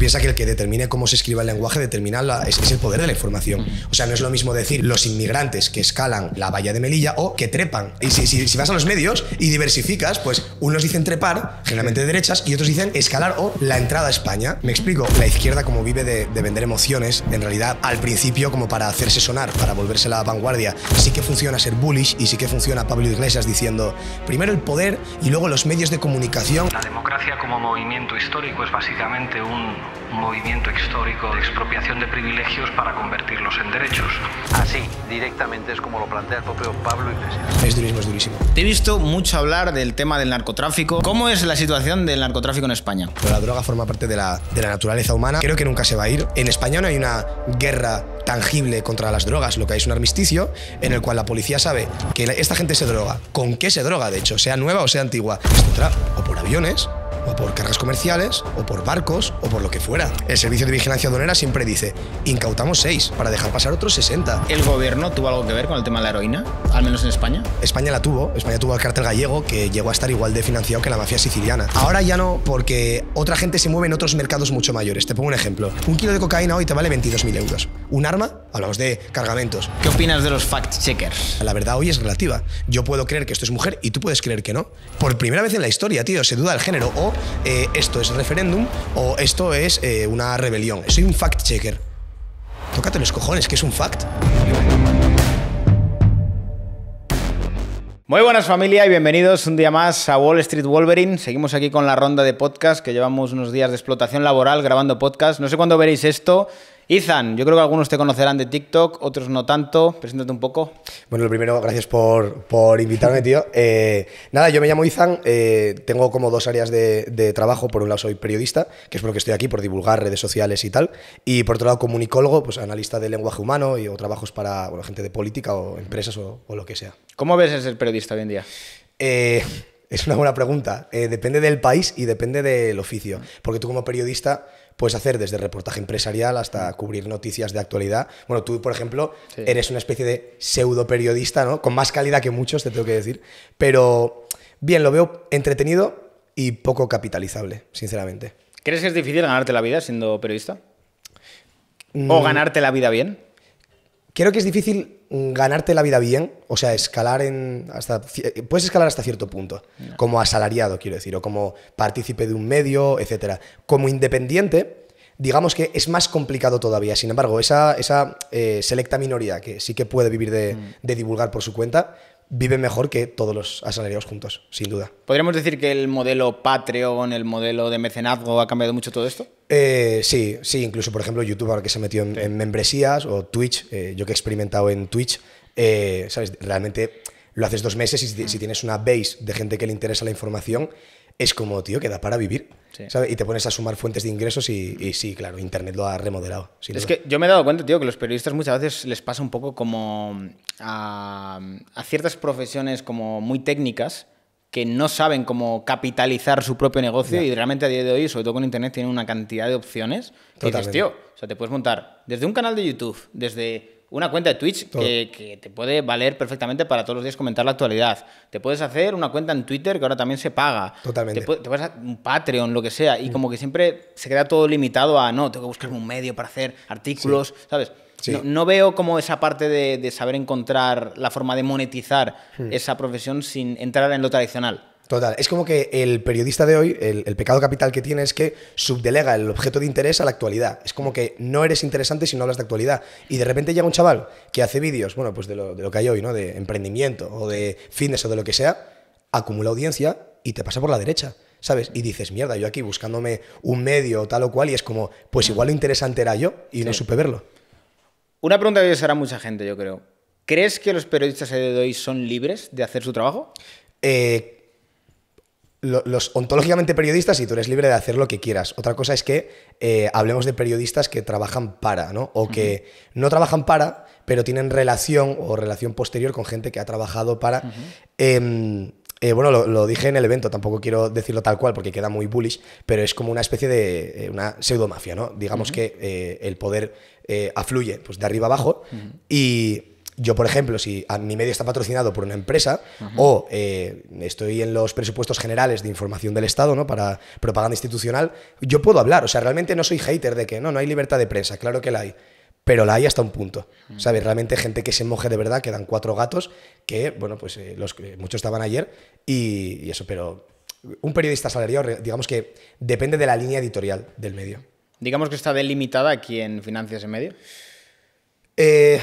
piensa que el que determine cómo se escriba el lenguaje determina es, el poder de la información. O sea, no es lo mismo decir los inmigrantes que escalan la valla de Melilla o que trepan. Y si, vas a los medios y diversificas, pues unos dicen trepar, generalmente de derechas, y otros dicen escalar o la entrada a España. Me explico, la izquierda como vive de, vender emociones, en realidad al principio como para hacerse sonar, para volverse la vanguardia, sí que funciona ser bullish y sí que funciona Pablo Iglesias diciendo primero el poder y luego los medios de comunicación. La democracia como movimiento histórico es básicamente un, un movimiento histórico de expropiación de privilegios para convertirlos en derechos. Así, directamente es como lo plantea el propio Pablo Iglesias. Es durísimo, es durísimo. Te he visto mucho hablar del tema del narcotráfico. ¿Cómo es la situación del narcotráfico en España? la droga forma parte de la, naturaleza humana. Creo que nunca se va a ir. En España no hay una guerra tangible contra las drogas, lo que hay es un armisticio en el cual la policía sabe que esta gente se droga, con qué se droga, de hecho, sea nueva o sea antigua. o por aviones, o por cargas comerciales, o por barcos, o por lo que fuera. El Servicio de Vigilancia Aduanera siempre dice, incautamos 6 para dejar pasar otros 60. ¿El gobierno tuvo algo que ver con el tema de la heroína? Al menos en España. España la tuvo. España tuvo al cártel gallego que llegó a estar igual de financiado que la mafia siciliana. Ahora ya no, porque otra gente se mueve en otros mercados mucho mayores. Te pongo un ejemplo. Un kilo de cocaína hoy te vale 22.000 euros. Un arma Hablamos de cargamentos. ¿Qué opinas de los fact-checkers? La verdad hoy es relativa. Yo puedo creer que esto es mujer y tú puedes creer que no. Por primera vez en la historia, tío, se duda el género. O eh, esto es referéndum o esto es eh, una rebelión. Soy un fact-checker. Tócate los cojones, que es un fact. Muy buenas familia y bienvenidos un día más a Wall Street Wolverine. Seguimos aquí con la ronda de podcast que llevamos unos días de explotación laboral grabando podcast. No sé cuándo veréis esto, Izan, yo creo que algunos te conocerán de TikTok, otros no tanto. Preséntate un poco. Bueno, lo primero, gracias por, invitarme, tío. Eh, nada, yo me llamo Izan. Eh, tengo como dos áreas de, trabajo. Por un lado soy periodista, que es por lo que estoy aquí, por divulgar redes sociales y tal. Y por otro lado comunicólogo, pues analista de lenguaje humano y, o trabajos para bueno, gente de política o empresas o, lo que sea. ¿Cómo ves ser periodista hoy en día? Eh, es una buena pregunta. depende del país y depende del oficio. Porque tú como periodista puedes hacer desde reportaje empresarial hasta mm. cubrir noticias de actualidad. Bueno, tú, por ejemplo, eres una especie de pseudo periodista, ¿no? Con más calidad que muchos, te tengo que decir. Pero bien, lo veo entretenido y poco capitalizable, sinceramente. ¿Crees que es difícil ganarte la vida siendo periodista? Mm. ¿O ganarte la vida bien? creo que es difícil ganarte la vida bien, o sea, escalar en hasta eh, puedes escalar hasta cierto punto, como asalariado, quiero decir, o como partícipe de un medio, etcétera. Como independiente, digamos que es más complicado todavía. Sin embargo, esa, eh, selecta minoría que sí que puede vivir de mm. divulgar por su cuenta, vive mejor que todos los asalariados juntos, sin duda. ¿Podríamos decir que el modelo Patreon, el modelo de mecenazgo ha cambiado mucho todo esto? Eh, sí, sí, incluso por ejemplo YouTube ahora que se metió en, en membresías o Twitch, eh, yo que he experimentado en Twitch, eh, ¿sabes? Realmente lo haces dos meses y si tienes una base de gente que le interesa la información, es como, tío, que da para vivir. Y te pones a sumar fuentes de ingresos y, sí, claro, Internet lo ha remodelado. Es que yo me he dado cuenta, tío, que los periodistas muchas veces les pasa un poco como a, ciertas profesiones como muy técnicas que no saben cómo capitalizar su propio negocio y realmente a día de hoy, sobre todo con Internet, tienen una cantidad de opciones. Y dices, tío, o sea, te puedes montar desde un canal de YouTube, desde una cuenta de Twitch que, te puede valer perfectamente para todos los días comentar la actualidad. Te puedes hacer una cuenta en Twitter que ahora también se paga. Totalmente. Te, un Patreon, lo que sea. Y mm. como que siempre se queda todo limitado a no, tengo que buscarme un medio para hacer artículos, ¿sabes? No, veo como esa parte de, saber encontrar la forma de monetizar hmm. esa profesión sin entrar en lo tradicional. Total, es como que el periodista de hoy, el, pecado capital que tiene es que subdelega el objeto de interés a la actualidad. Es como que no eres interesante si no hablas de actualidad. Y de repente llega un chaval que hace vídeos, bueno, pues de lo, que hay hoy, ¿no? De emprendimiento o de fitness o de lo que sea, acumula audiencia y te pasa por la derecha. ¿sabes? Y dices, mierda, yo aquí buscándome un medio tal o cual, y es como, pues igual lo interesante era yo y no supe verlo. Una pregunta que hará mucha gente, yo creo. ¿Crees que los periodistas de hoy son libres de hacer su trabajo? Eh, los ontológicamente periodistas y tú eres libre de hacer lo que quieras. Otra cosa es que eh, hablemos de periodistas que trabajan para, ¿no? O que no trabajan para, pero tienen relación o relación posterior con gente que ha trabajado para. Em, eh, bueno, lo, dije en el evento, tampoco quiero decirlo tal cual porque queda muy bullish, pero es como una especie de una eh, una pseudomafia, ¿no? Digamos que el poder afluye pues, de arriba abajo y yo, por ejemplo, si mi medio está patrocinado por una empresa o eh, estoy en los presupuestos generales de información del Estado, ¿no? Para propaganda institucional, yo puedo hablar. O sea, realmente no soy hater de que no, no hay libertad de prensa, claro que la hay pero la hay hasta un punto. ¿Sabes? Realmente gente que se moje de verdad, quedan cuatro gatos, que, bueno, pues eh, los, muchos estaban ayer y, eso, pero un periodista salariado, digamos que depende de la línea editorial del medio. Digamos que está delimitada quien financia ese medio. Eh,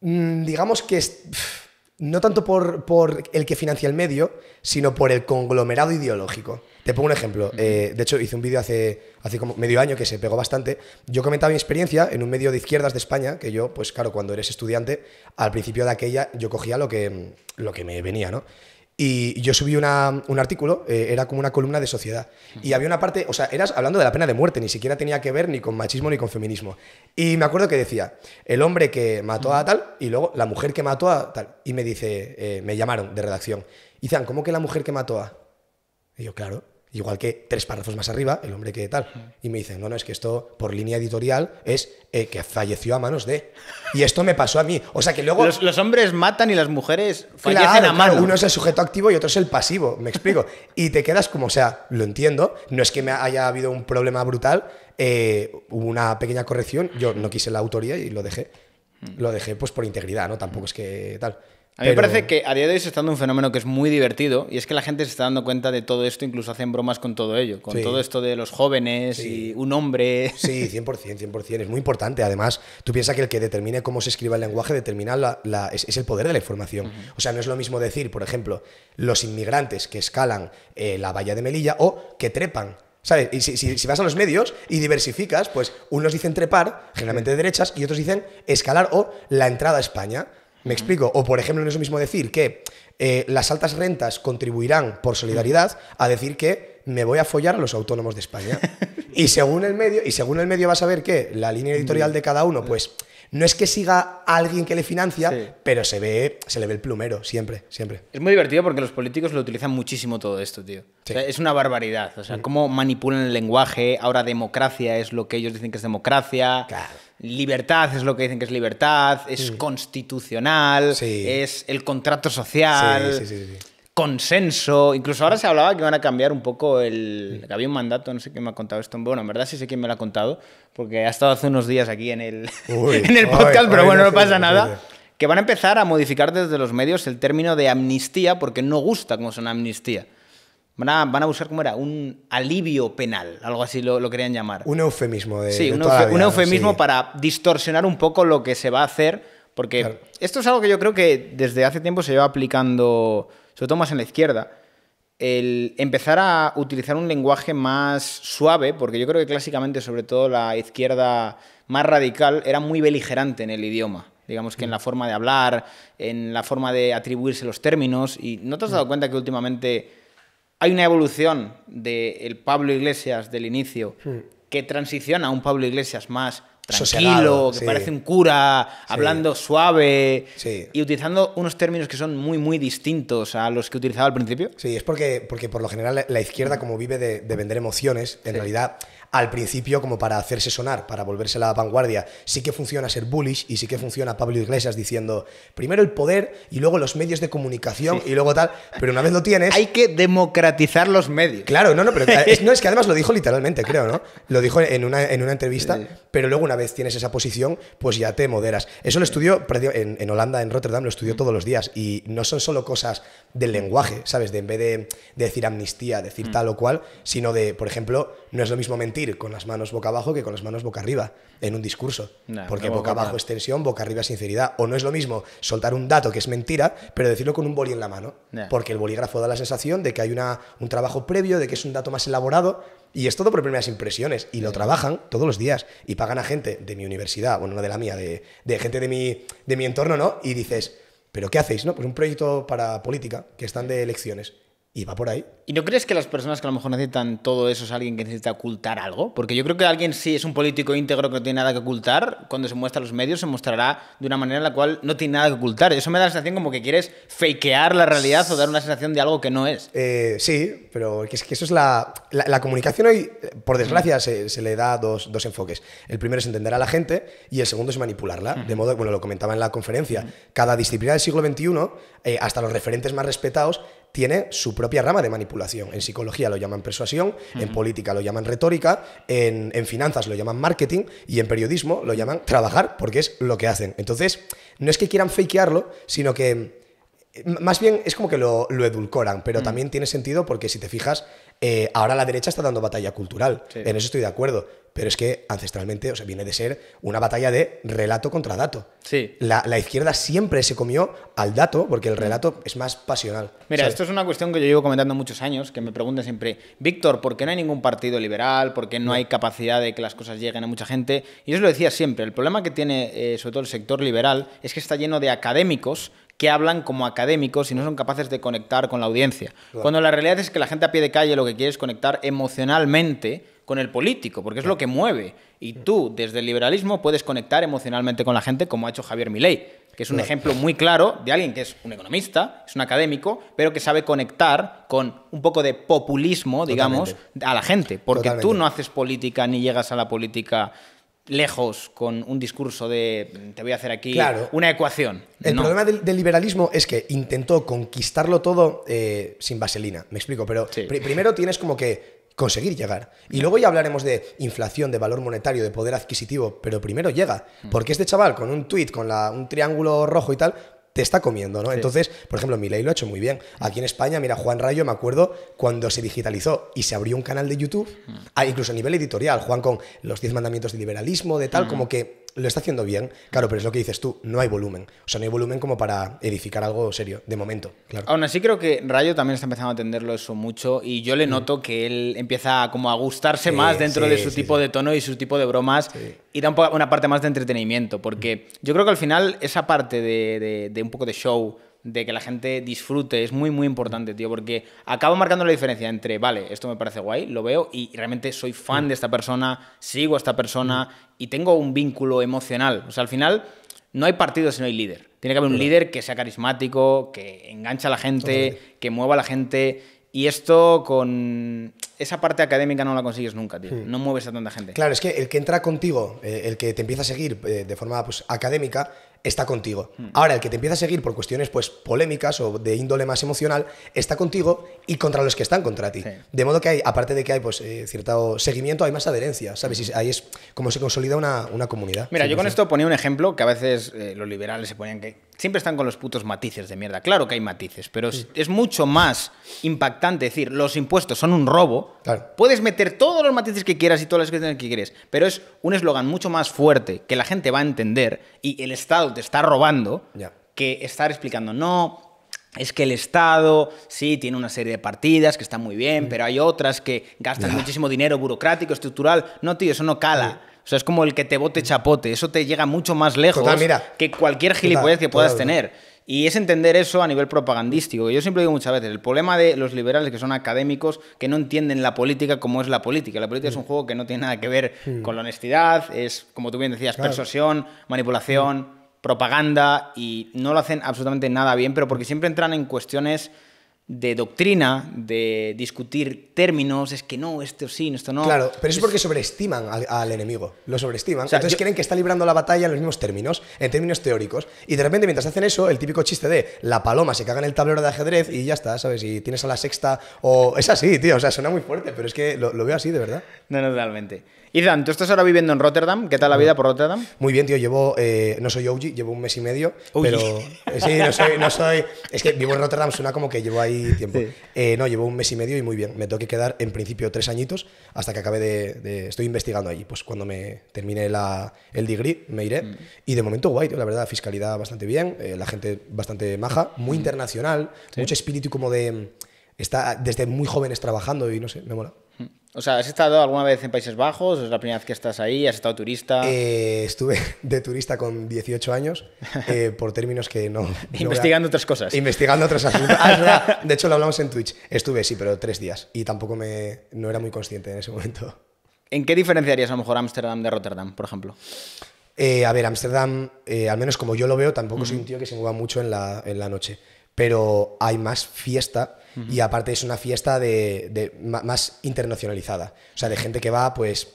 Mm, digamos que no tanto por, por, el que financia el medio, sino por el conglomerado ideológico. Te pongo un ejemplo. Eh, de hecho, hice un vídeo hace, hace como medio año que se pegó bastante. Yo comentaba mi experiencia en un medio de izquierdas de España, que yo, pues claro, cuando eres estudiante, al principio de aquella yo cogía lo que, lo que me venía, ¿no? Y yo subí un artículo, eh, era como una columna de sociedad. Y había una parte, o sea, eras hablando de la pena de muerte, ni siquiera tenía que ver ni con machismo ni con feminismo. Y me acuerdo que decía, el hombre que mató a tal y luego la mujer que mató a tal. Y me dice, eh, me llamaron de redacción. Y dicen, ¿cómo que la mujer que mató a? Y yo, claro. Igual que tres párrafos más arriba, el hombre que tal. Y me dicen, no, no, es que esto por línea editorial es eh, que falleció a manos de. Y esto me pasó a mí. O sea que luego. Los, hombres matan y las mujeres fallecen a manos uno es el sujeto activo y otro es el pasivo, me explico. y te quedas como, o sea, lo entiendo. No es que me haya habido un problema brutal. Eh, hubo una pequeña corrección. Yo no quise la autoría y lo dejé. Lo dejé pues por integridad, ¿no? Tampoco es que tal. A mí me parece que a día de hoy se está dando un fenómeno que es muy divertido y es que la gente se está dando cuenta de todo esto, incluso hacen bromas con todo ello, con todo esto de los jóvenes y un hombre. Sí, 100%, 100%. Es muy importante. Además, tú piensas que el que determine cómo se escriba el lenguaje determina es, el poder de la información. O sea, no es lo mismo decir, por ejemplo, los inmigrantes que escalan eh, la valla de Melilla o que trepan ¿Sabes? Y si, si, vas a los medios y diversificas, pues unos dicen trepar, generalmente de derechas, y otros dicen escalar o la entrada a España. ¿Me explico? O, por ejemplo, no es lo mismo decir que eh, las altas rentas contribuirán por solidaridad a decir que me voy a follar a los autónomos de España. y según el medio, y según el medio vas a ver que la línea editorial mm. de cada uno, pues no es que siga alguien que le financia, pero se ve, se le ve el plumero, siempre, siempre. Es muy divertido porque los políticos lo utilizan muchísimo todo esto, tío. es una barbaridad. O sea, mm. cómo manipulan el lenguaje, ahora democracia es lo que ellos dicen que es democracia. Libertad es lo que dicen que es libertad, es mm. constitucional, es el contrato social. sí, sí. sí consenso. Incluso ahora se hablaba que van a cambiar un poco el. había un mandato, no sé quién me ha contado esto. en Bueno, en verdad sí sé quién me lo ha contado, porque ha estado hace unos días aquí en el, en el podcast, pero bueno, no, pasa nada. Que van a empezar a modificar desde los medios el término de amnistía, porque no gusta como son amnistía. Van a, van a, buscar, ¿cómo era? Un alivio penal, algo así lo, querían llamar. Un eufemismo de. Sí, un, eufemismo para distorsionar un poco lo que se va a hacer, porque esto es algo que yo creo que desde hace tiempo se lleva aplicando sobre todo más en la izquierda, el empezar a utilizar un lenguaje más suave, porque yo creo que clásicamente, sobre todo la izquierda más radical, era muy beligerante en el idioma. Digamos que en la mm. forma de hablar, en la forma de atribuirse los términos. ¿Y no te has dado mm. cuenta que últimamente hay una evolución del Pablo Iglesias del inicio mm. que transiciona a un Pablo Iglesias más tranquilo, que parece un cura, hablando suave y utilizando unos términos que son muy, muy distintos a los que utilizaba al principio. Sí, es porque, porque por lo general la izquierda, como vive de vender emociones, en realidad al principio como para hacerse sonar, para volverse a la vanguardia. Sí que funciona ser bullish y sí que funciona Pablo Iglesias diciendo primero el poder y luego los medios de comunicación y luego tal, pero una vez lo tienes... Hay que democratizar los medios. Claro, no, no, pero eh, es, no, es que además lo dijo literalmente, creo, ¿no? Lo dijo en una, en una entrevista, pero luego una vez tienes esa posición, pues ya te moderas. Eso lo estudió en, en Holanda, en Rotterdam, lo estudió todos los días y no son solo cosas del lenguaje, ¿sabes? De en vez de, decir amnistía, decir mm. tal o cual, sino de, por ejemplo, no es lo mismo mentir con las manos boca abajo que con las manos boca arriba en un discurso. porque boca abajo es tensión, boca arriba es sinceridad. O no es lo mismo soltar un dato que es mentira, pero decirlo con un boli en la mano. Porque el bolígrafo da la sensación de que hay una, un trabajo previo, de que es un dato más elaborado. Y es todo por primeras impresiones. Y lo trabajan todos los días. Y pagan a gente de mi universidad, bueno, no de la mía, de, gente de mi, de mi entorno, ¿no? Y dices, ¿pero qué hacéis? No, pues un proyecto para política, que están de elecciones. Y va por ahí. ¿Y no crees que las personas que a lo mejor necesitan todo eso es alguien que necesita ocultar algo? Porque yo creo que alguien, si es un político íntegro que no tiene nada que ocultar, cuando se muestra a los medios se mostrará de una manera en la cual no tiene nada que ocultar. Eso me da la sensación como que quieres fakear la realidad o dar una sensación de algo que no es. Eh, sí, pero es que eso es la, la, comunicación hoy, por desgracia, se, le da dos, enfoques. El primero es entender a la gente y el segundo es manipularla. De modo, bueno, lo comentaba en la conferencia, cada disciplina del siglo XXI, eh, hasta los referentes más respetados, tiene su propia rama de manipulación. En psicología lo llaman persuasión, en política lo llaman retórica, en, en, finanzas lo llaman marketing y en periodismo lo llaman trabajar porque es lo que hacen. Entonces, no es que quieran fakearlo, sino que más bien es como que lo, edulcoran, pero mm. también tiene sentido porque si te fijas, eh, ahora la derecha está dando batalla cultural. En eso estoy de acuerdo. Pero es que ancestralmente, o viene de ser una batalla de relato contra dato. Sí. La, izquierda siempre se comió al dato porque el mm. relato es más pasional. Mira, esto es una cuestión que yo llevo comentando muchos años, que me preguntan siempre, Víctor, ¿por qué no hay ningún partido liberal? ¿Por qué no, hay capacidad de que las cosas lleguen a mucha gente? Y yo os lo decía siempre, el problema que tiene eh, sobre todo el sector liberal es que está lleno de académicos que hablan como académicos y no son capaces de conectar con la audiencia. Cuando la realidad es que la gente a pie de calle lo que quiere es conectar emocionalmente con el político, porque es lo que mueve. Y tú, desde el liberalismo, puedes conectar emocionalmente con la gente, como ha hecho Javier Milei, que es un ejemplo muy claro de alguien que es un economista, es un académico, pero que sabe conectar con un poco de populismo, digamos, a la gente, porque tú no haces política ni llegas a la política lejos con un discurso de te voy a hacer aquí una ecuación. El problema del, liberalismo es que intentó conquistarlo todo eh, sin vaselina, me explico, pero primero tienes como que conseguir llegar. Y luego ya hablaremos de inflación, de valor monetario, de poder adquisitivo, pero primero llega, mm. porque este chaval con un tuit, con un triángulo rojo y tal, te está comiendo, ¿no? Entonces, por ejemplo, ley lo ha hecho muy bien. Aquí en España, mira, Juan Rayo, me acuerdo cuando se digitalizó y se abrió un canal de YouTube, mm. incluso a nivel editorial, Juan con los 10 mandamientos de liberalismo, de tal, mm. como que lo está haciendo bien, claro, pero es lo que dices tú, no hay volumen. O sea, no hay volumen como para edificar algo serio, de momento, Aún así creo que Rayo también está empezando a atenderlo eso mucho y yo le mm. noto que él empieza como a gustarse más dentro de su tipo de tono y su tipo de bromas y da una parte más de entretenimiento, porque mm. yo creo que al final esa parte de un poco de show de que la gente disfrute es muy, muy importante, tío, porque acabo marcando la diferencia entre, vale, esto me parece guay, lo veo y realmente soy fan de esta persona, sigo a esta persona y tengo un vínculo emocional. O sea, al final no hay partido si no hay líder. Tiene que haber un líder que sea carismático, que engancha a la gente, que mueva a la gente. Y esto con esa parte académica no la consigues nunca, tío. Hmm. No mueves a tanta gente. Claro, es que el que entra contigo, eh, el que te empieza a seguir eh, de forma pues, académica, está contigo. Hmm. Ahora, el que te empieza a seguir por cuestiones pues, polémicas o de índole más emocional, está contigo y contra los que están contra ti. De modo que hay, aparte de que hay pues, eh, cierto seguimiento, hay más adherencia, ¿sabes? Hmm. ahí es como se consolida una, comunidad. Mira, yo con esto ponía un ejemplo que a veces los liberales se ponían que siempre están con los putos matices de mierda. Claro que hay matices, pero es mucho más impactante decir los impuestos son un robo Puedes meter todos los matices que quieras y todas las cuestiones que quieras, pero es un eslogan mucho más fuerte que la gente va a entender y el Estado te está robando que estar explicando, no, es que el Estado, sí, tiene una serie de partidas que están muy bien, pero hay otras que gastan muchísimo dinero burocrático, estructural. No, tío, eso no cala. O sea, es como el que te bote chapote. Eso te llega mucho más lejos que cualquier gilipollez que puedas tener. Y es entender eso a nivel propagandístico. Yo siempre digo muchas veces, el problema de los liberales que son académicos, que no entienden la política como es la política. La política es un juego que no tiene nada que ver con la honestidad, es, como tú bien decías, persuasión, manipulación, propaganda, y no lo hacen absolutamente nada bien, pero porque siempre entran en cuestiones de doctrina, de discutir términos, es que no, esto sí, esto no. Claro, pero eso es porque sobreestiman al, enemigo, lo sobreestiman. Entonces quieren que está librando la batalla en los mismos términos, en términos teóricos. Y de repente, mientras hacen eso, el típico chiste de la paloma se caga en el tablero de ajedrez y ya está, ¿sabes? Y tienes a la sexta o... Es así, tío, o sea, suena muy fuerte, pero es que lo, veo así, de verdad. No, no, Izan, tú estás ahora viviendo en Rotterdam. ¿Qué tal la vida por Rotterdam? Muy bien, tío. Llevo, eh, no soy OG, llevo un mes y medio. Pero eh, sí, no soy, no soy, Es que vivo en Rotterdam, suena como que llevo ahí tiempo. Eh, no, llevo un mes y medio y muy bien. Me tengo quedar en principio tres añitos hasta que acabe de. estoy investigando allí. Pues cuando me termine la, el degree, me iré. Mm. Y de momento, guay, tío. La verdad, fiscalidad bastante bien, la gente bastante maja, muy mm. internacional, mucho espíritu como de. Está desde muy jóvenes trabajando y no sé, me mola. O sea, ¿has estado alguna vez en Países Bajos? ¿Es la primera vez que estás ahí? ¿Has estado turista? Eh, estuve de turista con 18 años, eh, por términos que no. investigando otras cosas. Investigando otras asuntos. Ah, de hecho, lo hablamos en Twitch. Estuve, sí, pero tres días. Y tampoco me. No era muy consciente en ese momento. ¿En qué diferenciarías a lo mejor Ámsterdam de Rotterdam, por ejemplo? Eh, a ver, Ámsterdam, al menos como yo lo veo, tampoco es un tío que se mueva mucho en la, en la noche. Pero hay más fiesta y aparte es una fiesta de, más internacionalizada, o sea, de gente que va pues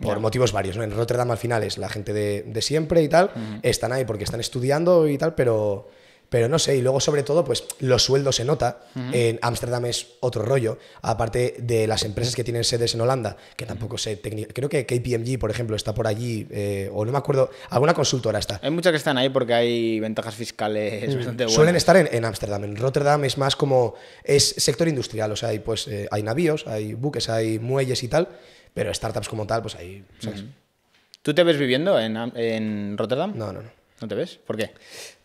por motivos varios. ¿no? En Rotterdam al final es la gente de, siempre y tal, están ahí porque están estudiando y tal, pero pero no sé, y luego sobre todo, pues los sueldos se nota. En Ámsterdam es otro rollo, aparte de las empresas que tienen sedes en Holanda, que tampoco sé creo que KPMG, por ejemplo, está por allí, eh, o no me acuerdo, alguna consultora está. Hay muchas que están ahí porque hay ventajas fiscales mm. bastante buenas. Suelen estar en Ámsterdam, en, Rotterdam es más como, es sector industrial, o sea, hay, pues, eh, hay navíos, hay buques, hay muelles y tal, pero startups como tal, pues ahí... ¿sabes? ¿Tú te ves viviendo en, en Rotterdam? No, no, no. ¿No te ves? ¿Por qué?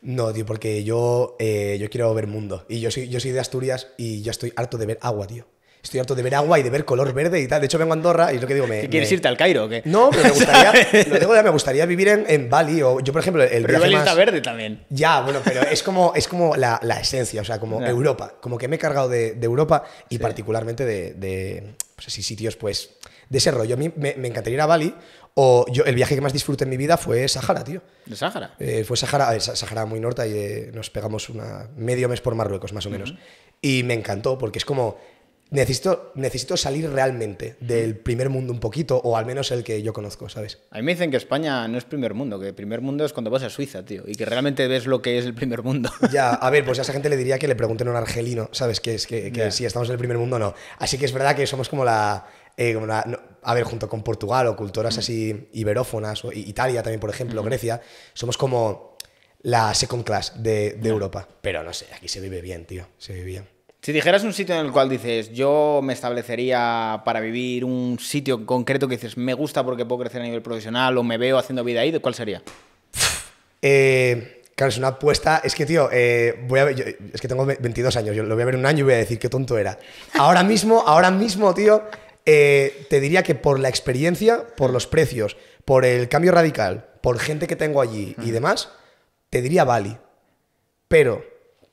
No, tío, porque yo, eh, yo quiero ver mundo. Y yo soy, yo soy de Asturias y yo estoy harto de ver agua, tío. Estoy harto de ver agua y de ver color verde y tal. De hecho, vengo a Andorra y es lo que digo. ¿Quieres irte al Cairo o qué? No, pero me gustaría, vivir en, en, Bali. O yo, por ejemplo, el pero Bali está verde también. Ya, bueno, pero es como, es como la, esencia, o sea, como Europa. Como que me he cargado de, Europa y particularmente de, de pues sitios, pues, de ese rollo. A mí me, me encantaría ir a Bali o yo, el viaje que más disfruté en mi vida fue Sahara, tío. ¿De Sahara? Eh, fue Sahara, eh, Sahara muy norte y eh, nos pegamos una, medio mes por Marruecos, más o menos. Y me encantó, porque es como, necesito, necesito salir realmente del primer mundo un poquito, o al menos el que yo conozco, ¿sabes? A mí me dicen que España no es primer mundo, que primer mundo es cuando vas a Suiza, tío, y que realmente ves lo que es el primer mundo. Ya, a ver, pues a esa gente le diría que le pregunten a un argelino, ¿sabes? Que, es, que, si estamos en el primer mundo o no. Así que es verdad que somos como la a ver, junto con Portugal o culturas mm. así iberófonas, o Italia también, por ejemplo, mm. Grecia, somos como la second class de, Europa. Pero no sé, aquí se vive bien, tío, se vive bien. Si dijeras un sitio en el cual dices, yo me establecería para vivir un sitio concreto que dices, me gusta porque puedo crecer a nivel profesional o me veo haciendo vida ahí, ¿cuál sería? Eh, claro, es una apuesta. Es que, tío, eh, voy a ver, es que tengo 22 años, yo lo voy a ver un año y voy a decir qué tonto era. Ahora mismo, ahora mismo, tío, eh, te diría que por la experiencia, por los precios, por el cambio radical, por gente que tengo allí y demás, te diría Bali. Pero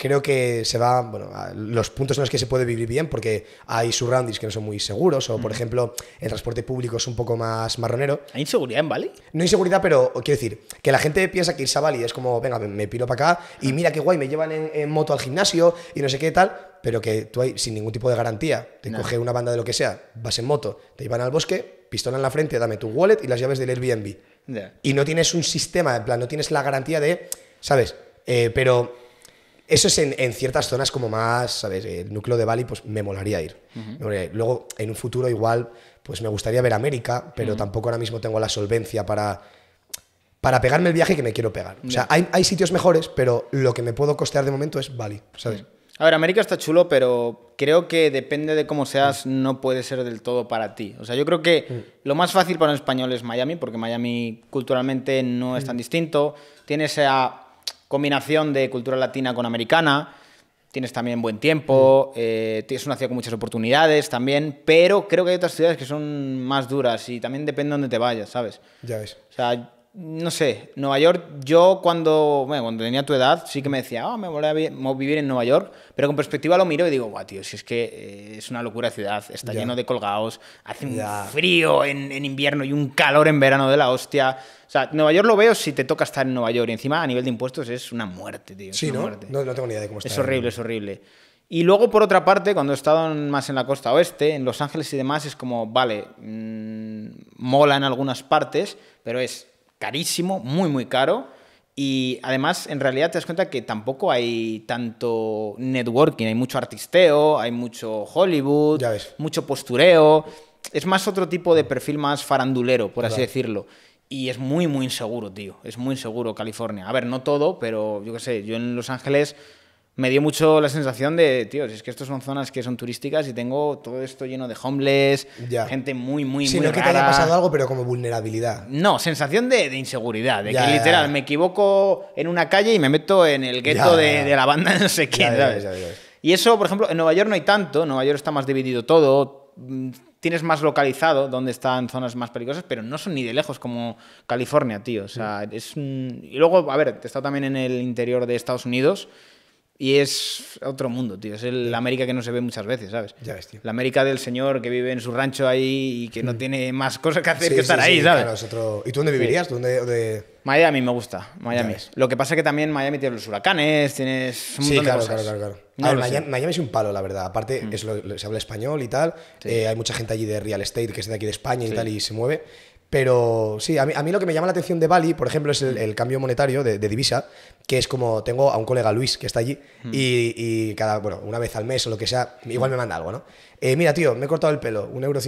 creo que se va, bueno, los puntos en los que se puede vivir bien, porque hay surroundings que no son muy seguros, o por mm. ejemplo, el transporte público es un poco más marronero. ¿Hay inseguridad en Bali? No hay inseguridad, pero quiero decir, que la gente piensa que irse a Bali es como, venga, me, piro para acá, y mira qué guay, me llevan en, moto al gimnasio y no sé qué tal, pero que tú hay, sin ningún tipo de garantía, te coge una banda de lo que sea, vas en moto, te llevan al bosque, pistola en la frente, dame tu wallet y las llaves del Airbnb. Y no tienes un sistema, en plan, no tienes la garantía de, ¿sabes? Eh, pero eso es en, ciertas zonas como más, ¿sabes? El núcleo de Bali, pues me molaría ir. Luego, en un futuro igual, pues me gustaría ver América, pero tampoco ahora mismo tengo la solvencia para, para pegarme el viaje que me quiero pegar. O sea, hay, sitios mejores, pero lo que me puedo costear de momento es Bali, ¿sabes? A ver, América está chulo, pero creo que depende de cómo seas, no puede ser del todo para ti. O sea, yo creo que mm. lo más fácil para un español es Miami, porque Miami culturalmente no es tan mm. distinto. Tiene esa combinación de cultura latina con americana. Tienes también buen tiempo, mm. eh, tienes es una ciudad con muchas oportunidades también, pero creo que hay otras ciudades que son más duras y también depende de dónde te vayas, ¿sabes? Ya ves no sé, Nueva York, yo cuando, cuando tenía tu edad sí que me decía, oh, me voy a vivir en Nueva York, pero con perspectiva lo miro y digo, guau, tío, si es que eh, es una locura ciudad, está lleno de colgados, hace un frío en, invierno y un calor en verano de la hostia. O sea, Nueva York lo veo si te toca estar en Nueva York y encima a nivel de impuestos es una muerte, tío. Sí, ¿no? ¿no? tengo ni idea de cómo está. Es horrible, es horrible. Y luego, por otra parte, cuando he estado más en la costa oeste, en Los Ángeles y demás, es como, vale, mm, mola en algunas partes, pero es carísimo, muy, muy caro. Y además, en realidad te das cuenta que tampoco hay tanto networking, hay mucho artisteo, hay mucho Hollywood, mucho postureo. Es más otro tipo de perfil más farandulero, por así decirlo. Y es muy, muy inseguro, tío. Es muy inseguro California. A ver, no todo, pero yo qué sé, yo en Los Ángeles me dio mucho la sensación de, tío, es que estas son zonas que son turísticas y tengo todo esto lleno de homeless, gente muy, muy, sí, no que te haya pasado algo, pero como vulnerabilidad. No, sensación de, inseguridad, de que literal me equivoco en una calle y me meto en el gueto de, la banda no sé qué, Y eso, por ejemplo, en Nueva York no hay tanto, Nueva York está más dividido todo, mm, tienes más localizado donde están zonas más peligrosas, pero no son ni de lejos como California, tío. Mm. es Y luego, a ver, he estado también en el interior de Estados Unidos y es otro mundo, tío. Es el, la América que no se ve muchas veces, ¿sabes? Ya ves, tío. La América del señor que vive en su rancho ahí y que no mm. tiene más cosas que hacer que estar ahí, ¿sabes? ¿Y tú dónde vivirías? ¿Dónde, Miami me gusta, Miami. Lo que pasa es que también Miami tiene los huracanes, tienes un claro, Claro, claro, Miami, es un palo, la verdad. Aparte, mm. se habla español y tal. Eh, hay mucha gente allí de real estate que es de aquí de España y tal y se mueve. Pero sí, a mí, a mí, lo que me llama la atención de Bali, por ejemplo, es el, cambio monetario de, divisa, que es como tengo a un colega Luis que está allí hmm. y, cada, bueno, una vez al mes o lo que sea, igual me manda algo, ¿no? Eh, mira, tío, me he cortado el pelo, un euro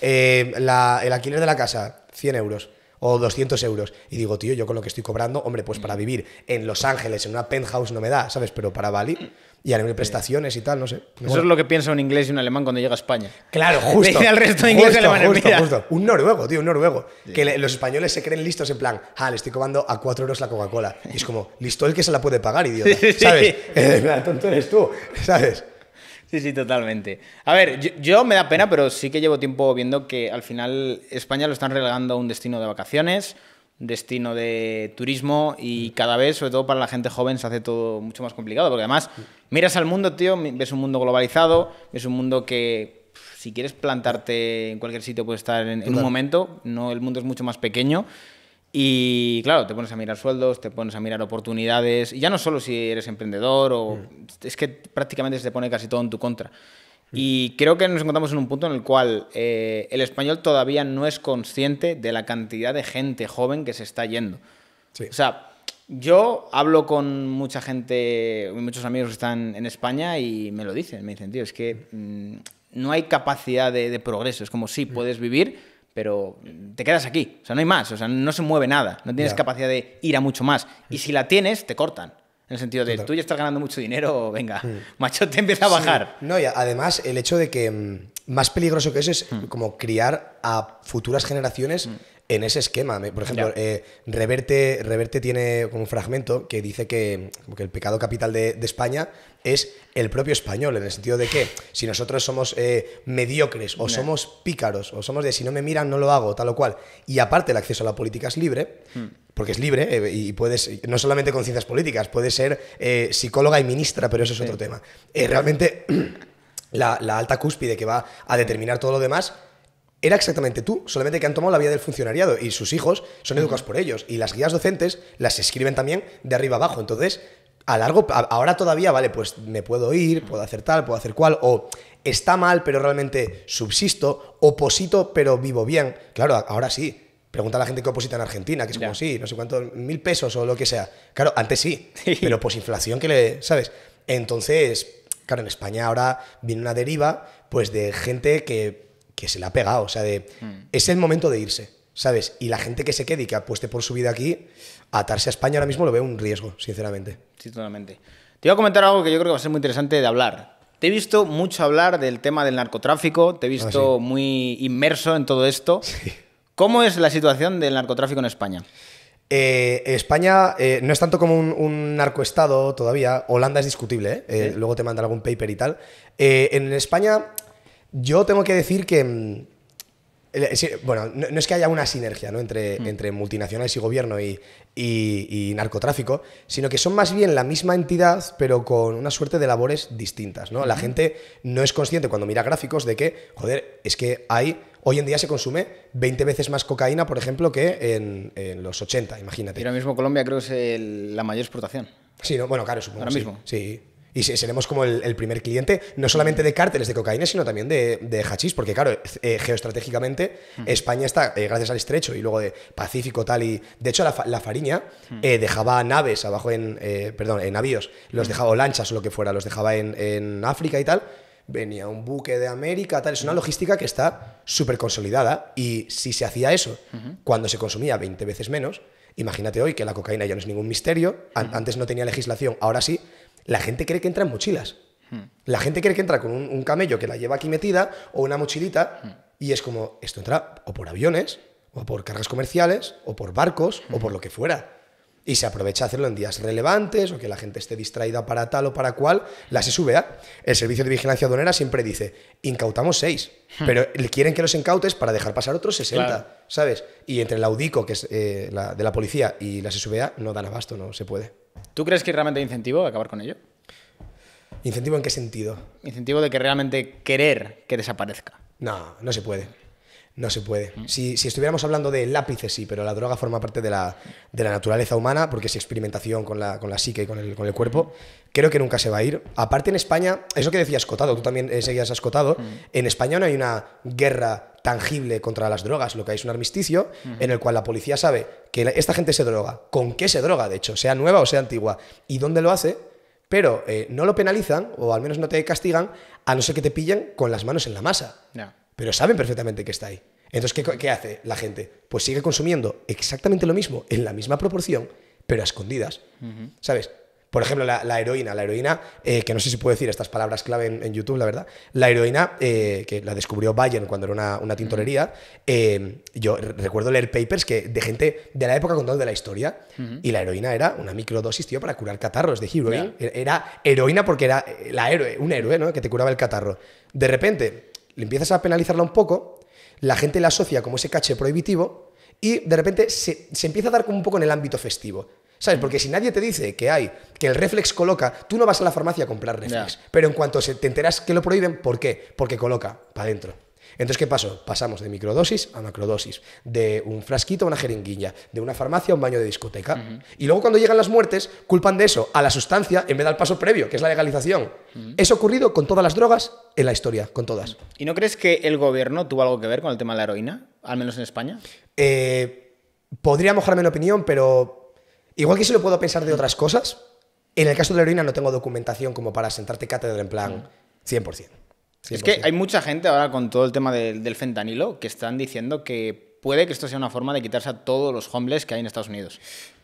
eh, el alquiler de la casa, 100 euros o 200 euros. Y digo, tío, yo con lo que estoy cobrando, hombre, pues para hmm. vivir en Los Ángeles, en una penthouse no me da, ¿sabes? Pero para Bali, y a nivel prestaciones y tal, no sé. Eso es lo que piensa un inglés y un alemán cuando llega a España. Claro, justo. al resto de inglés justo, justo, justo, Un noruego, tío, un noruego. Que los españoles se creen listos en plan, ah, le estoy cobrando a 4 euros la Coca-Cola. Y es como, listo el que se la puede pagar, idiota. Sí, ¿Sabes? Sí. tonto eres tú, ¿sabes? Sí, sí, totalmente. A ver, yo, yo, me da pena, pero sí que llevo tiempo viendo que al final España lo están relegando a un destino de vacaciones, destino de turismo y cada vez, sobre todo para la gente joven, se hace todo mucho más complicado, porque además miras al mundo, tío, ves un mundo globalizado, es un mundo que si quieres plantarte en cualquier sitio puedes estar en, un momento, no, el mundo es mucho más pequeño. Y claro, te pones a mirar sueldos, te pones a mirar oportunidades, y ya no solo si eres emprendedor o mm. es que prácticamente se te pone casi todo en tu contra. Y creo que nos encontramos en un punto en el cual eh, el español todavía no es consciente de la cantidad de gente joven que se está yendo. O sea, yo hablo con mucha gente, muchos amigos que están en España y me lo dicen, me dicen, tío, es que mm, no hay capacidad de, progreso. Es como, sí, mm. puedes vivir, pero te quedas aquí. O sea, no hay más, o sea, no se mueve nada, no tienes capacidad de ir a mucho más. Y si la tienes, te cortan. En el sentido de, tú ya estás ganando mucho dinero, venga, mm. macho, te empieza a bajar. No, y además el hecho de que mm, más peligroso que eso es hmm. como criar a futuras generaciones hmm. en ese esquema. Por ejemplo, eh, Reverte, Reverte tiene como un fragmento que dice que, el pecado capital de, España es el propio español, en el sentido de que si nosotros somos eh, mediocres o somos pícaros o somos de si no me miran no lo hago, tal o cual, y aparte el acceso a la política es libre, hmm. porque es libre eh, y puedes, no solamente con ciencias políticas, puede ser psicóloga y ministra, pero eso es otro tema. realmente la, alta cúspide que va a determinar todo lo demás, era exactamente tú, solamente que han tomado la vía del funcionariado y sus hijos son educados por ellos y las guías docentes las escriben también de arriba abajo. Entonces, a largo, ahora todavía, vale, pues me puedo ir, puedo hacer tal, puedo hacer cual, o está mal, pero realmente subsisto, oposito, pero vivo bien. Claro, ahora sí. Pregunta a la gente que oposita en Argentina, que es como, sí, no sé cuánto, mil pesos o lo que sea. Claro, antes sí, pero pues inflación que le, ¿sabes? Entonces, Claro, en España ahora viene una deriva pues de gente que, se le ha pegado, o sea, de, mm. es el momento de irse, ¿sabes? Y la gente que se quede y que apueste por su vida aquí, atarse a España ahora mismo lo veo un riesgo, sinceramente. Sí, totalmente. Te iba a comentar algo que yo creo que va a ser muy interesante de hablar. Te he visto mucho hablar del tema del narcotráfico, te he ah, visto muy inmerso en todo esto. ¿Cómo es la situación del narcotráfico en España? Eh, España eh, no es tanto como un, narcoestado todavía. Holanda es discutible, eh. Luego te mandan algún paper y tal. en España, yo tengo que decir que. Mm, bueno, no, es que haya una sinergia ¿no? entre, mm. entre multinacionales y gobierno y, narcotráfico, sino que son más bien la misma entidad, pero con una suerte de labores distintas. ¿no? La gente no es consciente cuando mira gráficos de que, joder, es que hay Hoy en día se consume 20 veces más cocaína, por ejemplo, que en, los 80, imagínate. Y ahora mismo Colombia creo que es la mayor exportación. Sí, bueno, claro, supongo. Ahora sí, mismo. Sí. Y seremos como el, primer cliente, no solamente de cárteles de cocaína, sino también de, de hachís, porque claro, eh, geoestratégicamente mm. España está, eh, gracias al estrecho y luego de Pacífico, tal y... De hecho, la, Fariña mm. eh, dejaba naves abajo en, perdón, en navíos, los mm. dejaba, o lanchas o lo que fuera, los dejaba en África y tal, venía un buque de América, tal. Es una logística que está súper consolidada y si se hacía eso cuando se consumía 20 veces menos, imagínate hoy que la cocaína ya no es ningún misterio, antes no tenía legislación, ahora sí, la gente cree que entra en mochilas. La gente cree que entra con un, camello que la lleva aquí metida o una mochilita y es como, esto entra o por aviones, o por cargas comerciales, o por barcos, o por lo que fuera y se aprovecha a hacerlo en días relevantes o que la gente esté distraída para tal o para cual, la SSVA, el Servicio de Vigilancia Aduanera, siempre dice, incautamos seis. Hmm. pero quieren que los incautes para dejar pasar otros 60, ¿sabes? Y entre el audico que es eh, de la policía, y la SSVA, no dan abasto, no se puede. ¿Tú crees que realmente hay incentivo a acabar con ello? ¿Incentivo en qué sentido? Incentivo de que realmente querer que desaparezca. No, no se puede. No se puede. Mm. Si, estuviéramos hablando de lápices, sí, pero la droga forma parte de la, de la naturaleza humana porque es experimentación con la, con la psique y con el, con el, cuerpo. Creo que nunca se va a ir. Aparte, en España, eso que decías Cotado, tú también eh, seguías Escotado. Mm. en España no hay una guerra tangible contra las drogas, lo que hay es un armisticio mm. en el cual la policía sabe que esta gente se droga, con qué se droga, de hecho, sea nueva o sea antigua, y dónde lo hace, pero eh, no lo penalizan, o al menos no te castigan, a no ser que te pillen con las manos en la masa pero saben perfectamente que está ahí. Entonces, ¿qué, hace la gente? Pues sigue consumiendo exactamente lo mismo, en la misma proporción, pero a escondidas. ¿Sabes? Por ejemplo, la, heroína. La heroína, eh, que no sé si puedo decir estas palabras clave en, YouTube, la verdad. La heroína, eh, que la descubrió Bayern cuando era una, tintorería. Eh, yo recuerdo leer papers que, de gente de la época contando de la historia. Y la heroína era una microdosis, tío, para curar catarros de heroína. E-, era heroína porque era la héroe, un héroe, ¿no? Que te curaba el catarro. De repente, le empiezas a penalizarla un poco, la gente la asocia como ese caché prohibitivo y de repente se, empieza a dar como un poco en el ámbito festivo. ¿Sabes? Porque si nadie te dice que hay, que el reflex coloca, tú no vas a la farmacia a comprar reflex. Pero en cuanto se, te enteras que lo prohíben, ¿por qué? Porque coloca, para adentro. Entonces, ¿qué pasó? Pasamos de microdosis a macrodosis, de un frasquito a una jeringuilla, de una farmacia a un baño de discoteca. Y luego cuando llegan las muertes, culpan de eso a la sustancia en vez del paso previo, que es la legalización. Eso ha ocurrido con todas las drogas en la historia, con todas. ¿Y no crees que el gobierno tuvo algo que ver con el tema de la heroína, al menos en España? Eh, podría mojarme en opinión, pero igual que si lo puedo pensar de otras cosas, en el caso de la heroína no tengo documentación como para sentarte cátedra en plan 100%. Es que hay mucha gente ahora con todo el tema del fentanilo que están diciendo que puede que esto sea una forma de quitarse a todos los homeless que hay en Estados Unidos.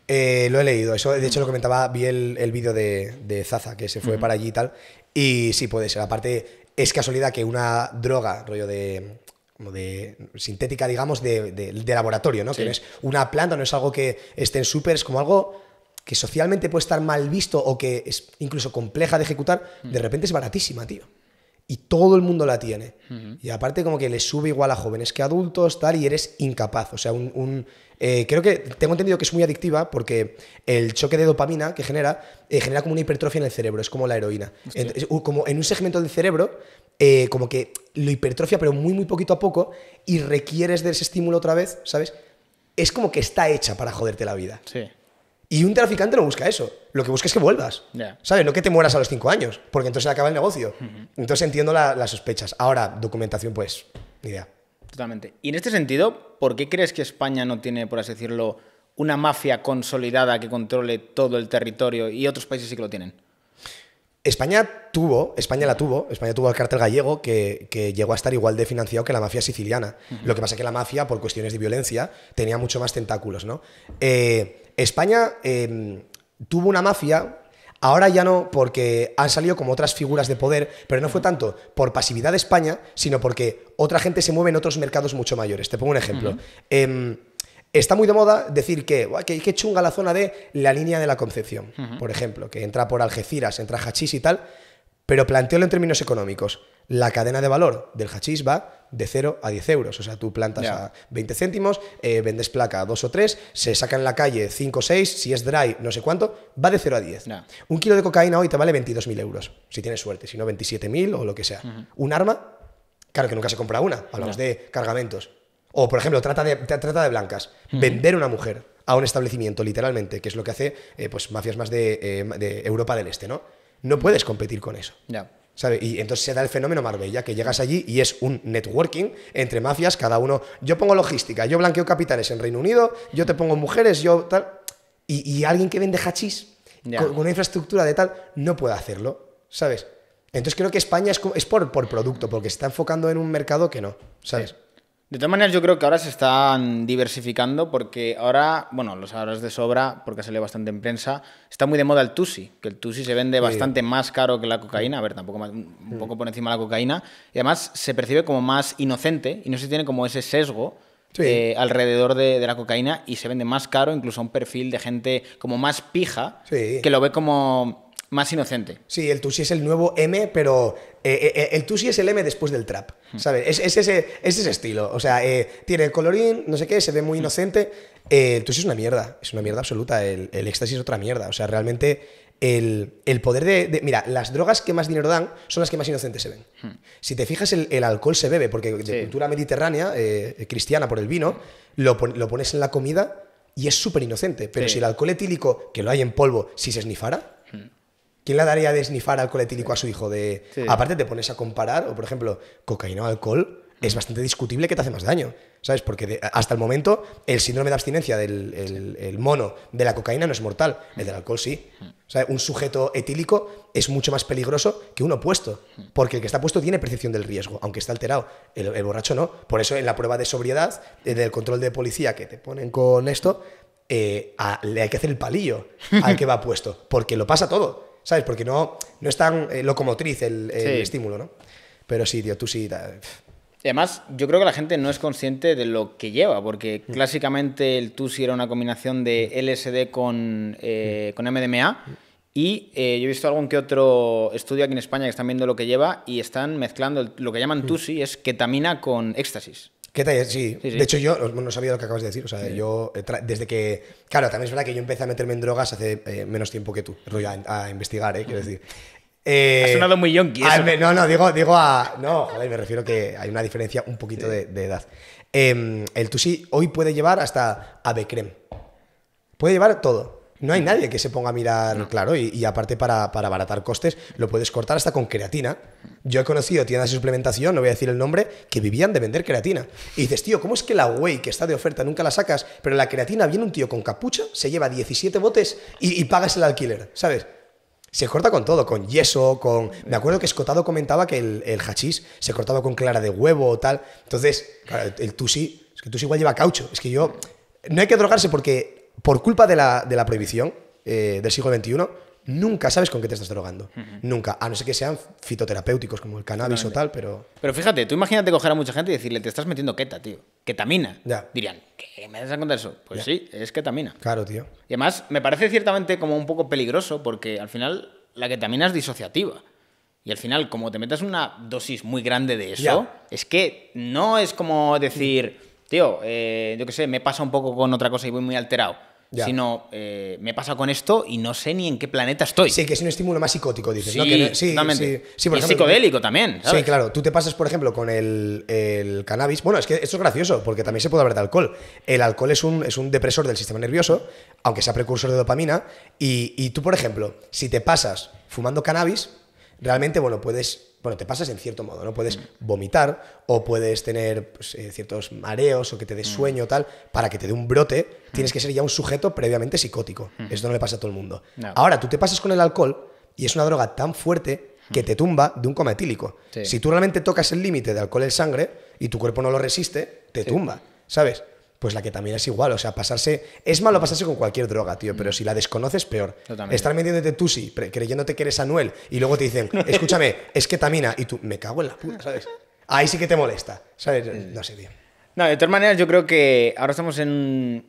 Eh, lo he leído, eso de hecho lo comentaba, vi el, vídeo de, Zaza que se fue para allí y tal, y sí puede ser, aparte es casualidad que una droga, rollo de, de sintética, digamos, de, laboratorio, ¿no? Que no es una planta, no es algo que esté en súper, es como algo que socialmente puede estar mal visto o que es incluso compleja de ejecutar, mm. de repente es baratísima, tío y todo el mundo la tiene. Y aparte como que le sube igual a jóvenes que adultos, tal, y eres incapaz. O sea, un... Eh, creo que tengo entendido que es muy adictiva porque el choque de dopamina que genera eh, genera como una hipertrofia en el cerebro, es como la heroína. como en un segmento del cerebro, eh, como que lo hipertrofia, pero muy, muy poquito a poco, y requieres de ese estímulo otra vez, ¿sabes? Es como que está hecha para joderte la vida. Sí. Y un traficante no busca eso. Lo que busca es que vuelvas. ¿Sabes? No que te mueras a los cinco años, porque entonces se acaba el negocio. Entonces entiendo las sospechas. Ahora, documentación, pues, ni idea. Totalmente. Y en este sentido, ¿por qué crees que España no tiene, por así decirlo, una mafia consolidada que controle todo el territorio y otros países sí que lo tienen? España tuvo, España la tuvo, España tuvo el cártel gallego que, llegó a estar igual de financiado que la mafia siciliana. Lo que pasa es que la mafia, por cuestiones de violencia, tenía mucho más tentáculos, ¿no? Eh, España em, tuvo una mafia Ahora ya no, porque han salido como otras figuras de poder, pero no fue tanto por pasividad de España, sino porque otra gente se mueve en otros mercados mucho mayores. Te pongo un ejemplo. Em, está muy de moda decir que, que, que, chunga la zona de la línea de la Concepción, por ejemplo, que entra por Algeciras, entra Hachís y tal, pero planteólo en términos económicos la cadena de valor del hachís va de 0 a 10 euros. O sea, tú plantas a 20 céntimos, eh, vendes placa a 2 o 3, se saca en la calle 5 o 6, si es dry, no sé cuánto, va de 0 a 10. Un kilo de cocaína hoy te vale 22.000 euros, si tienes suerte, si no 27.000 o lo que sea. Un arma, claro que nunca se compra una, hablamos de cargamentos. O, por ejemplo, trata de, trata de blancas. Vender una mujer a un establecimiento, literalmente, que es lo que hace eh, pues, mafias más eh, de, Europa del Este, ¿no? No puedes competir con eso. Y entonces se da el fenómeno Marbella, que llegas allí y es un networking entre mafias, cada uno, yo pongo logística, yo blanqueo capitales en Reino Unido, yo te pongo mujeres, yo tal, y, alguien que vende hachís con, una infraestructura de tal, no puede hacerlo, ¿sabes? Entonces creo que España es, es por, producto, porque se está enfocando en un mercado que no, ¿sabes? De todas maneras, yo creo que ahora se están diversificando porque ahora, bueno, los sabrás de sobra porque sale bastante en prensa. Está muy de moda el Tusi, que el Tusi se vende bastante más caro que la cocaína. A ver, tampoco un poco por encima de la cocaína. Y además se percibe como más inocente y no se tiene como ese sesgo. Eh, alrededor de, la cocaína y se vende más caro, incluso a un perfil de gente como más pija, que lo ve como más inocente. Sí, el Tusi es el nuevo M, pero eh, eh, eh, el Tusi es el M después del trap, mm. ¿sabes? Es, ese, es ese, estilo. O sea, tiene el colorín, no sé qué, se ve muy mm. inocente. el Tusi es una mierda, es una mierda absoluta. El, éxtasis es otra mierda. O sea, realmente el, poder de, Mira, las drogas que más dinero dan son las que más inocentes se ven. Mm. Si te fijas, el, alcohol se bebe, porque de cultura mediterránea, cristiana por el vino, lo, pones en la comida y es súper inocente. Pero si el alcohol etílico, que lo hay en polvo, si se esnifara ¿Quién le daría de desnifar alcohol etílico a su hijo? De... Aparte te pones a comparar, o por ejemplo, cocaína o alcohol, es mm. bastante discutible que te hace más daño, ¿sabes? Porque hasta el momento el síndrome de abstinencia del mono de la cocaína no es mortal, el del mm. alcohol sí. Mm. O un sujeto etílico es mucho más peligroso que uno puesto, porque el que está puesto tiene percepción del riesgo, aunque está alterado, el, borracho no. Por eso en la prueba de sobriedad, del control de policía que te ponen con esto, eh, le hay que hacer el palillo al que va puesto, porque lo pasa todo. ¿sabes? Porque no, no es tan eh, locomotriz el, el estímulo, ¿no? Pero sí, tío, tú sí. además, yo creo que la gente no es consciente de lo que lleva, porque mm. clásicamente el TUSI era una combinación de mm. LSD con, eh, mm. con MDMA. Y eh, yo he visto algún que otro estudio aquí en España que están viendo lo que lleva y están mezclando lo que llaman TUSI, es ketamina con éxtasis. ¿Qué tal? Sí. De hecho, yo no sabía lo que acabas de decir. O sea, yo eh, desde que. Claro, también es verdad que yo empecé a meterme en drogas hace eh, menos tiempo que tú. a, investigar, ¿eh? Quiero decir. Eh, ha sonado muy yonky Eso. no, no, digo, digo a. No, me refiero que hay una diferencia un poquito de, edad. Em, el Tusi hoy puede llevar hasta creme Puede llevar todo no hay nadie que se ponga a mirar, claro, y, aparte para, para, abaratar costes, lo puedes cortar hasta con creatina. Yo he conocido tiendas de suplementación, no voy a decir el nombre, que vivían de vender creatina. Y dices, tío, ¿cómo es que la wey que está de oferta nunca la sacas? Pero la creatina viene un tío con capucha, se lleva 17 botes y, pagas el alquiler, ¿sabes? Se corta con todo, con yeso, con... Me acuerdo que Escotado comentaba que el, hachís se cortaba con clara de huevo o tal. Entonces, claro, el, tusi, es que el tusi igual lleva caucho. Es que yo... No hay que drogarse porque por culpa de la, prohibición eh, del siglo XXI, nunca sabes con qué te estás drogando. Nunca. A no ser que sean fitoterapéuticos como el cannabis o tal, pero. Pero fíjate, tú imagínate coger a mucha gente y decirle, te estás metiendo queta, tío. Ketamina. Dirían, ¿qué me das a contar eso? Pues sí, es ketamina. Claro, tío. Y además, me parece ciertamente como un poco peligroso porque al final la ketamina es disociativa. Y al final, como te metas una dosis muy grande de eso, es que no es como decir tío, eh, yo qué sé, me pasa un poco con otra cosa y voy muy alterado. Sino, eh, me pasa con esto y no sé ni en qué planeta estoy. Sí, que es un estímulo más psicótico, dices. Sí, ¿no? que sí, psicodélico también. Sí, claro. Tú te pasas, por ejemplo, con el, cannabis. Bueno, es que esto es gracioso, porque también se puede hablar de alcohol. El alcohol es un, es un depresor del sistema nervioso, aunque sea precursor de dopamina. y tú, por ejemplo, si te pasas fumando cannabis, realmente, bueno, puedes bueno, te pasas en cierto modo, ¿no? Puedes vomitar o puedes tener pues, eh, ciertos mareos o que te dé mm. sueño tal, para que te dé un brote, mm. tienes que ser ya un sujeto previamente psicótico. Mm. Esto no le pasa a todo el mundo. Ahora, tú te pasas con el alcohol y es una droga tan fuerte que te tumba de un coma etílico. Si tú realmente tocas el límite de alcohol en sangre y tu cuerpo no lo resiste, te tumba, ¿sabes? pues la que también es igual. O sea, pasarse. Es malo mm. pasarse con cualquier droga, tío, pero mm. si la desconoces, peor. Estar metiéndote tú sí, creyéndote que eres Anuel, y luego te dicen, escúchame, es ketamina, y tú, me cago en la puta, ¿sabes? Ahí sí que te molesta, ¿sabes? No sé, tío. No, de todas maneras, yo creo que ahora estamos en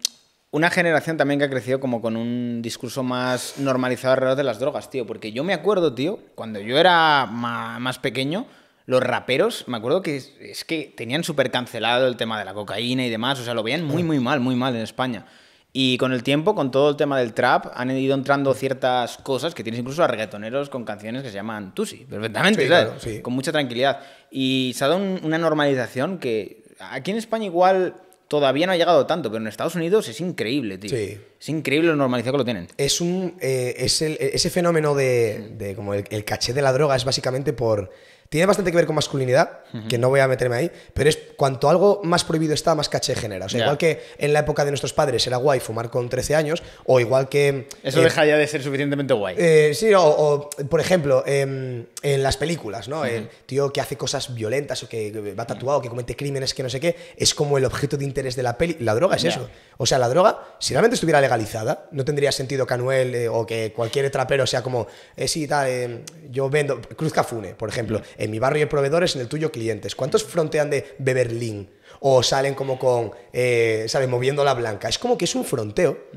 una generación también que ha crecido como con un discurso más normalizado alrededor de las drogas, tío. Porque yo me acuerdo, tío, cuando yo era más pequeño los raperos, me acuerdo que es, que tenían súper cancelado el tema de la cocaína y demás, o sea, lo veían muy, muy mal, muy mal en España. Y con el tiempo, con todo el tema del trap, han ido entrando ciertas cosas que tienes incluso a reggaetoneros con canciones que se llaman Tusi, perfectamente, ¿sabes? Con mucha tranquilidad. Y se ha dado una normalización que aquí en España igual todavía no ha llegado tanto, pero en Estados Unidos es increíble, tío. Es increíble lo normalizado que lo tienen. Es un. Eh, e-, ese fenómeno de, como el, caché de la droga es básicamente por tiene bastante que ver con masculinidad, que no voy a meterme ahí, pero es cuanto algo más prohibido está, más caché genera. O sea, igual que en la época de nuestros padres era guay fumar con 13 años, o igual que... Eso dejaría eh, deja ya de ser suficientemente guay. Eh, sí, o, por ejemplo, em, en las películas, ¿no? El tío que hace cosas violentas o que va tatuado, que comete crímenes, que no sé qué, es como el objeto de interés de la peli. La droga es eso. O sea, la droga, si realmente estuviera legalizada, no tendría sentido que Anuel eh, o que cualquier trapero sea como, sí, tal, yo vendo, Cruz Cafune, por ejemplo en mi barrio hay proveedores, en el tuyo clientes. ¿Cuántos frontean de Beberlín? O salen como con, eh, ¿sabes? Moviendo la blanca. Es como que es un fronteo.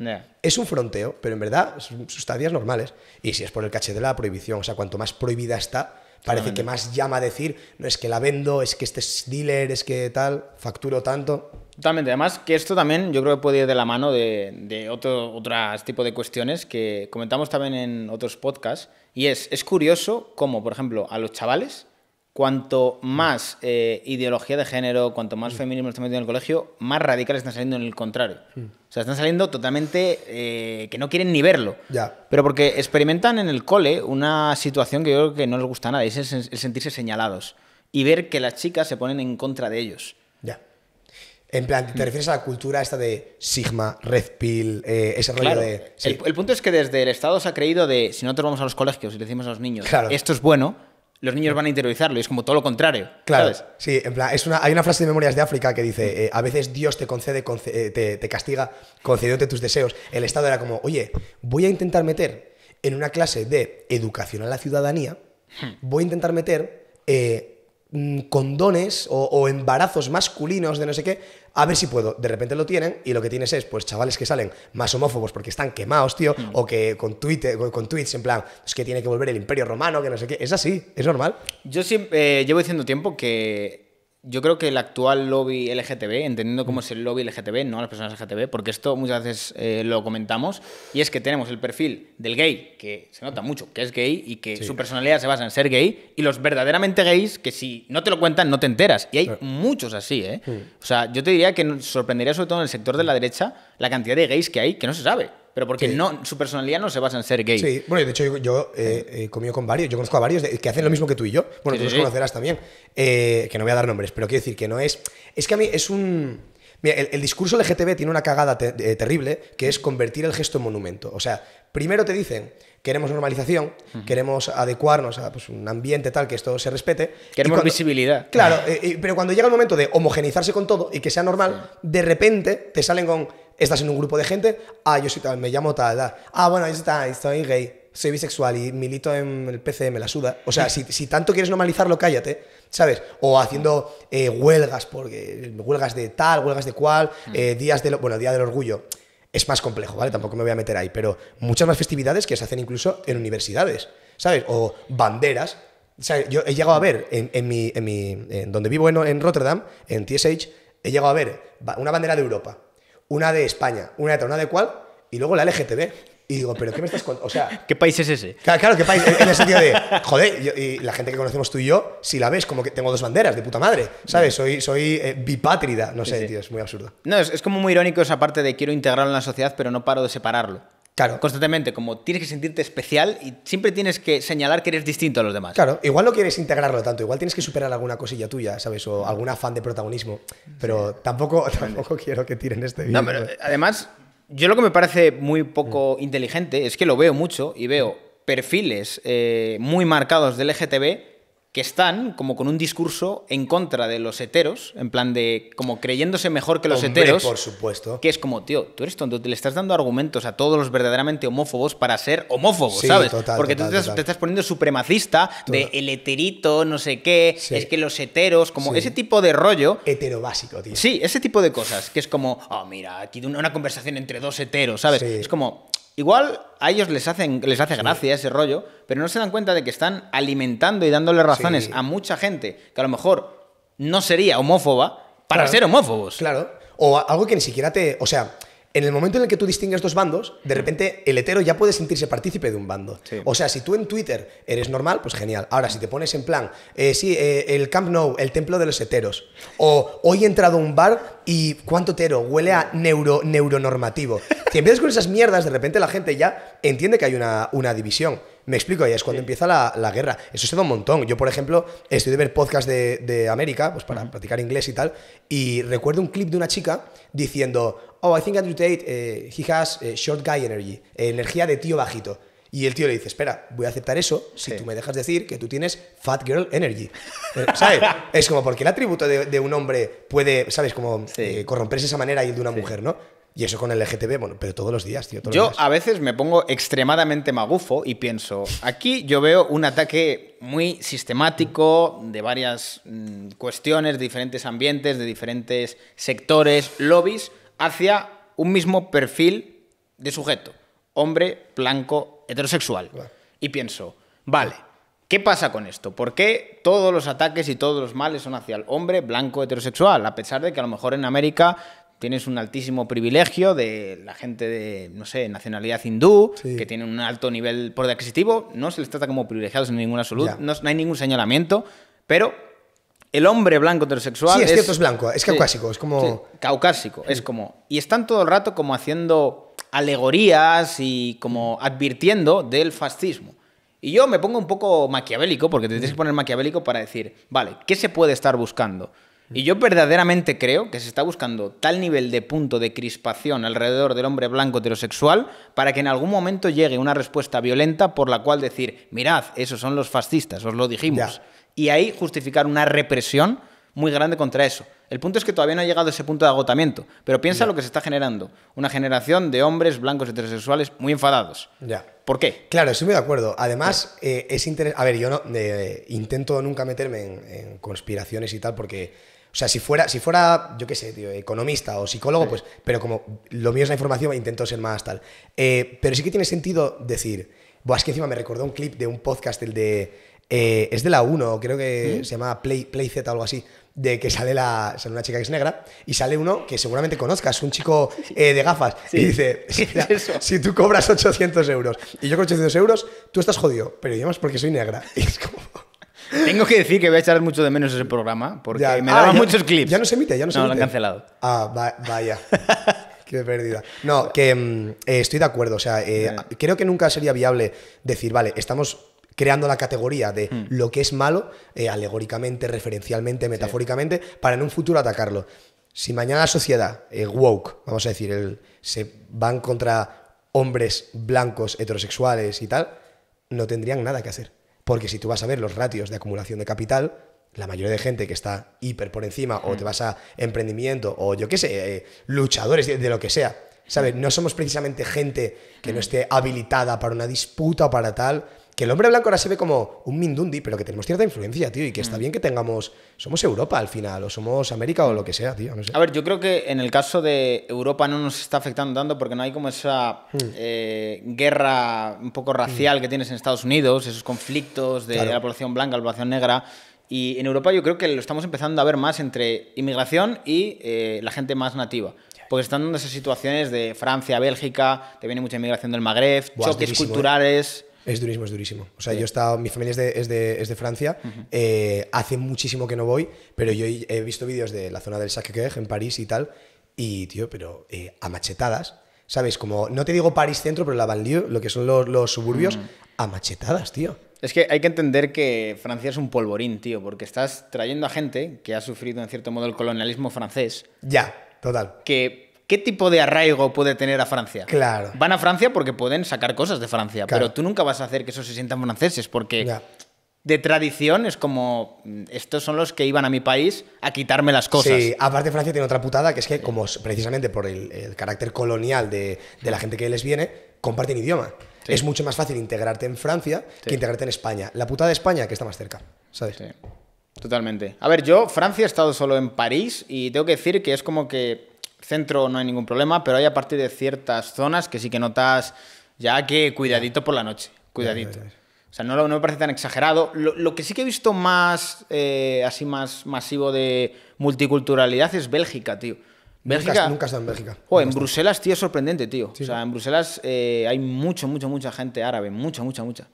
Es un fronteo, pero en verdad, son sustancias normales. Y si es por el caché de la prohibición, o sea, cuanto más prohibida está, parece que más llama a decir, no es que la vendo, es que este es dealer, es que tal, facturo tanto. Totalmente, además que esto también yo creo que puede ir de la mano de, de otro, otras tipo de cuestiones que comentamos también en otros podcasts, y es, es curioso cómo, por ejemplo, a los chavales cuanto más eh, ideología de género, cuanto más mm. feminismo están metiendo en el colegio, más radicales están saliendo en el contrario. Mm. O sea, están saliendo totalmente eh, que no quieren ni verlo. Pero porque experimentan en el cole una situación que yo creo que no les gusta nada es el, sentirse señalados y ver que las chicas se ponen en contra de ellos. Ya. En plan, ¿te mm. refieres a la cultura esta de Sigma, Red Pill, eh, ese rollo de...? El, punto es que desde el Estado se ha creído de si nosotros vamos a los colegios y le decimos a los niños esto es bueno, los niños van a interiorizarlo es como todo lo contrario. Claro. Sí, en plan, es una, hay una frase de Memorias de África que dice, eh, a veces Dios te concede, eh, te, te, castiga concediéndote tus deseos. El Estado era como, oye, voy a intentar meter en una clase de educación a la ciudadanía, hmm. voy a intentar meter eh, Mm, condones o, embarazos masculinos de no sé qué, a ver si puedo. De repente lo tienen y lo que tienes es, pues, chavales que salen más homófobos porque están quemados, tío, mm. o que con, Twitter, eh, con tweets en plan, es que tiene que volver el imperio romano, que no sé qué. Es así, es normal. Yo siempre eh, llevo diciendo tiempo que yo creo que el actual lobby LGTB, entendiendo cómo es el lobby LGTB, no las personas LGTB, porque esto muchas veces eh, lo comentamos, y es que tenemos el perfil del gay, que se nota mucho que es gay y que su personalidad se basa en ser gay, y los verdaderamente gays, que si no te lo cuentan, no te enteras. Y hay muchos así, ¿eh? O sea, yo te diría que sorprendería sobre todo en el sector de la derecha la cantidad de gays que hay que no se sabe pero porque su personalidad no se basa en ser gay. Sí, bueno, de hecho yo, eh, eh, he comido con varios, yo conozco a varios que hacen lo mismo que tú y yo. Bueno, tú los conocerás también, eh, que no voy a dar nombres, pero quiero decir que no es... Es que a mí es un... el, discurso LGTB tiene una cagada terrible, que es convertir el gesto en monumento. O sea, primero te dicen, queremos normalización, queremos adecuarnos a pues, un ambiente tal que esto se respete. Queremos visibilidad. Claro, pero cuando llega el momento de homogenizarse con todo y que sea normal, de repente te salen con estás en un grupo de gente, ah, yo soy tal, me llamo tal, ah, ah bueno, yo soy gay, soy bisexual y milito en el PCM, la suda. O sea, si, tanto quieres normalizarlo, cállate, ¿sabes? O haciendo eh, huelgas, porque huelgas de tal, huelgas de cual, mm. eh, días del, bueno, Día del Orgullo. Es más complejo, ¿vale? Tampoco me voy a meter ahí, pero muchas más festividades que se hacen incluso en universidades, ¿sabes? O banderas. Yo he llegado a ver en, mi, en mi donde vivo en, en Rotterdam, en TSH, he llegado a ver una bandera de Europa una de España, una de una de cual, y luego la LGTB. Y digo, ¿pero qué me estás contando? O sea. ¿Qué país es ese? Claro, ¿qué país? En el sentido de, joder, y la gente que conocemos tú y yo, si la ves, como que tengo dos banderas, de puta madre, ¿sabes? Mm. Soy, soy eh, bipátrida, no sé, tío, es muy absurdo. No, es, es, como muy irónico esa parte de quiero integrarlo en la sociedad, pero no paro de separarlo. Claro. Constantemente, como tienes que sentirte especial y siempre tienes que señalar que eres distinto a los demás. Claro, igual no quieres integrarlo tanto, igual tienes que superar alguna cosilla tuya, ¿sabes? O algún afán de protagonismo. Pero tampoco, tampoco quiero que tiren este vídeo. No, pero además, yo lo que me parece muy poco mm. inteligente es que lo veo mucho y veo perfiles eh, muy marcados del LGTB que están como con un discurso en contra de los heteros, en plan de como creyéndose mejor que los heteros. Por supuesto. Que es como, tío, tú eres tonto, le estás dando argumentos a todos los verdaderamente homófobos para ser homófobos, ¿sabes? Porque tú te estás, estás, poniendo supremacista de el heterito, no sé qué, es que los heteros, como ese tipo de rollo. básico, tío. Sí, ese tipo de cosas, que es como, oh, mira, aquí una, una conversación entre dos heteros, ¿sabes? Es como, Igual a ellos les, hacen, les hace gracia ese rollo, pero no se dan cuenta de que están alimentando y dándole razones a mucha gente que a lo mejor no sería homófoba para ser homófobos. Claro. O algo que ni siquiera te. O sea, en el momento en el que tú distingues dos bandos, de repente el hetero ya puede sentirse partícipe de un bando. O sea, si tú en Twitter eres normal, pues genial. Ahora, si te pones en plan, eh, sí, eh, el Camp Nou, el templo de los heteros, o hoy he entrado a un bar y cuánto hetero, huele a neuro, neuronormativo. Si empiezas con esas mierdas, de repente la gente ya entiende que hay una, una división. Me explico, y es cuando empieza la, guerra. Eso se da un montón. Yo, por ejemplo, estoy de ver podcast de, de América, pues para practicar inglés y tal, y recuerdo un clip de una chica diciendo, oh, I think Andrew Tate, eh, he has eh, short guy energy, energía de tío bajito. Y el tío le dice, espera, voy a aceptar eso si tú me dejas decir que tú tienes fat girl energy. Eh, ¿Sabes? es como porque el atributo de, un hombre puede, ¿sabes? Como corromperse de esa manera y el de una mujer, ¿no? Y eso con el LGTB, bueno, pero todos los días, tío. yo a veces me pongo extremadamente magufo y pienso, aquí yo veo un ataque muy sistemático de varias mm, cuestiones, de diferentes ambientes, de diferentes sectores, lobbies, hacia un mismo perfil de sujeto, hombre, blanco, heterosexual. Y pienso, vale, ¿Qué pasa con esto? ¿Por qué todos los ataques y todos los males son hacia el hombre blanco heterosexual? A pesar de que a lo mejor en América tienes un altísimo privilegio de la gente de, no sé, nacionalidad hindú, que tienen un alto nivel por adquisitivo, no se les trata como privilegiados en ninguna salud, no, hay ningún señalamiento, pero el hombre blanco heterosexual... Sí, es, cierto, es blanco, es caucásico, es como... caucásico, es como... Y están todo el rato como haciendo alegorías y como advirtiendo del fascismo. Y yo me pongo un poco maquiavélico, porque te tienes que mm. poner maquiavélico para decir, vale, ¿qué se puede estar buscando? Y yo verdaderamente creo que se está buscando tal nivel de punto de crispación alrededor del hombre blanco heterosexual para que en algún momento llegue una respuesta violenta por la cual decir, mirad, esos son los fascistas, os lo dijimos. Y ahí justificar una represión muy grande contra eso. El punto es que todavía no ha llegado ese punto de agotamiento, pero piensa lo que se está generando. Una generación de hombres blancos heterosexuales muy enfadados. ¿Por qué? Claro, estoy muy de acuerdo. Además, eh, es interesante... A ver, yo no, intento nunca meterme en conspiraciones y tal porque o sea, si fuera, si fuera yo qué sé, tío, economista o psicólogo, pues, pero como lo mío es la información, intento ser más tal. Eh, pero sí que tiene sentido decir, Buah, es que encima me recordó un clip de un podcast, el de. Eh, es de la 1, creo que ¿Mm? se llama Play, Play o algo así, de que sale, la, sale una chica que es negra y sale uno que seguramente conozcas, un chico eh, de gafas, y dice: Si tú cobras 800 euros y yo con 800 euros, tú estás jodido, pero más porque soy negra. Y es como. Tengo que decir que voy a echar mucho de menos ese programa porque me daban ah, muchos clips. Ya no se emite, ya no se emite. lo han cancelado. Ah, vaya. Qué pérdida. No, que mm, eh, estoy de acuerdo. O sea, eh, creo que nunca sería viable decir, vale, estamos creando la categoría de hmm. lo que es malo, eh, alegóricamente, referencialmente, metafóricamente, para en un futuro atacarlo. Si mañana la sociedad woke, vamos a decir, el, se van contra hombres blancos, heterosexuales y tal, no tendrían nada que hacer. Porque si tú vas a ver los ratios de acumulación de capital, la mayoría de gente que está hiper por encima, o te mm. vas a emprendimiento, o yo qué sé, eh, luchadores de, lo que sea, ¿sabes? Mm. No somos precisamente gente que no mm. esté habilitada para una disputa o para tal que el hombre blanco ahora se ve como un mindundi, pero que tenemos cierta influencia, tío, y que está mm. bien que tengamos, somos Europa al final, o somos América o lo que sea, tío. A ver, yo creo que en el caso de Europa no nos está afectando tanto porque no hay como esa mm. eh, guerra un poco mm. racial que tienes en Estados Unidos, esos conflictos de la población blanca, la población negra. Y en Europa yo creo que lo estamos empezando a ver más entre inmigración y eh, la gente más nativa. Porque están dando esas situaciones de Francia, Bélgica, te viene mucha inmigración del Magreb, choques ¿eh? culturales. Es durísimo, es durísimo. O sea, yo he estado, mi familia es de, Francia, eh, hace muchísimo que no voy, pero yo he visto vídeos de la zona del Sacre-Cœur en París y tal, y tío, pero eh, a machetadas, ¿sabes? Como, no te digo París centro, pero la banlieue, lo que son los, suburbios, Amachetadas, mm. a machetadas, tío. Es que hay que entender que Francia es un polvorín, tío, porque estás trayendo a gente que ha sufrido en cierto modo el colonialismo francés. Ya, total. Que ¿Qué tipo de arraigo puede tener a Francia? Claro. Van a Francia porque pueden sacar cosas de Francia, pero tú nunca vas a hacer que esos se sientan franceses porque de tradición es como estos son los que iban a mi país a quitarme las cosas. Sí, aparte Francia tiene otra putada que es que como precisamente por el, carácter colonial de, la gente que les viene, comparten idioma. Es mucho más fácil integrarte en Francia que integrarte en España. La putada de España que está más cerca, ¿sabes? Sí. Totalmente. A ver, yo Francia he estado solo en París y tengo que decir que es como que centro no hay ningún problema, pero hay a partir de ciertas zonas que sí que notas ya que cuidadito por la noche, cuidadito. O sea, no, no me parece tan exagerado. Lo, que sí que he visto más, eh, así más masivo de multiculturalidad es Bélgica, tío. Bélgica. Nunca, has está en Bélgica. o en Bruselas, tío, es sorprendente, tío. O sea, en Bruselas eh, hay mucho, mucho, mucha gente árabe. Mucha, mucha, mucha.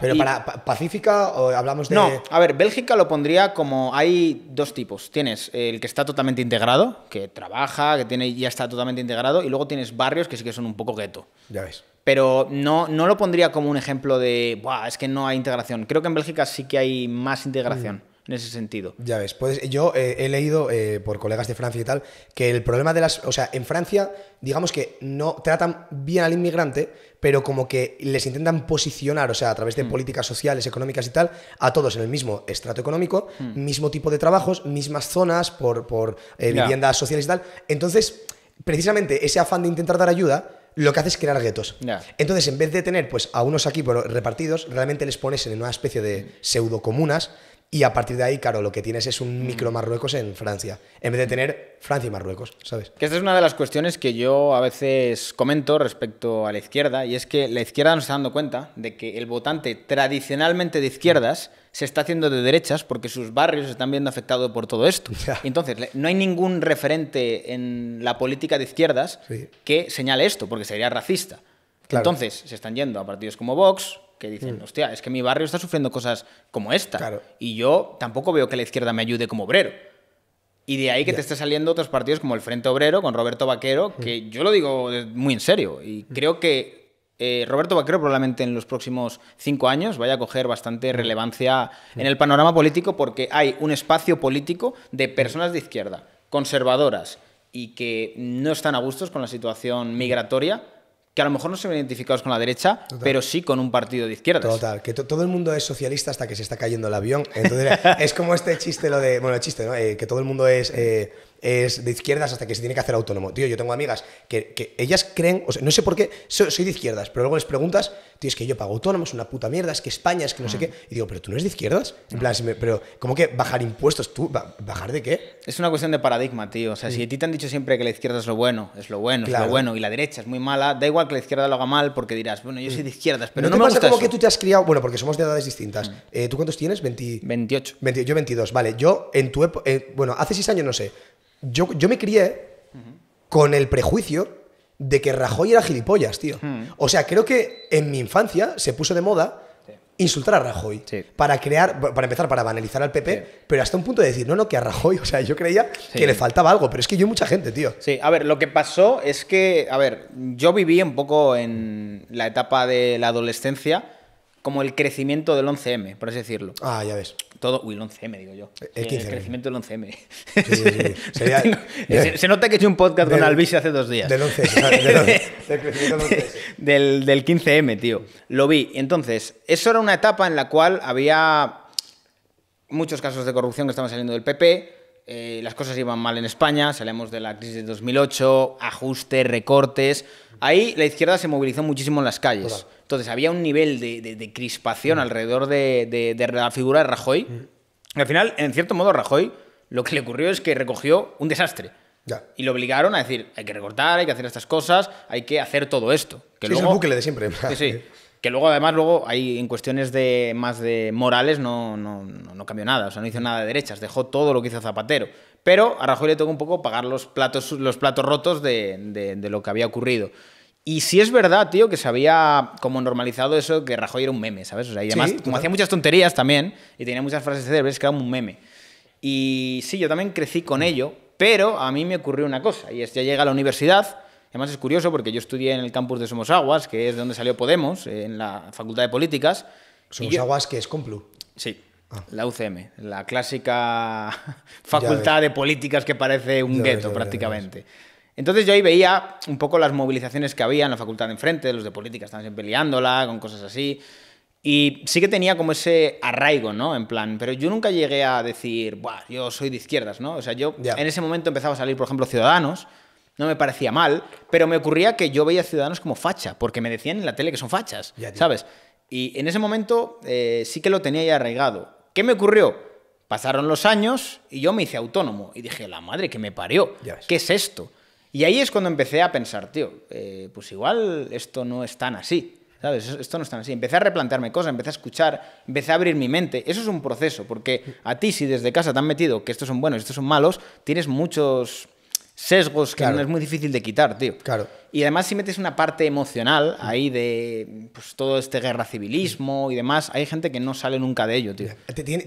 Pero para Pacífica hablamos de. No, a ver, Bélgica lo pondría como hay dos tipos. Tienes el que está totalmente integrado, que trabaja, que tiene, ya está totalmente integrado, y luego tienes barrios que sí que son un poco gueto. Ya ves. Pero no, no lo pondría como un ejemplo de Buah, es que no hay integración. Creo que en Bélgica sí que hay más integración en ese sentido. Ya ves, pues yo eh, he leído eh, por colegas de Francia y tal que el problema de las, o sea, en Francia digamos que no tratan bien al inmigrante, pero como que les intentan posicionar, o sea, a través de mm. políticas sociales, económicas y tal, a todos en el mismo estrato económico, mm. mismo tipo de trabajos, mismas zonas por, eh, viviendas sociales y tal. Entonces, precisamente ese afán de intentar dar ayuda lo que hace es crear guetos. Entonces, en vez de tener pues, a unos aquí repartidos, realmente les pones en una especie de mm. pseudo comunas y a partir de ahí, claro, lo que tienes es un mm. micro Marruecos en Francia, en vez de tener Francia y Marruecos, ¿sabes? Que esta es una de las cuestiones que yo a veces comento respecto a la izquierda, y es que la izquierda nos está dando cuenta de que el votante tradicionalmente de izquierdas se está haciendo de derechas porque sus barrios se están viendo afectados por todo esto. Entonces, no hay ningún referente en la política de izquierdas que señale esto, porque sería racista. Entonces, se están yendo a partidos como Vox, que dicen, mm. hostia, es que mi barrio está sufriendo cosas como esta. Y yo tampoco veo que la izquierda me ayude como obrero. Y de ahí que te esté saliendo otros partidos como el Frente Obrero con Roberto Vaquero, mm. que yo lo digo muy en serio. Y mm. creo que eh, Roberto Vaquero probablemente en los próximos cinco años vaya a coger bastante relevancia en el panorama político porque hay un espacio político de personas de izquierda, conservadoras y que no están a gustos con la situación migratoria que a lo mejor no se ven identificados con la derecha, pero sí con un partido de izquierdas. Total, que todo el mundo es socialista hasta que se está cayendo el avión. Entonces, es como este chiste, lo de. Bueno, el chiste, ¿no? Eh, que todo el mundo es. Eh, es de izquierdas hasta que se tiene que hacer autónomo. Tío, yo tengo amigas que, que ellas creen, o no sé por qué, soy, de izquierdas, pero luego les preguntas, tío, es que yo pago es una puta mierda, es que España, es que no sé mm. qué. Y digo, pero tú no eres de izquierdas. En plan, pero como que bajar impuestos tú? ¿Bajar de qué? Es una cuestión de paradigma, tío. O sea, si a ti te han dicho siempre que la izquierda es lo bueno, es lo bueno, es lo bueno, y la derecha es muy mala, da igual que la izquierda lo haga mal porque dirás, bueno, yo soy mm. de izquierdas, pero no, no me como que tú te has criado, bueno, porque somos de edades distintas. Mm. Eh, ¿Tú cuántos tienes? 28. yo 22, vale. Yo en tu eh, bueno, hace 6 años no sé yo, me crié con el prejuicio de que Rajoy era gilipollas, tío. Hmm. O sea, creo que en mi infancia se puso de moda insultar a Rajoy para crear, para empezar, para banalizar al PP, pero hasta un punto de decir, no, no, que a Rajoy, o sea, yo creía que le faltaba algo, pero es que yo mucha gente, tío. Sí, a ver, lo que pasó es que, a ver, yo viví un poco en la etapa de la adolescencia como el crecimiento del 11M, por así decirlo. Ah, ya ves. Todo, uy, el 11M, digo yo. Eh, eh, el, crecimiento del 11M. se, nota que he hecho un podcast con Alvis hace dos días. Del 11 ah, del, crecimiento del, del 15M, tío. Lo vi. Entonces, eso era una etapa en la cual había muchos casos de corrupción que estaban saliendo del PP. Eh, las cosas iban mal en España, salíamos de la crisis de 2008, ajustes, recortes. Ahí la izquierda se movilizó muchísimo en las calles. Entonces había un nivel de, crispación alrededor de, la figura de Rajoy. Al final, en cierto modo, Rajoy lo que le ocurrió es que recogió un desastre. Y lo obligaron a decir, hay que recortar, hay que hacer estas cosas, hay que hacer todo esto. Que es el bucle de siempre. ¿eh? Que luego, además, luego hay en cuestiones de más de morales no, no, no, cambió nada. O sea, no hizo nada de derechas, dejó todo lo que hizo Zapatero. Pero a Rajoy le tocó un poco pagar los platos, los platos rotos de lo que había ocurrido. Y sí es verdad, tío, que se había como normalizado eso que Rajoy era un meme, ¿sabes? O sea, y además, como hacía muchas tonterías también y tenía muchas frases célebres, que era un meme. Y sí, yo también crecí con ello, pero a mí me ocurrió una cosa, y es ya llega a la universidad. Además es curioso porque yo estudié en el campus de Somos Aguas, que es donde salió Podemos, en la Facultad de Políticas. Somos Aguas que es Complu. Sí, ah. La UCM, la clásica facultad de políticas que parece un gueto prácticamente. Entonces yo ahí veía un poco las movilizaciones que había en la facultad de enfrente, los de política estaban siempre liándola, con cosas así. Y sí que tenía como ese arraigo, ¿no? En plan, pero yo nunca llegué a decir, Buah, yo soy de izquierdas, ¿no? O sea, yo en ese momento empezaba a salir, por ejemplo, Ciudadanos, no me parecía mal, pero me ocurría que yo veía a Ciudadanos como facha, porque me decían en la tele que son fachas, ¿sabes? Y en ese momento eh, sí que lo tenía ya arraigado. ¿Qué me ocurrió? Pasaron los años y yo me hice autónomo y dije, la madre que me parió, ¿qué es esto? Y ahí es cuando empecé a pensar, tío, eh, pues igual esto no es tan así, ¿sabes? Esto no es tan así. Empecé a replantearme cosas, empecé a escuchar, empecé a abrir mi mente. Eso es un proceso, porque a ti si desde casa te han metido que estos son buenos y estos son malos, tienes muchos sesgos que es muy difícil de quitar, tío. Claro. Y además si metes una parte emocional ahí de pues, todo este guerra civilismo y demás, hay gente que no sale nunca de ello, tío.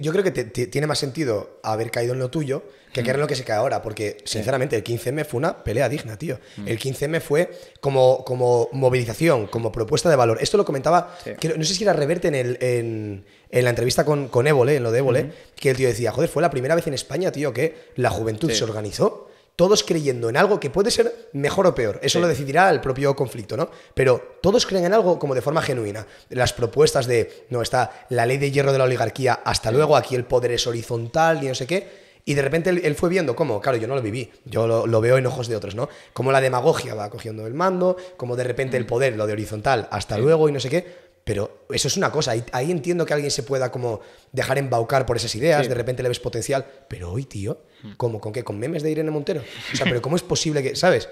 yo creo que tiene más sentido haber caído en lo tuyo que mm. caer en lo que se cae ahora, porque sinceramente el 15M fue una pelea digna, tío. Mm. El 15M fue como, como movilización, como propuesta de valor. Esto lo comentaba, no sé si era Reverte en, en, la entrevista con, con Évole, en lo de Évole, que el tío decía, joder, fue la primera vez en España, tío, que la juventud se organizó todos creyendo en algo que puede ser mejor o peor. Eso lo decidirá el propio conflicto, ¿no? Pero todos creen en algo como de forma genuina. Las propuestas de, no, está la ley de hierro de la oligarquía, hasta luego, aquí el poder es horizontal y no sé qué. Y de repente él, fue viendo cómo, claro, yo no lo viví, yo lo, lo, veo en ojos de otros, ¿no? Cómo la demagogia va cogiendo el mando, cómo de repente el mm. poder, lo de horizontal, hasta luego y no sé qué. Pero eso es una cosa, ahí, entiendo que alguien se pueda como dejar embaucar por esas ideas, de repente le ves potencial, pero hoy, tío, hmm. ¿cómo? ¿Con qué? ¿Con memes de Irene Montero? O sea, pero ¿cómo es posible que, ¿sabes?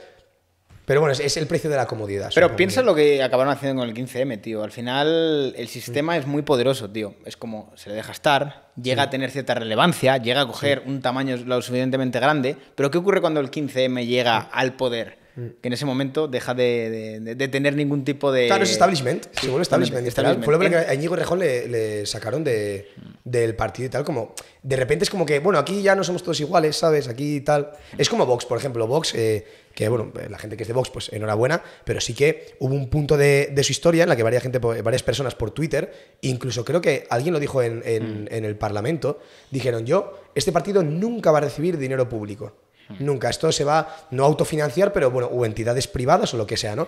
Pero bueno, es, el precio de la comodidad. Pero piensa lo que acabaron haciendo con el 15M, tío. Al final el sistema hmm. es muy poderoso, tío. Es como se le deja estar, llega a tener cierta relevancia, llega a coger un tamaño lo suficientemente grande, pero ¿qué ocurre cuando el 15M llega al poder? Mm. que en ese momento deja de, tener ningún tipo de. Claro, es establishment, sí, establishment. Fue lo que a Íñigo Rejón le, sacaron de, del partido y tal, como. De repente es como que, bueno, aquí ya no somos todos iguales, ¿sabes? Aquí y tal. Es como Vox, por ejemplo. Vox, eh, que bueno, la gente que es de Vox, pues enhorabuena, pero sí que hubo un punto de, su historia en la que varias, gente, pues, varias personas por Twitter, incluso creo que alguien lo dijo mm. en el Parlamento, dijeron: Yo, este partido nunca va a recibir dinero público. Mm. Nunca. Esto se va, no autofinanciar, pero bueno, o entidades privadas o lo que sea, ¿no?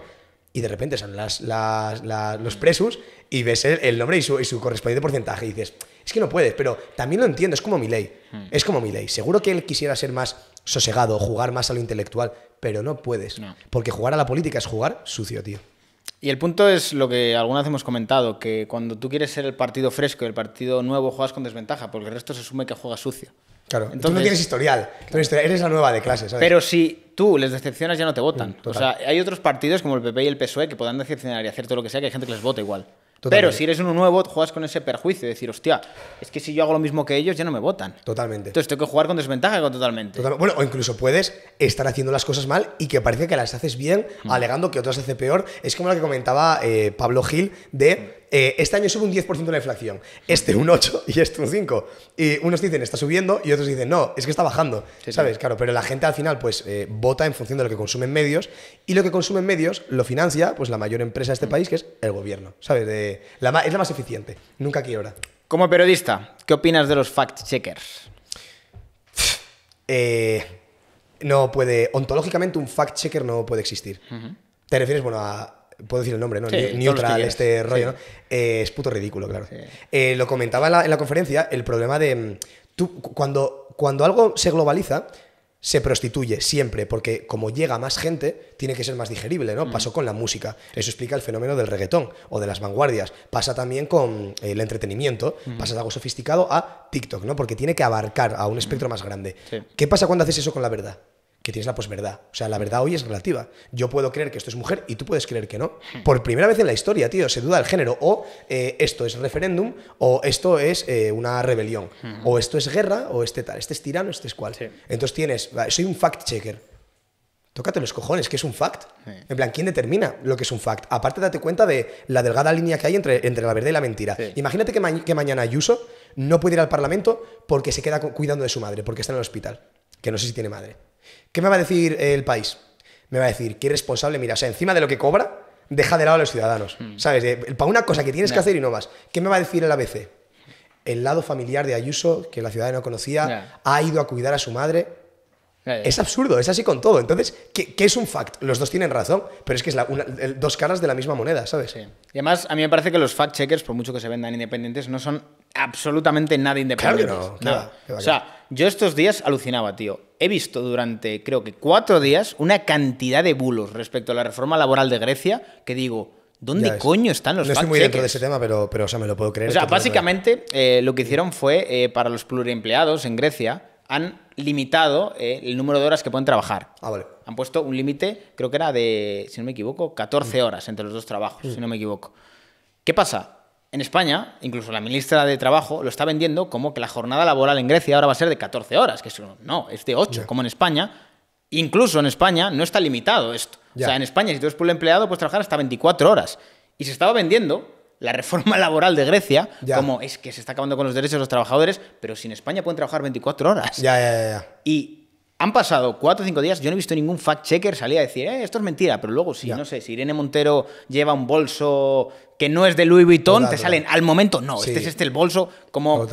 Y de repente salen las, los presos y ves el, nombre y su, correspondiente porcentaje y dices, es que no puedes, pero también lo entiendo, es como mi ley. Mm. Es como mi ley. Seguro que él quisiera ser más sosegado, jugar más a lo intelectual, pero no puedes. Porque jugar a la política es jugar sucio, tío. Y el punto es lo que alguna vez hemos comentado, que cuando tú quieres ser el partido fresco y el partido nuevo juegas con desventaja, porque el resto se asume que juega sucio. Claro, Entonces, no tienes historial, eres la nueva de clase, ¿sabes? Pero si tú les decepcionas ya no te votan. Mm, o sea, hay otros partidos como el PP y el PSOE que puedan decepcionar y hacer todo lo que sea, que hay gente que les vota igual. Pero si eres uno nuevo, juegas con ese perjuicio, de decir, hostia, es que si yo hago lo mismo que ellos, ya no me votan. Totalmente. Entonces tengo que jugar con desventaja totalmente. bueno, o incluso puedes estar haciendo las cosas mal y que parece que las haces bien, mm. alegando que otras hace peor. Es como la que comentaba eh, Pablo Gil de eh, este año sube un 10% la inflación, este un 8% y este un 5%. Y unos dicen, está subiendo y otros dicen, no, es que está bajando, ¿sabes? Claro, pero la gente al final pues eh, vota en función de lo que consumen medios y lo que consumen medios lo financia pues la mayor empresa de este país que es el gobierno, ¿sabes? es la más eficiente, nunca quiebra. Como periodista, ¿qué opinas de los fact-checkers? Eh, no puede, ontológicamente un fact-checker no puede existir. Te refieres, bueno, a puedo decir el nombre, ¿no? otra Neutral, este rollo, ¿no? Eh, es puto ridículo, claro. Eh, lo comentaba en la, conferencia, el problema de... Mm, cuando, cuando algo se globaliza, se prostituye siempre, porque como llega más gente, tiene que ser más digerible, ¿no? Mm. Pasó con la música, eso explica el fenómeno del reggaetón o de las vanguardias, pasa también con eh, el entretenimiento, mm. pasa de algo sofisticado a TikTok, ¿no? Porque tiene que abarcar a un espectro más grande. ¿Qué pasa cuando haces eso con la verdad? que tienes la posverdad. O sea, la verdad hoy es relativa. Yo puedo creer que esto es mujer y tú puedes creer que no. Hmm. Por primera vez en la historia, tío, se duda el género. O eh, esto es referéndum, o esto es eh, una rebelión, hmm. o esto es guerra, o este tal, este es tirano, este es cual. Entonces tienes, soy un fact-checker. Tócate los cojones, que es un fact. En plan, ¿quién determina lo que es un fact? Aparte, date cuenta de la delgada línea que hay entre, entre la verdad y la mentira. Imagínate que, que mañana Ayuso no puede ir al Parlamento porque se queda cuidando de su madre, porque está en el hospital, que no sé si tiene madre. ¿Qué me va a decir el país? Me va a decir, que responsable. mira, o sea, encima de lo que cobra, deja de lado a los ciudadanos. Mm. ¿Sabes? Para una cosa que tienes que hacer y no más ¿Qué me va a decir el ABC? El lado familiar de Ayuso, que la ciudad no conocía, ha ido a cuidar a su madre. es absurdo, es así con todo. Entonces, ¿qué, es un fact? Los dos tienen razón, pero es que es la, dos caras de la misma moneda, ¿sabes? Y además, a mí me parece que los fact-checkers, por mucho que se vendan independientes, no son absolutamente nada independiente. nada. o sea, yo estos días alucinaba, tío. He visto durante, creo que cuatro días, una cantidad de bulos respecto a la reforma laboral de Grecia que digo, ¿Dónde coño están los No estoy muy dentro de ese tema, pero, pero o sea, me lo puedo creer. O sea, básicamente eh, lo que hicieron fue, eh, para los pluriempleados en Grecia, han limitado eh, el número de horas que pueden trabajar. Ah, vale. Han puesto un límite, creo que era de, si no me equivoco, 14 mm. horas entre los dos trabajos, mm. si no me equivoco. ¿Qué pasa? En España, incluso la ministra de Trabajo lo está vendiendo como que la jornada laboral en Grecia ahora va a ser de 14 horas, que es, no, es de 8, como en España. Incluso en España no está limitado esto. O sea, en España, si tú eres pueblo empleado, puedes trabajar hasta 24 horas. Y se estaba vendiendo la reforma laboral de Grecia como es que se está acabando con los derechos de los trabajadores, pero si en España pueden trabajar 24 horas. Ya, ya, ya. Han pasado cuatro o cinco días, yo no he visto ningún fact-checker salir a decir, eh, esto es mentira, pero luego, si no sé, si Irene Montero lleva un bolso que no es de Louis Vuitton, te salen al momento, no, este es este el bolso, como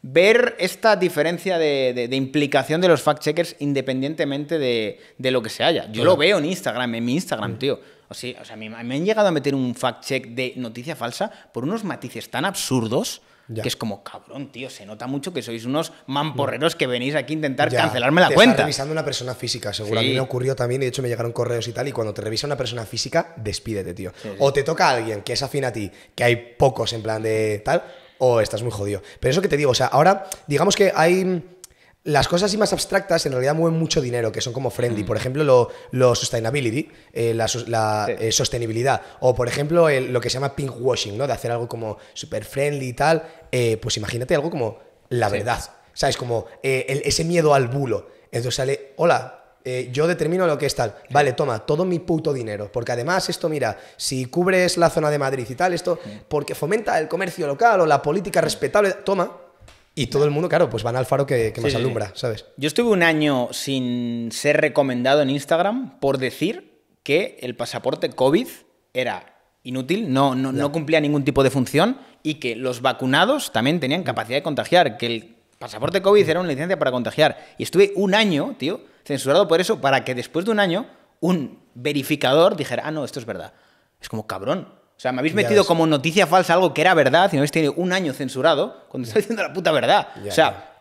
ver esta diferencia de, implicación de los fact-checkers independientemente de, lo que se haya. Yo lo veo en Instagram, en mi Instagram, mm. tío. O sea, o sea me han llegado a meter un fact-check de noticia falsa por unos matices tan absurdos que es como, cabrón, tío, se nota mucho que sois unos mamporreros que venís aquí a intentar cancelarme la te cuenta. Está revisando una persona física, seguro. A mí me ocurrió también, y de hecho me llegaron correos y tal, y cuando te revisa una persona física, despídete, tío. O te toca a alguien que es afín a ti, que hay pocos en plan de tal, o estás muy jodido. Pero eso que te digo, o sea, ahora, digamos que hay las cosas así más abstractas en realidad mueven mucho dinero, que son como friendly. Mm. Por ejemplo, lo, sustainability, eh, la, eh, sostenibilidad. O, por ejemplo, lo que se llama pinkwashing, ¿no? De hacer algo como super friendly y tal. Eh, pues imagínate algo como la verdad. ¿Sabes? Como ese miedo al bulo. Entonces sale, hola, yo determino lo que es tal. Vale, toma, todo mi puto dinero. Porque además, esto, mira, si cubres la zona de Madrid y tal, esto, mm. porque fomenta el comercio local o la política respetable, toma, y todo el mundo, claro, pues van al faro que, más alumbra, ¿sabes? Yo estuve un año sin ser recomendado en Instagram por decir que el pasaporte COVID era inútil, no, no cumplía ningún tipo de función y que los vacunados también tenían mm. capacidad de contagiar, que el pasaporte COVID mm. era una licencia para contagiar. Y estuve un año, tío, censurado por eso, para que después de un año un verificador dijera, ah, no, esto es verdad. Es como, cabrón, o sea, me habéis metido como noticia falsa algo que era verdad y me habéis tenido un año censurado cuando estoy diciendo la puta verdad. o sea,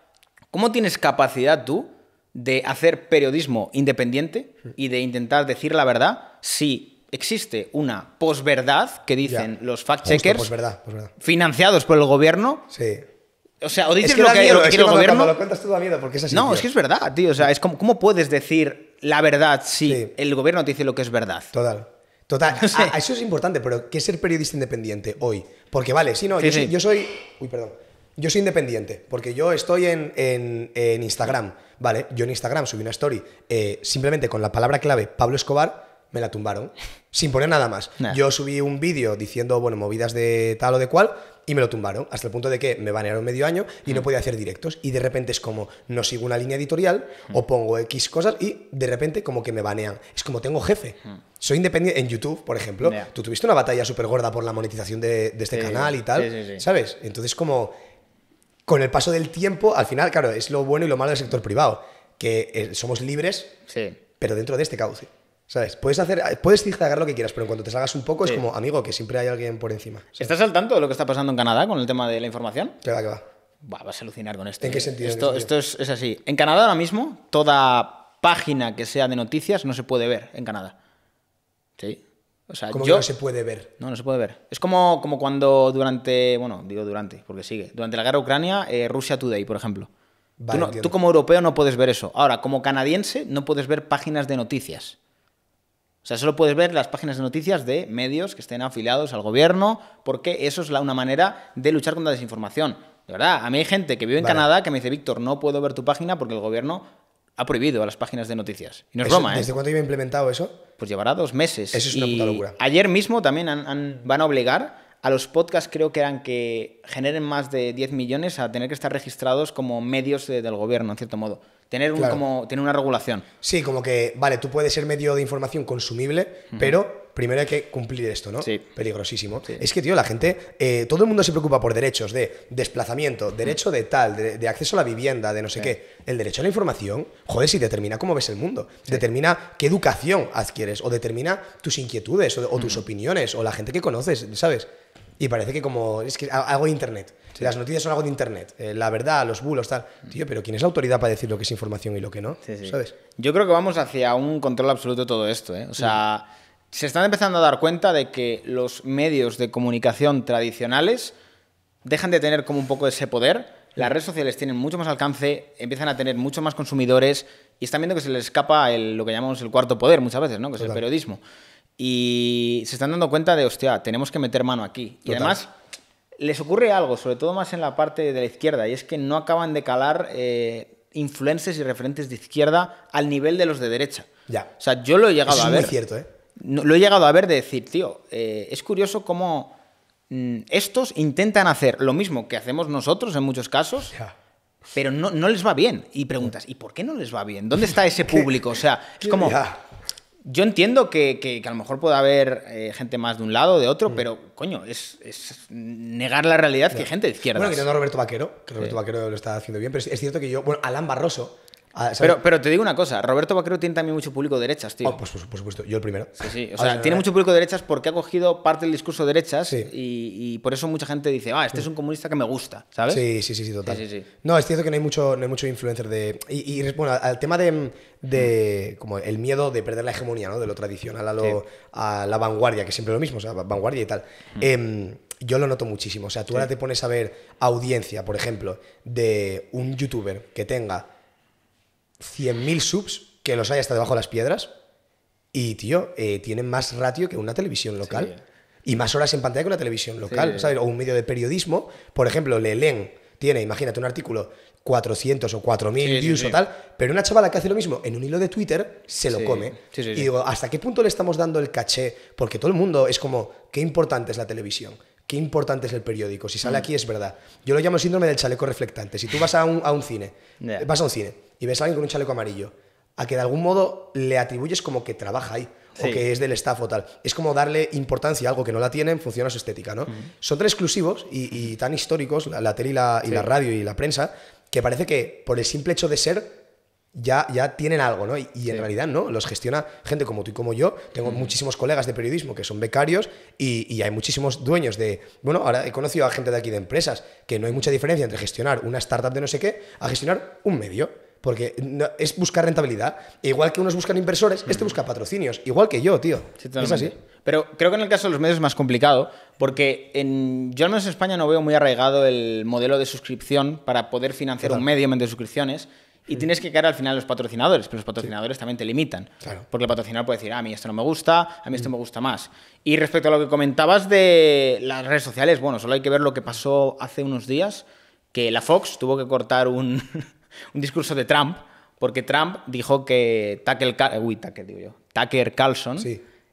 ¿cómo tienes capacidad tú de hacer periodismo independiente y de intentar decir la verdad si existe una posverdad que dicen los fact-checkers financiados por el gobierno? Sí. O sea, o dices lo, que, lo que quiere el gobierno. porque es así. No, es que es verdad, tío. O sea, es como, ¿cómo puedes decir la verdad si el gobierno te dice lo que es verdad? Total. Total, eso es importante, pero ¿qué es ser periodista independiente hoy? Porque vale, si no, yo, Soy, yo, Uy, perdón. Yo soy independiente, porque yo estoy en, Instagram, ¿vale? Yo en Instagram subí una story eh, simplemente con la palabra clave Pablo Escobar, me la tumbaron, sin poner nada más. Yo subí un vídeo diciendo, bueno, movidas de tal o de cual, y me lo tumbaron, hasta el punto de que me banearon medio año y no podía hacer directos. Y de repente es como, no sigo una línea editorial o pongo X cosas y de repente como que me banean. Es como tengo jefe. Soy independiente. En YouTube, por ejemplo, tú tuviste una batalla súper gorda por la monetización de, este canal y tal. ¿Sabes? Entonces como, con el paso del tiempo, al final, claro, es lo bueno y lo malo del sector privado, que eh, somos libres, pero dentro de este cauce. ¿Sabes? Puedes hacer, puedes lo que quieras, pero cuando te salgas un poco es como, amigo, que siempre hay alguien por encima. ¿Estás al tanto de lo que está pasando en Canadá con el tema de la información? Que va, que va. vas a alucinar con esto. ¿En qué eh. sentido? Esto, esto es, así. En Canadá ahora mismo, toda página que sea de noticias no se puede ver en Canadá. ¿Sí? O sea, ¿Cómo que no se puede ver? No, no se puede ver. Es como, como cuando durante, bueno, digo durante, porque sigue, durante la guerra Ucrania, eh, Rusia Today, por ejemplo. tú como europeo no puedes ver eso. Ahora, como canadiense, no puedes ver páginas de noticias. O sea, solo puedes ver las páginas de noticias de medios que estén afiliados al gobierno, porque eso es la, una manera de luchar contra la desinformación. De verdad, a mí hay gente que vive en Canadá que me dice, Víctor, no puedo ver tu página porque el gobierno ha prohibido a las páginas de noticias. Y no es Roma, ¿eh? ¿Desde cuándo lleva implementado eso? Pues llevará dos meses. Eso es una puta locura. Ayer mismo también van a obligar a los podcasts creo que eran que generen más de 10 millones a tener que estar registrados como medios del gobierno, en cierto modo. Tener, como, tener una regulación. Sí, como que, vale, tú puedes ser medio de información consumible, pero primero hay que cumplir esto, ¿no? Sí. Peligrosísimo. Es que, tío, la gente, eh, todo el mundo se preocupa por derechos de desplazamiento, derecho de tal, de, acceso a la vivienda, de no sé qué. El derecho a la información, joder, si determina cómo ves el mundo, determina qué educación adquieres, o determina tus inquietudes, o, tus opiniones, o la gente que conoces, ¿sabes? Y parece que como, es que algo de internet. Las noticias son algo de internet. Eh, la verdad, los bulos, tal. Mm. Tío, pero ¿quién es la autoridad para decir lo que es información y lo que no? Sí, sí. ¿Sabes? Yo creo que vamos hacia un control absoluto de todo esto, ¿eh? O sea se están empezando a dar cuenta de que los medios de comunicación tradicionales dejan de tener como un poco ese poder. Las redes sociales tienen mucho más alcance, empiezan a tener mucho más consumidores y están viendo que se les escapa el, lo que llamamos el cuarto poder muchas veces, ¿no? que es el periodismo. Y se están dando cuenta de, hostia, tenemos que meter mano aquí. Y además les ocurre algo, sobre todo más en la parte de la izquierda, y es que no acaban de calar eh, influencers y referentes de izquierda al nivel de los de derecha. Ya. O sea, yo lo he llegado a ver. Es cierto, ¿eh? lo he llegado a ver de decir, tío, eh, es curioso cómo mm, estos intentan hacer lo mismo que hacemos nosotros en muchos casos. pero no, les va bien. Y preguntas, ¿y por qué no les va bien? ¿Dónde está ese público? O sea, es como... Yo entiendo que, que, a lo mejor pueda haber eh, gente más de un lado o de otro, mm. pero coño, es, es, negar la realidad que que gente de izquierda. Bueno, quitando a Roberto Vaquero, que Roberto Vaquero lo está haciendo bien, pero es, es cierto que yo, bueno, Alan Barroso, Ah, pero, pero te digo una cosa, Roberto Vaquero tiene también mucho público de derechas, tío. Oh, pues, por supuesto, yo el primero. Sí, sí. O ah, sea, tiene mucho público de derechas porque ha cogido parte del discurso de derechas y, por eso mucha gente dice, ah, este es un comunista que me gusta, ¿sabes? Sí, sí, sí, sí total. Sí, no, es cierto que no hay mucho, no hay mucho influencer de. Y, bueno, al tema de, como el miedo de perder la hegemonía, ¿no? De lo tradicional a, lo, a la vanguardia, que siempre lo mismo, o sea, vanguardia y tal. Mm. Em, yo lo noto muchísimo. O sea, tú ahora te pones a ver audiencia, por ejemplo, de un youtuber que tenga 100.000 subs que los hay hasta debajo de las piedras. Y, tío, eh, tiene más ratio que una televisión local. Y más horas en pantalla que una televisión local, ¿sabes? O un medio de periodismo. Por ejemplo, Lelén tiene, imagínate, un artículo 400 o 4000 views o tal, pero una chavala que hace lo mismo en un hilo de Twitter se lo come. y digo, ¿hasta qué punto le estamos dando el caché? Porque todo el mundo es como, qué importante es la televisión qué importante es el periódico. Si sale mm. aquí es verdad. Yo lo llamo el síndrome del chaleco reflectante. Si tú vas a un, cine, vas a un cine y ves a alguien con un chaleco amarillo, a que de algún modo le atribuyes como que trabaja ahí. o que es del staff o tal. Es como darle importancia a algo que no la tiene en función a su estética, ¿no? Son tres exclusivos y, tan históricos, la, tele y la, radio y la prensa, que parece que por el simple hecho de ser ya, ya tienen algo, ¿no? Y, en realidad, ¿no? Los gestiona gente como tú y como yo. Tengo muchísimos colegas de periodismo que son becarios y, hay muchísimos dueños de... Bueno, ahora he conocido a gente de aquí de empresas que no hay mucha diferencia entre gestionar una startup de no sé qué a gestionar un medio. Porque no, es buscar rentabilidad. Igual que unos buscan inversores, este busca patrocinios. Igual que yo, tío. es así. Pero creo que en el caso de los medios es más complicado, porque en, yo al menos en España no veo muy arraigado el modelo de suscripción para poder financiar un medio mediante suscripciones. Y tienes que caer al final los patrocinadores, pero los patrocinadores también te limitan. Porque el patrocinador puede decir, ah, a mí esto no me gusta, a mí esto mm. me gusta más. Y respecto a lo que comentabas de las redes sociales, bueno, solo hay que ver lo que pasó hace unos días, que la Fox tuvo que cortar un, un discurso de Trump, porque Trump dijo que Tucker, Tucker, Carlson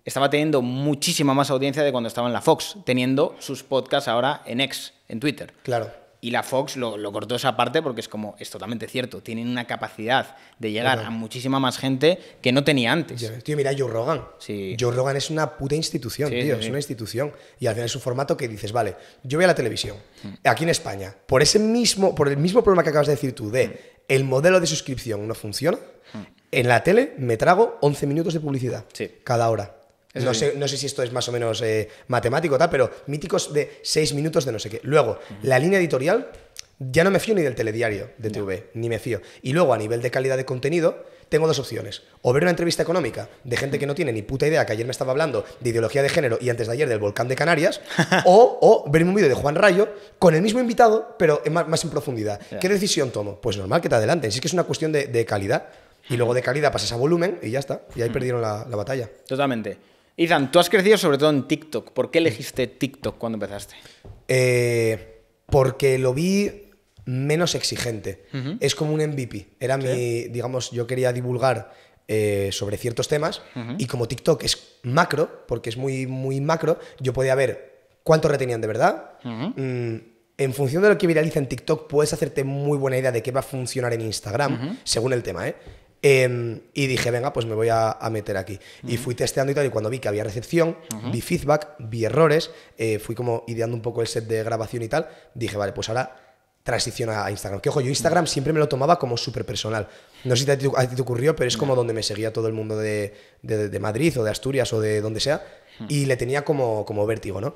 estaba teniendo muchísima más audiencia de cuando estaba en la Fox, teniendo sus podcasts ahora en X, en Twitter. Claro. Y la Fox lo, cortó esa parte porque es como, es totalmente cierto, tienen una capacidad de llegar a muchísima más gente que no tenía antes. tío, mira Joe Rogan. Joe Rogan es una puta institución, tío, es una institución. Y al final es un formato que dices, vale, yo voy a la televisión, mm. aquí en España, por, ese mismo, por el mismo problema que acabas de decir tú, de mm el modelo de suscripción no funciona, mm. en la tele me trago 11 minutos de publicidad cada hora. No sé, no sé, si esto es más o menos eh, matemático tal, pero míticos de 6 minutos de no sé qué. Luego, la línea editorial, ya no me fío ni del telediario de TV, ni me fío. Y luego, a nivel de calidad de contenido, tengo dos opciones. O ver una entrevista económica de gente que no tiene ni puta idea, que ayer me estaba hablando de ideología de género y antes de ayer del volcán de Canarias, o, ver un vídeo de Juan Rayo con el mismo invitado, pero más, en profundidad. ¿Qué decisión tomo? Pues normal que te adelanten, si es que es una cuestión de, calidad. Y luego de calidad pasas a volumen y ya está. Y ahí perdieron la, batalla. Totalmente. Izan, tú has crecido sobre todo en TikTok. ¿Por qué elegiste mm. TikTok cuando empezaste? Eh, porque lo vi menos exigente. Es como un MVP. Era mi, digamos, yo quería divulgar eh, sobre ciertos temas y como TikTok es macro, porque es muy, muy macro, yo podía ver cuánto retenían de verdad. Mm, en función de lo que viraliza en TikTok, puedes hacerte muy buena idea de qué va a funcionar en Instagram, según el tema, ¿eh? Em, y dije, venga, pues me voy a, meter aquí. Y fui testeando y tal, y cuando vi que había recepción, vi feedback, vi errores, eh, fui como ideando un poco el set de grabación y tal, dije, vale, pues ahora transición a Instagram. Que ojo, yo Instagram siempre me lo tomaba como súper personal. No sé si te ti, te ocurrió, pero es como donde me seguía todo el mundo de, de, Madrid o de Asturias o de donde sea. Hmm. Y le tenía como, como vértigo, ¿no?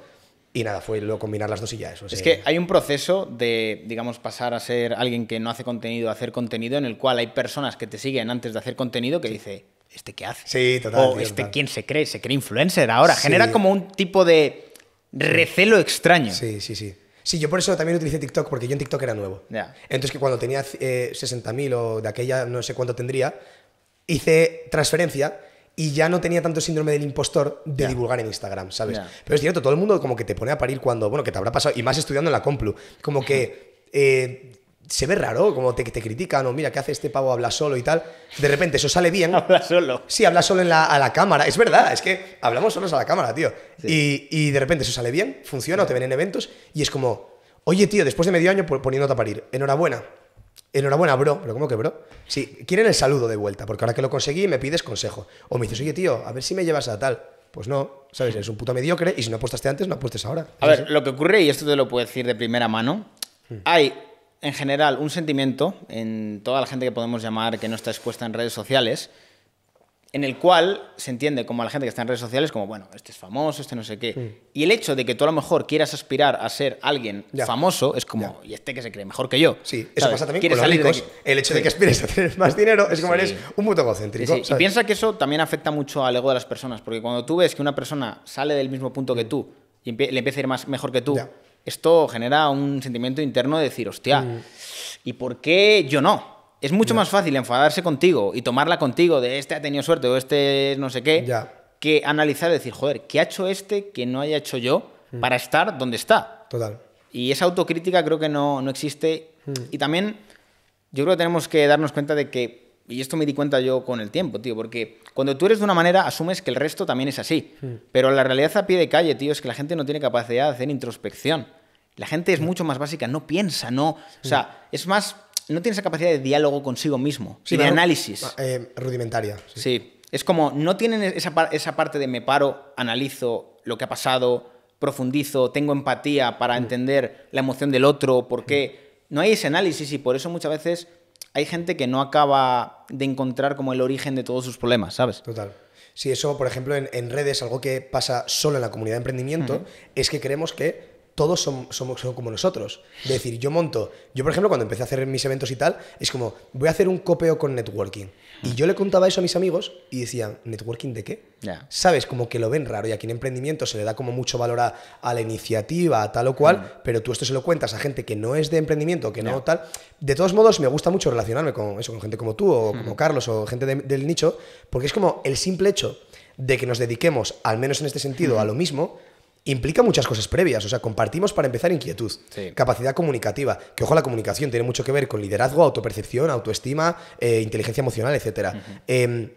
Y nada, fue lo combinar las dos y ya eso. Es que hay un proceso de, digamos, pasar a ser alguien que no hace contenido a hacer contenido, en el cual hay personas que te siguen antes de hacer contenido que dicen, dice, ¿este qué hace? Sí, totalmente. O este quién se cree, se cree influencer ahora. Genera como un tipo de recelo extraño. Sí, sí, sí. Sí, yo por eso también utilicé TikTok, porque yo en TikTok era nuevo. Entonces, que cuando tenía 60.000 eh, o de aquella no sé cuánto tendría, hice transferencia y ya no tenía tanto síndrome del impostor de divulgar en Instagram, ¿sabes? Pero es cierto, todo el mundo como que te pone a parir cuando, bueno, que te habrá pasado, y más estudiando en la Complu, como que eh, se ve raro, como te, te critican, o mira, ¿qué hace este pavo? Habla solo y tal. De repente eso sale bien. habla solo. Sí, habla solo en la, a la cámara. Es verdad, es que hablamos solos a la cámara, tío. Y, de repente eso sale bien, funciona, o te ven en eventos, y es como, oye, tío, después de medio año pues, poniéndote a parir, enhorabuena. Enhorabuena, bro. Pero ¿cómo que, bro? Sí, quieren el saludo de vuelta, porque ahora que lo conseguí me pides consejo. O me dices, oye, tío, a ver si me llevas a tal. Pues no, ¿sabes? Eres un puto mediocre y si no apostaste antes, no apuestes ahora. A ver, lo que ocurre, y esto te lo puedo decir de primera mano, hmm. hay en general un sentimiento en toda la gente que podemos llamar que no está expuesta en redes sociales, en el cual se entiende como a la gente que está en redes sociales como, bueno, este es famoso, este no sé qué. Mm. Y el hecho de que tú a lo mejor quieras aspirar a ser alguien famoso es como, y este que se cree mejor que yo. Sí, eso pasa también con los El hecho de que aspires a tener más dinero es como eres un puto egocéntrico. Sí, y piensa que eso también afecta mucho al ego de las personas, porque cuando tú ves que una persona sale del mismo punto que mm. tú y le empieza a ir más, mejor que tú, esto genera un sentimiento interno de decir, hostia, mm. ¿y por qué yo no? Es mucho más fácil enfadarse contigo y tomarla contigo de este ha tenido suerte o este no sé qué, que analizar y decir, joder, ¿qué ha hecho este que no haya hecho yo mm. para estar donde está? Total. Y esa autocrítica creo que no, no existe. Mm. Y también yo creo que tenemos que darnos cuenta de que y esto me di cuenta yo con el tiempo, tío, porque cuando tú eres de una manera, asumes que el resto también es así. Pero la realidad a pie de calle, tío, es que la gente no tiene capacidad de hacer introspección. La gente es mucho más básica, no piensa, no. O sea, es más, no tiene esa capacidad de diálogo consigo mismo de análisis. Ah, eh, rudimentaria. Sí. Es como, no tienen esa, esa parte de me paro, analizo lo que ha pasado, profundizo, tengo empatía para entender la emoción del otro, porque No hay ese análisis y por eso muchas veces hay gente que no acaba de encontrar como el origen de todos sus problemas, ¿sabes? Total. si eso, por ejemplo, en, redes, algo que pasa solo en la comunidad de emprendimiento, es que creemos que todos somos, como nosotros. Es decir, yo monto, yo por ejemplo cuando empecé a hacer mis eventos y tal, es como, voy a hacer un copeo con networking. Y yo le contaba eso a mis amigos y decían, ¿networking de qué? ¿Sabes? Como que lo ven raro y aquí en emprendimiento se le da como mucho valor a, la iniciativa, a tal o cual, mm. pero tú esto se lo cuentas a gente que no es de emprendimiento, que no tal. De todos modos, me gusta mucho relacionarme con eso, con gente como tú o mm. como Carlos o gente del nicho, porque es como el simple hecho de que nos dediquemos, al menos en este sentido, a mm. lo mismo, implica muchas cosas previas. O sea, compartimos para empezar inquietud, capacidad comunicativa, que ojo, la comunicación tiene mucho que ver con liderazgo, autopercepción, autoestima, eh, inteligencia emocional, etc. Em,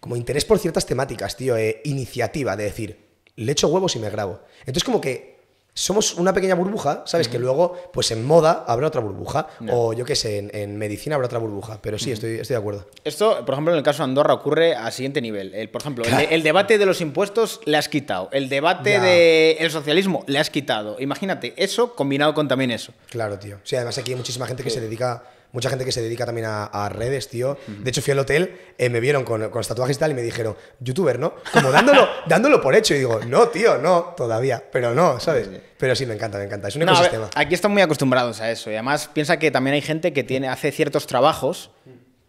como interés por ciertas temáticas, tío, eh, iniciativa de decir, le echo huevos y me grabo. Entonces, como que somos una pequeña burbuja, ¿sabes? Que luego, pues en moda habrá otra burbuja, o yo qué sé, en, medicina habrá otra burbuja, pero sí, estoy, estoy de acuerdo. Esto, por ejemplo, en el caso de Andorra ocurre a siguiente nivel. por ejemplo, el, debate de los impuestos le has quitado, el debate del socialismo le has quitado. Imagínate, eso combinado con también eso. Claro, tío. Sí, además aquí hay muchísima gente que se dedica mucha gente que se dedica también a, redes, tío. De hecho, fui al hotel, eh, me vieron con, con tatuajes y tal y me dijeron, youtuber, ¿no? Como dándolo, dándolo por hecho. Y digo, no, tío, no, todavía. Pero no, ¿sabes? Pero sí, me encanta, me encanta. Es un no, ecosistema. aquí están muy acostumbrados a eso. Y además piensa que también hay gente que tiene, hace ciertos trabajos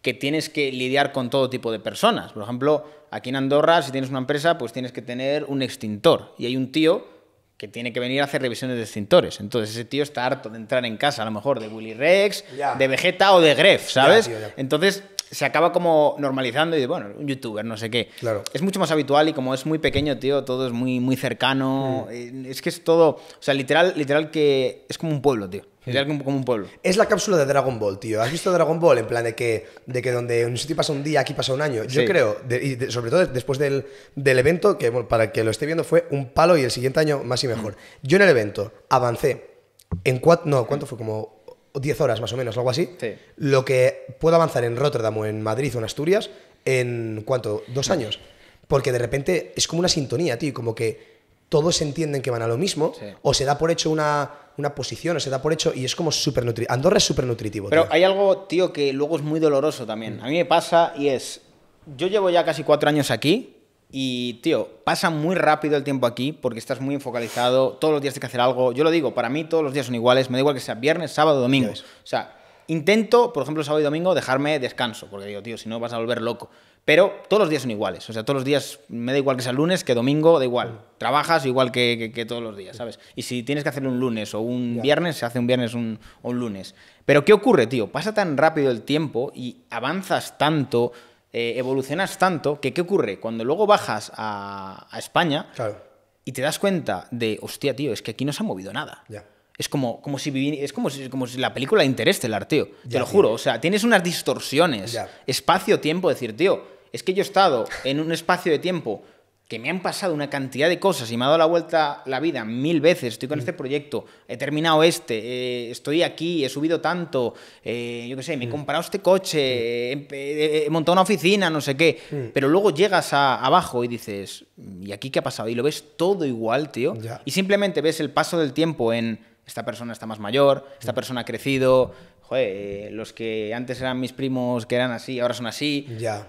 que tienes que lidiar con todo tipo de personas. Por ejemplo, aquí en Andorra, si tienes una empresa, pues tienes que tener un extintor. Y hay un tío que tiene que venir a hacer revisiones de cintores. Entonces ese tío está harto de entrar en casa, a lo mejor, de Willy Rex, de Vegeta o de Gref, ¿sabes? Entonces se acaba como normalizando y bueno, un youtuber, no sé qué. Claro. Es mucho más habitual y como es muy pequeño, tío, todo es muy, muy cercano. Eh, es que es todo, o sea, literal, literal que es como un pueblo, tío. Como un pueblo. Es la cápsula de Dragon Ball, tío. ¿Has visto Dragon Ball? En plan de que, de que donde un sitio pasa un día, aquí pasa un año. Yo creo, y sobre todo después del, evento, que para que lo esté viendo fue un palo y el siguiente año más y mejor. Mm. Yo en el evento avancé en cuatro, no, ¿cuánto fue? Como 10 horas más o menos, algo así. Lo que puedo avanzar en Rotterdam o en Madrid o en Asturias en cuánto, dos años. Porque de repente es como una sintonía, tío, como que todos entienden que van a lo mismo o se da por hecho una, posición o se da por hecho y es como súper nutritivo. Andorra es súper nutritivo. Pero hay algo, tío, que luego es muy doloroso también. A mí me pasa y es, yo llevo ya casi cuatro años aquí y, tío, pasa muy rápido el tiempo aquí porque estás muy enfocalizado, todos los días tienes que hacer algo. Yo lo digo, para mí todos los días son iguales, me da igual que sea viernes, sábado, domingo. O sea, intento, por ejemplo, sábado y domingo, dejarme descanso, porque digo, tío, si no vas a volver loco. Pero todos los días son iguales, o sea, todos los días me da igual que sea lunes, que domingo, da igual. Mm. Trabajas igual que, todos los días, ¿sabes? Y si tienes que hacer un lunes o un viernes, se hace un viernes o un lunes. Pero ¿qué ocurre, tío? Pasa tan rápido el tiempo y avanzas tanto eh, evolucionas tanto que ¿qué ocurre? Cuando luego bajas a, España y te das cuenta de, hostia, tío, es que aquí no se ha movido nada. Es como, como si es como si, como si la película de Interestelar, tío. te lo juro. O sea, tienes unas distorsiones. Espacio-tiempo. Decir, tío, es que yo he estado en un espacio de tiempo que me han pasado una cantidad de cosas y me ha dado la vuelta la vida mil veces. Estoy con mm. este proyecto, he terminado este, eh, estoy aquí, he subido tanto, eh, yo qué sé, me he mm. comprado este coche, mm. he, montado una oficina, no sé qué. Pero luego llegas abajo y dices, ¿y aquí qué ha pasado? Y lo ves todo igual, tío. Y simplemente ves el paso del tiempo en esta persona está más mayor, esta persona ha crecido, joder, eh, los que antes eran mis primos que eran así, ahora son así.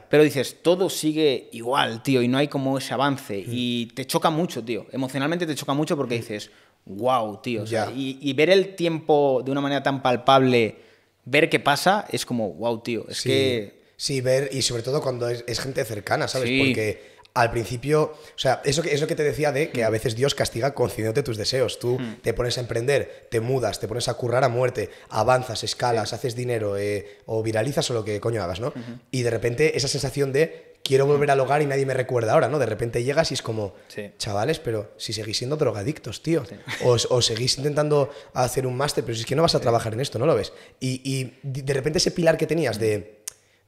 Pero dices, todo sigue igual, tío, y no hay como ese avance. Mm. Y te choca mucho, tío. Emocionalmente te choca mucho porque mm. dices, wow, tío. O y, ver el tiempo de una manera tan palpable, ver qué pasa, es como, wow, tío. Es sí. que. Sí, ver, y sobre todo cuando es, gente cercana, ¿sabes? Porque al principio, o sea, eso que, lo que te decía de que a mm. veces Dios castiga concediéndote tus deseos. Tú mm. te pones a emprender, te mudas, te pones a currar a muerte, avanzas, escalas, haces dinero eh, o viralizas o lo que coño hagas, ¿no? Y de repente esa sensación de quiero volver al mm. hogar y nadie me recuerda ahora, ¿no? De repente llegas y es como, chavales, pero si seguís siendo drogadictos, tío, o, seguís intentando hacer un máster, pero si es que no vas a trabajar en esto, ¿no lo ves? y de repente ese pilar que tenías de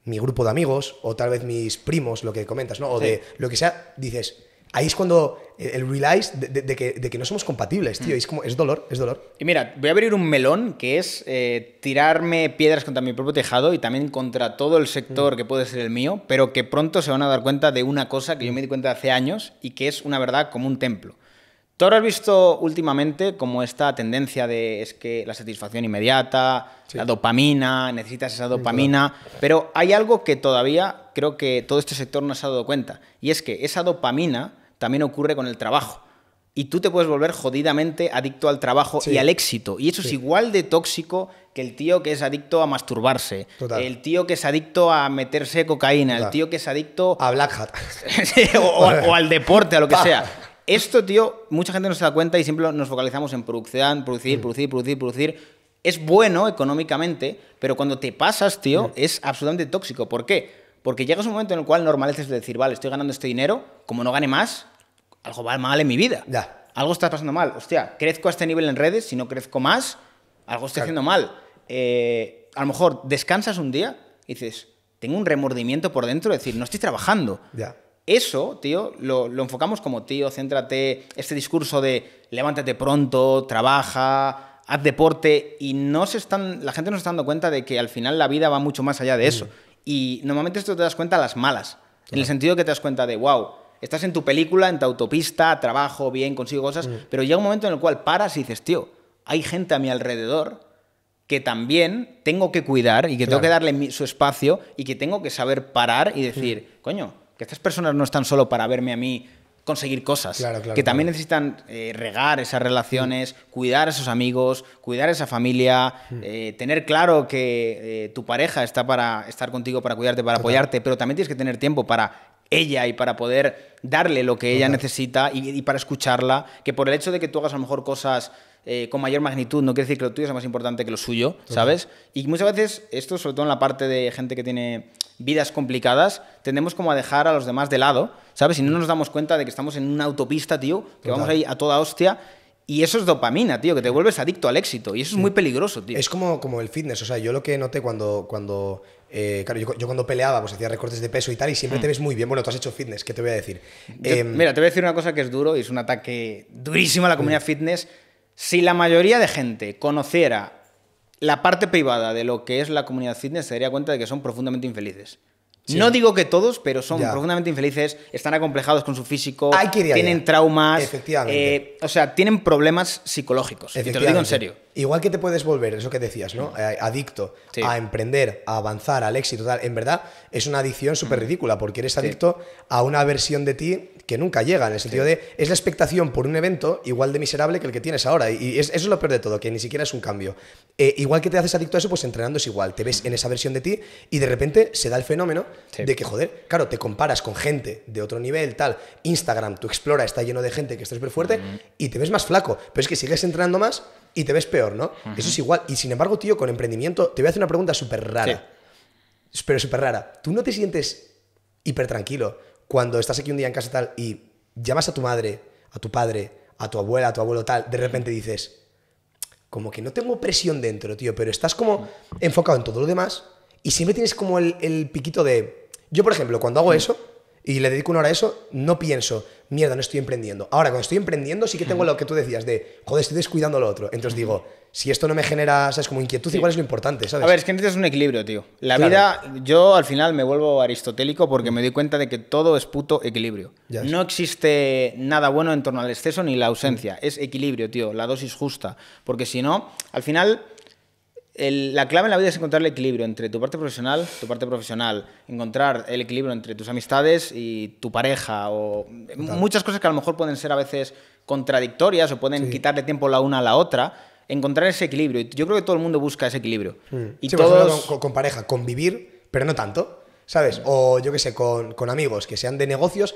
mi grupo de amigos o tal vez mis primos, lo que comentas, ¿no? O de lo que sea, dices, ahí es cuando eh, el realize de, que, no somos compatibles, tío. Mm. es dolor, es dolor. Y mira, voy a abrir un melón que es eh, tirarme piedras contra mi propio tejado y también contra todo el sector mm. que puede ser el mío, pero que pronto se van a dar cuenta de una cosa que yo mm. me di cuenta hace años y que es una verdad como un templo. ¿Tú has visto últimamente como esta tendencia de que la satisfacción inmediata, la dopamina, necesitas esa dopamina, pero hay algo que todavía creo que todo este sector no se ha dado cuenta, y es que esa dopamina también ocurre con el trabajo. Y tú te puedes volver jodidamente adicto al trabajo y al éxito. Y eso es igual de tóxico que el tío que es adicto a masturbarse, el tío que es adicto a meterse cocaína, el tío que es adicto a Black Hat. o, o al deporte, a lo que sea. Esto, tío, mucha gente no se da cuenta y siempre nos focalizamos en producción, producir, mm. producir, producir, producir. Es bueno económicamente, pero cuando te pasas, tío, mm. es absolutamente tóxico. ¿Por qué? Porque llegas a un momento en el cual normalizas de decir, vale, estoy ganando este dinero, como no gane más, algo va mal en mi vida. Ya. Algo está pasando mal. Hostia, crezco a este nivel en redes, si no crezco más, algo estoy haciendo mal. Eh, a lo mejor descansas un día y dices, tengo un remordimiento por dentro, de decir, no estoy trabajando. Ya. Eso, tío, lo, enfocamos como, tío, céntrate, este discurso de levántate pronto, trabaja, haz deporte, y no se están, la gente no se está dando cuenta de que al final la vida va mucho más allá de eso. Mm. Y normalmente esto te das cuenta a las malas, en el sentido que te das cuenta de, wow, estás en tu película, en tu autopista, trabajo, bien, consigo cosas, mm. pero llega un momento en el cual paras y dices, tío, hay gente a mi alrededor que también tengo que cuidar y que tengo que darle su espacio y que tengo que saber parar y decir, mm. coño, que estas personas no están solo para verme a mí conseguir cosas, que también necesitan eh, regar esas relaciones, mm. cuidar a esos amigos, cuidar a esa familia, mm. eh, tener claro que eh, tu pareja está para estar contigo, para cuidarte, para apoyarte, pero también tienes que tener tiempo para ella y para poder darle lo que ella necesita y, y para escucharla, que por el hecho de que tú hagas a lo mejor cosas eh, con mayor magnitud, no quiere decir que lo tuyo sea más importante que lo suyo, ¿sabes? Y muchas veces, esto, sobre todo en la parte de gente que tiene vidas complicadas, tendemos como a dejar a los demás de lado, ¿sabes? Si no nos damos cuenta de que estamos en una autopista, tío, que vamos ahí a toda hostia. Y eso es dopamina, tío, que te vuelves adicto al éxito. Y eso es muy peligroso, tío. Es como, como el fitness. O sea, yo lo que noté cuando, cuando eh, claro, yo, cuando peleaba, pues hacía recortes de peso y tal, y siempre mm. te ves muy bien. Bueno, tú has hecho fitness, ¿qué te voy a decir? Em, mira, te voy a decir una cosa que es duro y es un ataque durísimo a la comunidad fitness, si la mayoría de gente conociera la parte privada de lo que es la comunidad fitness, se daría cuenta de que son profundamente infelices. No digo que todos, pero son profundamente infelices, están acomplejados con su físico, tienen eh. traumas, Efectivamente. Eh, o sea, tienen problemas psicológicos. te lo digo en serio. Igual que te puedes volver, eso que decías, ¿no? Mm. Eh, adicto a emprender, a avanzar, al éxito, tal. En verdad, es una adicción mm. súper ridícula porque eres adicto a una versión de ti que nunca llega, en el sentido de es la expectación por un evento igual de miserable que el que tienes ahora. Y eso es lo peor de todo, que ni siquiera es un cambio. Eh, igual que te haces adicto a eso, pues entrenando es igual. Te ves en esa versión de ti y de repente se da el fenómeno de que, joder, claro, te comparas con gente de otro nivel, tal. Instagram, tu explora, está lleno de gente que está súper fuerte y te ves más flaco. Pero es que sigues entrenando más y te ves peor, ¿no? Eso es igual. Y sin embargo, tío, con emprendimiento, te voy a hacer una pregunta súper rara. Pero súper rara. ¿Tú no te sientes hiper tranquilo cuando estás aquí un día en casa tal y llamas a tu madre, a tu padre, a tu abuela, a tu abuelo tal, de repente dices, como que no tengo presión dentro, tío, pero estás como enfocado en todo lo demás y siempre tienes como el, el piquito de... Yo, por ejemplo, cuando hago eso y le dedico una hora a eso, no pienso, mierda, no estoy emprendiendo. Ahora, cuando estoy emprendiendo, sí que tengo lo que tú decías de, joder, estoy descuidando lo otro. Entonces digo, si esto no me genera, ¿sabes? Como inquietud, igual es lo importante, ¿sabes? A ver, es que necesitas un equilibrio, tío. La vida, yo al final me vuelvo aristotélico porque me doy cuenta de que todo es puto equilibrio. No existe nada bueno en torno al exceso ni la ausencia. Mm. Es equilibrio, tío, la dosis justa. Porque si no, al final la clave en la vida es encontrar el equilibrio entre tu parte profesional, tu parte profesional, encontrar el equilibrio entre tus amistades y tu pareja, o muchas cosas que a lo mejor pueden ser a veces contradictorias o pueden quitarle tiempo la una a la otra. Encontrar ese equilibrio. Yo creo que todo el mundo busca ese equilibrio. Mm. Y con, pareja, convivir, pero no tanto, ¿sabes? Mm. O yo qué sé, con, con amigos que sean de negocios,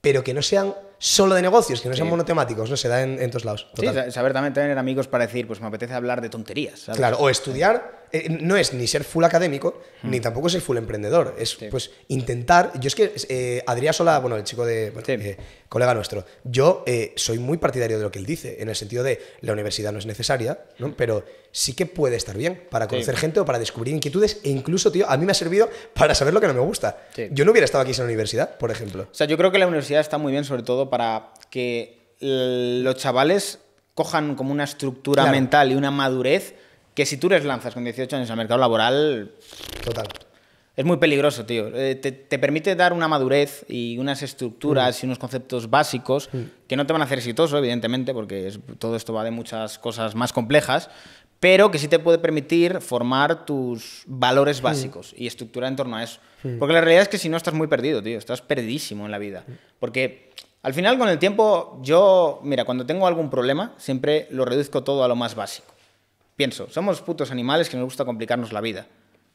pero que no sean solo de negocios, que no sean monotemáticos, no se da en, todos lados. saber también tener amigos para decir, pues me apetece hablar de tonterías. Claro, o estudiar eh, no es ni ser full académico, hmm. ni tampoco ser full emprendedor. Es pues intentar. Yo es que eh, Adrián Sola, bueno, el chico de. Eh, colega nuestro, yo eh, soy muy partidario de lo que él dice, en el sentido de la universidad no es necesaria, Pero sí que puede estar bien para conocer gente o para descubrir inquietudes. E incluso, tío, a mí me ha servido para saber lo que no me gusta. Yo no hubiera estado aquí sin la universidad, por ejemplo. O sea, yo creo que la universidad está muy bien, sobre todo para que los chavales cojan como una estructura mental y una madurez que si tú les lanzas con 18 años al mercado laboral... Total. Es muy peligroso, tío. Eh, te, permite dar una madurez y unas estructuras mm. y unos conceptos básicos mm. que no te van a hacer exitoso, evidentemente, porque todo esto va de muchas cosas más complejas, pero que sí te puede permitir formar tus valores mm. básicos y estructurar en torno a eso. Porque la realidad es que si no estás muy perdido, tío, estás perdidísimo en la vida. Porque al final, con el tiempo, yo, mira, cuando tengo algún problema, siempre lo reduzco todo a lo más básico pienso, somos putos animales que nos gusta complicarnos la vida.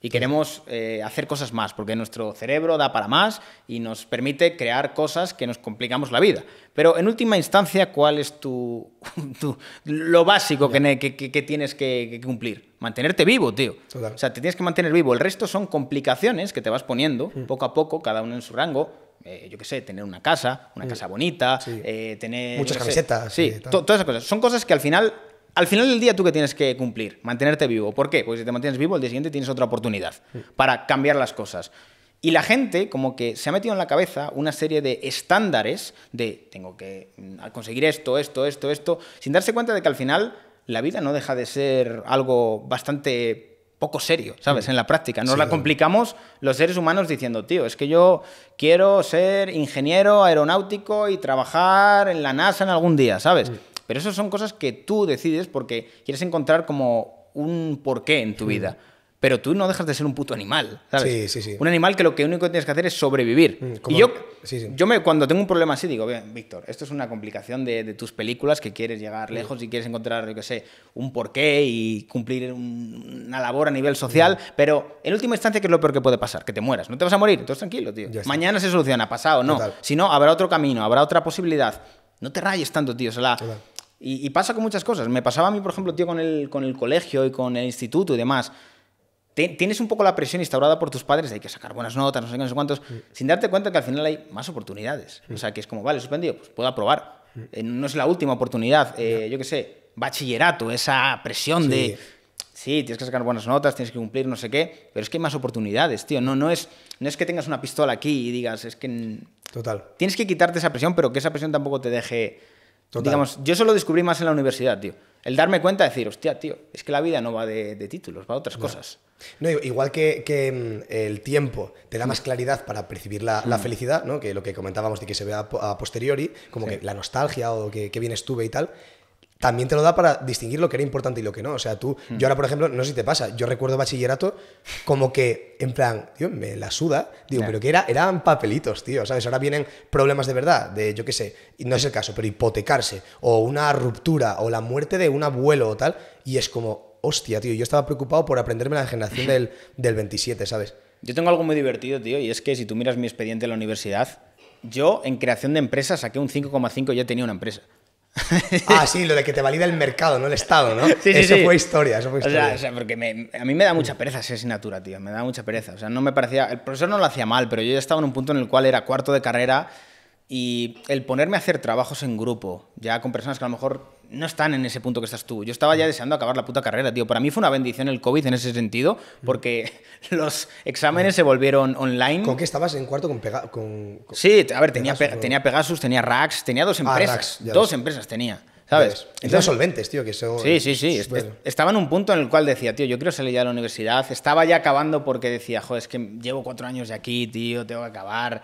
Y queremos eh, hacer cosas más, porque nuestro cerebro da para más y nos permite crear cosas que nos complicamos la vida. Pero en última instancia, ¿cuál es tu, lo básico que, tienes que, cumplir? Mantenerte vivo, tío. O sea, te tienes que mantener vivo. El resto son complicaciones que te vas poniendo mm. poco a poco, cada uno en su rango. Eh, yo qué sé, tener una casa, una mm. casa bonita, eh, tener... Muchas camisetas. sí, todas esas cosas. Son cosas que al final al final del día tú que tienes que cumplir, mantenerte vivo. ¿Por qué? Porque si te mantienes vivo, el día siguiente tienes otra oportunidad para cambiar las cosas. Y la gente como que se ha metido en la cabeza una serie de estándares de tengo que mm, conseguir esto, esto, esto, esto, sin darse cuenta de que al final la vida no deja de ser algo bastante poco serio, ¿sabes? En la práctica. Nos la complicamos los seres humanos diciendo, tío, es que yo quiero ser ingeniero aeronáutico y trabajar en la NASA en algún día, ¿sabes? Pero eso son cosas que tú decides porque quieres encontrar como un porqué en tu hmm. vida. Pero tú no dejas de ser un puto animal, ¿sabes? Un animal que lo que único que tienes que hacer es sobrevivir. Hmm, y yo, yo me, cuando tengo un problema así digo, bien, Víctor, esto es una complicación de, tus películas que quieres llegar hmm. lejos y quieres encontrar, yo qué sé, un porqué y cumplir una labor a nivel social. Pero en última instancia, ¿qué es lo peor que puede pasar? Que te mueras. No te vas a morir, entonces tranquilo, tío. Mañana se soluciona, pasado, no. Si no, habrá otro camino, habrá otra posibilidad. No te rayes tanto, tío. O sea, la, y, pasa con muchas cosas. Me pasaba a mí, por ejemplo, tío, con el, con el colegio y con el instituto y demás. tienes un poco la presión instaurada por tus padres de hay que sacar buenas notas, no sé qué, no sé cuántos, sin darte cuenta que al final hay más oportunidades. O sea, que es como, vale, suspendido, pues puedo aprobar. Eh, no es la última oportunidad. Eh, yo qué sé, bachillerato, esa presión de sí, tienes que sacar buenas notas, tienes que cumplir no sé qué, pero es que hay más oportunidades, tío. No, no, es, no es que tengas una pistola aquí y digas, es que... Total. Tienes que quitarte esa presión, pero que esa presión tampoco te deje Digamos, yo eso lo descubrí más en la universidad, tío. El darme cuenta de decir, hostia, tío, es que la vida no va de, títulos, va a otras cosas. igual que, mm, el tiempo te da más claridad para percibir la, mm. felicidad, ¿no? que lo que comentábamos de que se vea a posteriori, como que la nostalgia o que, que bien estuve y tal, también te lo da para distinguir lo que era importante y lo que no. O sea, tú, mm. yo ahora, por ejemplo, no sé si te pasa, yo recuerdo bachillerato como que, en plan, tío, me la suda, digo, pero que era, eran papelitos, tío, ¿sabes? Ahora vienen problemas de verdad, de, yo qué sé, no es el caso, pero hipotecarse, o una ruptura, o la muerte de un abuelo o tal, y es como, hostia, tío, yo estaba preocupado por aprenderme la generación del, del 27, ¿sabes? Yo tengo algo muy divertido, tío, y es que si tú miras mi expediente en la universidad, yo en creación de empresas saqué un 5,5 y ya tenía una empresa. ah, sí, lo de que te valida el mercado, no el Estado, ¿no? eso fue historia, eso fue historia. O sea, porque a mí me da mucha pereza esa asignatura, tío, me da mucha pereza. O sea, no me parecía... El profesor no lo hacía mal, pero yo ya estaba en un punto en el cual era cuarto de carrera y el ponerme a hacer trabajos en grupo, ya con personas que a lo mejor no están en ese punto que estás tú. Yo estaba ya deseando acabar la puta carrera, tío. Para mí fue una bendición el COVID en ese sentido, porque los exámenes se volvieron online. ¿Con qué estabas en cuarto? Con, pega con, sí, a ver, tenía, Pegasus, tenía Pegasus, tenía Rax, tenía dos ah, empresas. dos empresas tenía. ¿Sabes? Entonces, solventes, tío, que eso... Sí, sí, sí. Estaba en un punto en el cual decía, tío, yo quiero salir ya de la universidad. Estaba ya acabando porque decía, joder, es que llevo cuatro años de aquí, tío, tengo que acabar.